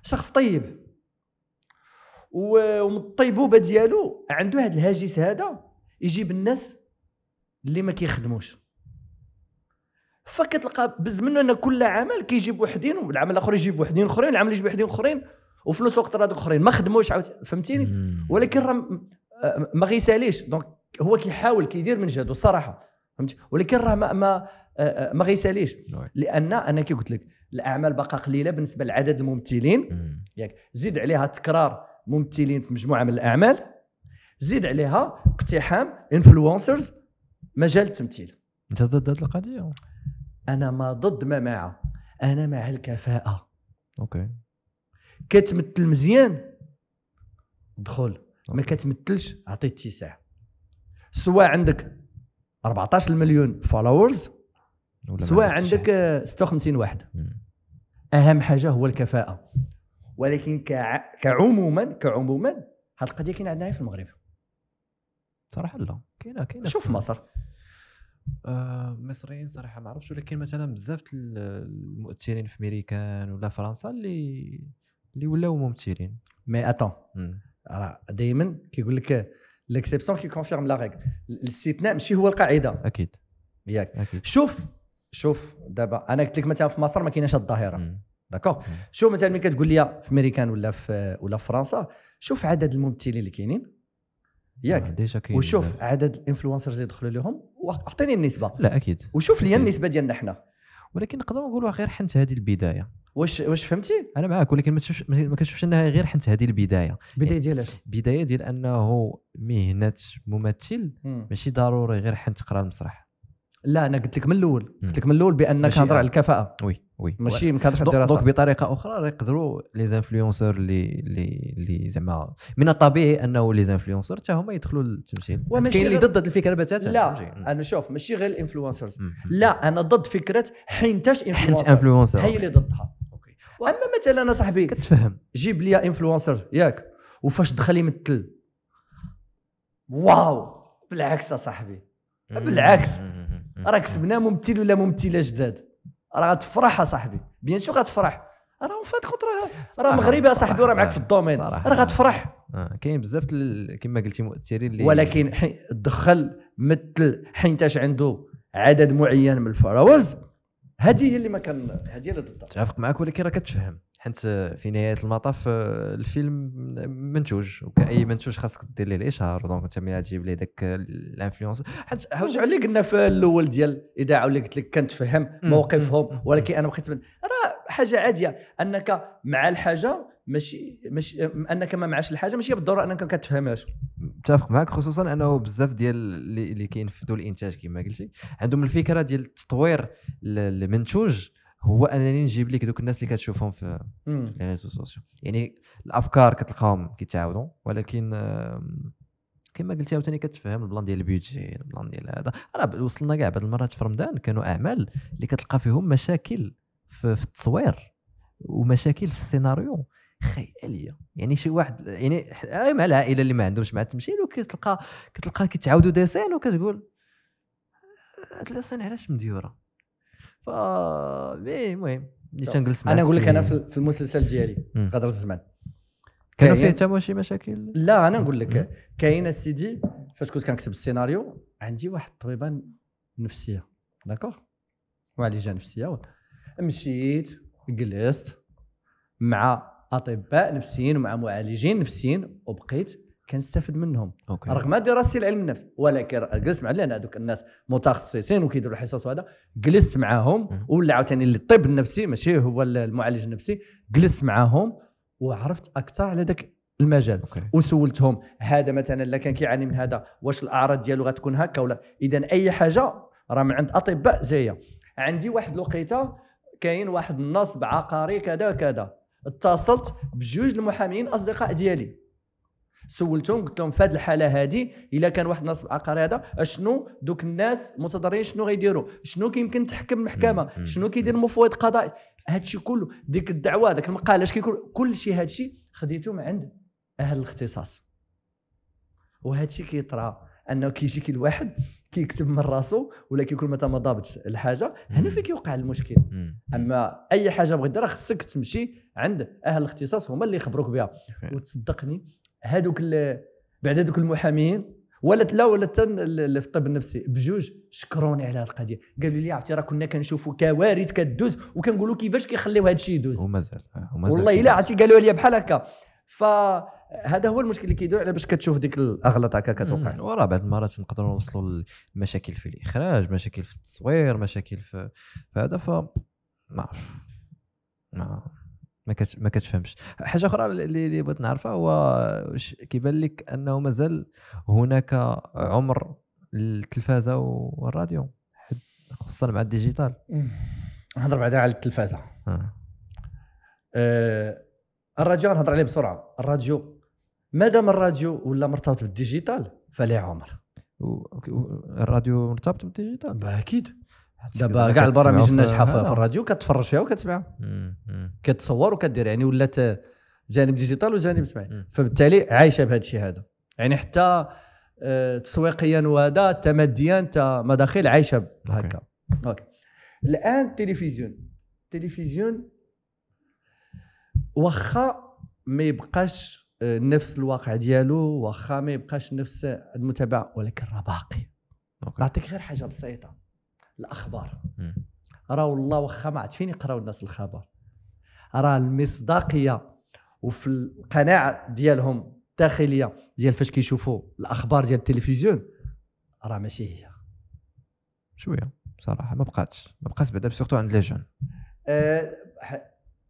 شخص طيب ومن الطيبوبه ديالو عنده هذا الهاجس هذا يجيب الناس اللي ما كيخدموش فكتلقى بز منه ان كل عمل كيجيب وحدين والعمل الاخر يجيب وحدين اخرين العمل يجيب وحدين اخرين وفي نفس الوقت راه اخرين ما خدموش عاود فهمتيني ولكن راه ما غيساليش دونك هو كيحاول كيدير من جهده الصراحه فهمتي ولكن راه ما ما آه، آه، ما غيساليش نعم. لان انا كي قلت لك الاعمال باقا قليله بالنسبه لعدد الممثلين ياك زيد عليها تكرار ممثلين في مجموعه من الاعمال زيد عليها اقتحام انفلونسرز مجال التمثيل انت ضد هذه القضيه انا ما ضد ما معه انا مع الكفاءه اوكي كتمثل مزيان دخل ما كتمثلش عطي اتساع سواء عندك 14 مليون فولورز سواء عندك 56 آه، واحد اهم حاجه هو الكفاءه ولكن كع... كعموما كعموما هاد القضيه كاينه عندنا في المغرب صراحه لا كاينه كاينه شوف مصر المصريين آه، مصريين صراحه ما عرفتش ولكن مثلا بزاف المؤثرين في امريكان ولا فرنسا اللي اللي ولاو ممثلين مي اتون راه دائما كيقول لك ليكسيبسيون كي كونفيرم لا ريغل الاستثناء ماشي هو القاعده اكيد ياك شوف شوف دابا انا قلت لك مثلا في مصر ما كايناش الظاهره داكوغ شوف مثلا ملي كتقول لي في امريكان ولا في ولا في فرنسا شوف عدد الممثلين اللي كاينين ياك وشوف عدد الانفلونسرز اللي دخلوا لهم واعطيني النسبه لا اكيد وشوف لي النسبه ديالنا حنا ولكن نقدروا نقولوا غير حنت هذه البدايه واش واش فهمتي انا معاك ولكن ما تشوفش ما كتشوفش انها غير حنت هذه البدايه بدايه يعني ديال بدايه ديال انه مهنه ممثل ماشي ضروري غير حنت تقرا المسرح لا انا قلت لك من الاول قلت لك من الاول بان كنهضر على الكفاءه وي وي ماشي ما كنهضرش على الدراسه دونك بطريقه اخرى راه يقدروا لي زانفلونسور اللي اللي اللي زعما من الطبيعي انه لي زانفلونسور حتى هما يدخلوا للتمثيل كاين اللي ضد هذه الفكره بتاتا لا انا شوف ماشي غير الانفلونسرز لا انا ضد فكره حينتاش انفلونسر هي اللي ضدها اوكي واما مثلا صاحبي كتفهم جيب لي انفلونسر ياك وفاش دخل يمثل واو بالعكس صاحبي بالعكس راه كسبنا ممثل ولا ممثله جداد راه غتفرح اصاحبي بيان سور غتفرح راه اون فان كونت راه راه مغربي اصاحبي راه معاك في الدومين راه غتفرح آه، كاين بزاف كما قلتي مؤثرين اللي ولكن دخل مثل حيتاش عنده عدد معين من الفولورز هذه هي اللي ما كان هذه اللي ضدها متفق معك ولكن راه كتفهم حيت في نهايه المطاف آه، الفيلم منتوج وكاي منتوج خاصك دير ليه الاشهار دونك انت ملي تجيب ليه داك آه، الانفلونس حيت هاوش أه، اللي قلنا في الاول ديال الاذاعه واللي قلت لك كنتفهم موقفهم ولكن انا بقيت راه حاجه عاديه انك مع الحاجه ماشي ماشي انك ما معاش الحاجه ماشي بالضروره انك ما كتفهمهاش متفق معك خصوصا انه بزاف ديال اللي كاين في دول الانتاج كما قلتي عندهم الفكره ديال تطوير المنتوج هو انني نجيب لك دوك الناس اللي كتشوفهم في لي ريزو سوسيو يعني الافكار كتلقاهم كيتعاودوا ولكن كما قلتي عاوتاني كتفهم البلان ديال البيوجي البلان ديال هذا راه وصلنا كاع بعض المرات في رمضان كانوا اعمال اللي كتلقى فيهم مشاكل في, في التصوير ومشاكل في السيناريو خياليه يعني شي واحد يعني مع العائله اللي ما عندهمش مع التمثيل يعني وكتلقى كتلقى كيتعاودوا ديسين وكتقول هاد سين علاش مديوره مي المهم بديت نجلس مع انا نقول لك انا في المسلسل ديالي غدر الزمان كانوا فيه حتى شي مشاكل لا انا نقول لك كاين سيدي فاش كنت كنكتب السيناريو عندي واحد الطبيبه نفسيه داكوغ معالجه نفسيه مشيت جلست مع اطباء نفسيين ومع معالجين نفسيين وبقيت كنستافد منهم أوكي. رغم دراستي العلم النفس ولكن جلست مع لان هذوك الناس متخصصين وكيديروا الحصص وهذا جلست معاهم ولا عاوتاني الطب النفسي ماشي هو المعالج النفسي جلست معاهم وعرفت اكثر على ذاك المجال أوكي. وسولتهم هذا مثلا اللي كان كيعاني من هذا واش الاعراض ديالو غتكون هكا ولا اذا اي حاجه راه من عند اطباء جايه عندي واحد الوقيته كاين واحد النصب عقاري كذا كذا اتصلت بجوج المحامين اصدقاء ديالي سولتهم قلت لهم في هذه الحاله هذه الا كان واحد النصب عقاري هذا اشنو دوك الناس المتضررين شنو غيديروا شنو كيمكن تحكم المحكمه شنو كيدير مفوض قضاء هادشي كله ديك الدعوه داك المقال اش كيكون كل شيء هادشي خديته من عند اهل الاختصاص وهادشي كيطرا انه كيجي كي الواحد كيكتب من راسه ولا كيكون مثلا ما ضابطش الحاجه هنا فين كيوقع المشكل اما اي حاجه بغيت ديرها خصك تمشي عند اهل الاختصاص هما اللي يخبروك بها وتصدقني هذوك بعد هذوك المحاميين ولات لا ولات في الطب النفسي بجوج شكروني على القضيه قالوا لي عرفتي راه كنا كنشوفوا كوارث كدوز وكنقولوا كيفاش كيخليو هذا الشيء يدوز ومازال آه، والله الا عرفتي قالوا لي بحال هكا فهذا هو المشكل اللي كيدور على باش كتشوف ديك الاغلاط هكا كتوقع وراه بعض المرات نقدروا نوصلوا لمشاكل في الاخراج مشاكل في التصوير مشاكل في هذا ف ما عرف ما ما كتفهمش حاجه اخرى اللي, اللي بغيت نعرفها هو كيبان لك انه مازال هناك عمر للتلفازه والراديو خصوصا مع الديجيتال نهضر بعدا على التلفازه آه. آه الراديو نهضر عليه بسرعه الراديو مادام الراديو ولا مرتبط بالديجيتال فليه عمر الراديو مرتبط بالديجيتال اكيد دابا كاع البرامج الناجحه في, في الراديو كتفرج فيها وكتسمعها كتصور وكدير يعني ولات جانب ديجيتال وجانب سمعي فبالتالي عايشه بهذا الشيء هذا يعني حتى آه، تسويقيا وهذا ماديا حتى مداخل عايشه هكا اوكي الان التلفزيون التلفزيون واخا ما يبقاش آه، نفس الواقع ديالو واخا ما يبقاش نفس المتابعه ولكن راه باقي نعطيك غير حاجه بسيطه الاخبار راه والله واخا ما عاد فين يقراو الناس الخبر راه المصداقيه وفي القناعه ديالهم الداخليه ديال فاش كيشوفوا الاخبار ديال التلفزيون راه ماشي هي شويه بصراحه ما بقاتش ما بقاتش بعدا سورتو عند لي جون أه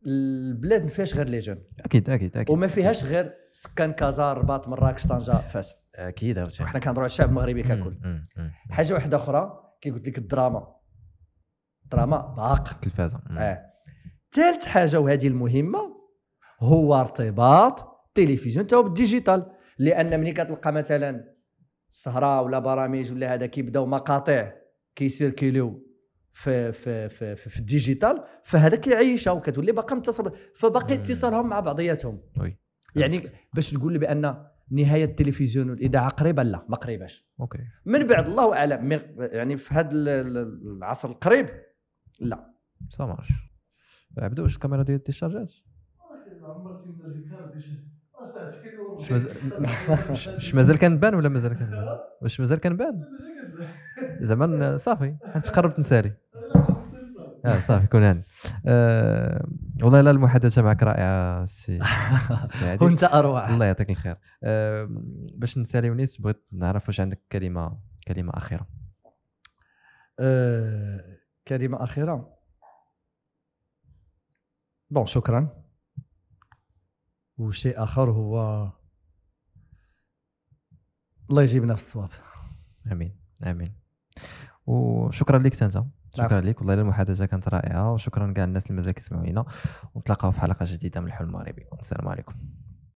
البلاد ما فيهاش غير لي جون اكيد اكيد اكيد وما فيهاش غير سكان كازا الرباط مراكش طنجه فاس اكيد حنا كنهضروا على الشعب المغربي ككل حاجه واحده اخرى كي قلت لك الدراما الدراما باق التلفازه نعم. اه ثالث حاجه وهذه المهمه هو ارتباط التلفزيون تاعو بالديجيتال لان ملي كتلقى مثلا سهره ولا برامج ولا هذا كيبداو مقاطع كيسيركيليو في في في في, في الديجيتال فهذا كيعيشها وكتولي باقا متصل فباقي اتصالهم مع بعضياتهم وي. يعني باش نقول بان نهايه التلفزيون والاذاعه قريبه لا ما قريباش اوكي من بعد الله اعلم يعني في هذا العصر القريب لا سا مارش عبدو واش الكاميرا ديال التيشارجات واش مازال كنبان ولا مازال كنبان واش مازال كنبان زعما صافي حنت قربت نسالي اه صافي كون هان آه والله لا المحادثه معك رائعه سي وانت اروع الله يعطيك الخير آه باش نسالي ونيس بغيت نعرف واش عندك كلمه كلمه اخيره آه كلمه اخيره بون شكرا وشيء اخر هو الله يجيبنا في الصواب امين امين وشكرا لك انت شكرا لك والله المحادثه كانت رائعه وشكرا كاع الناس اللي مازال كيسمعونا ونتلاقاو في حلقه جديده من الحلم المغربي السلام عليكم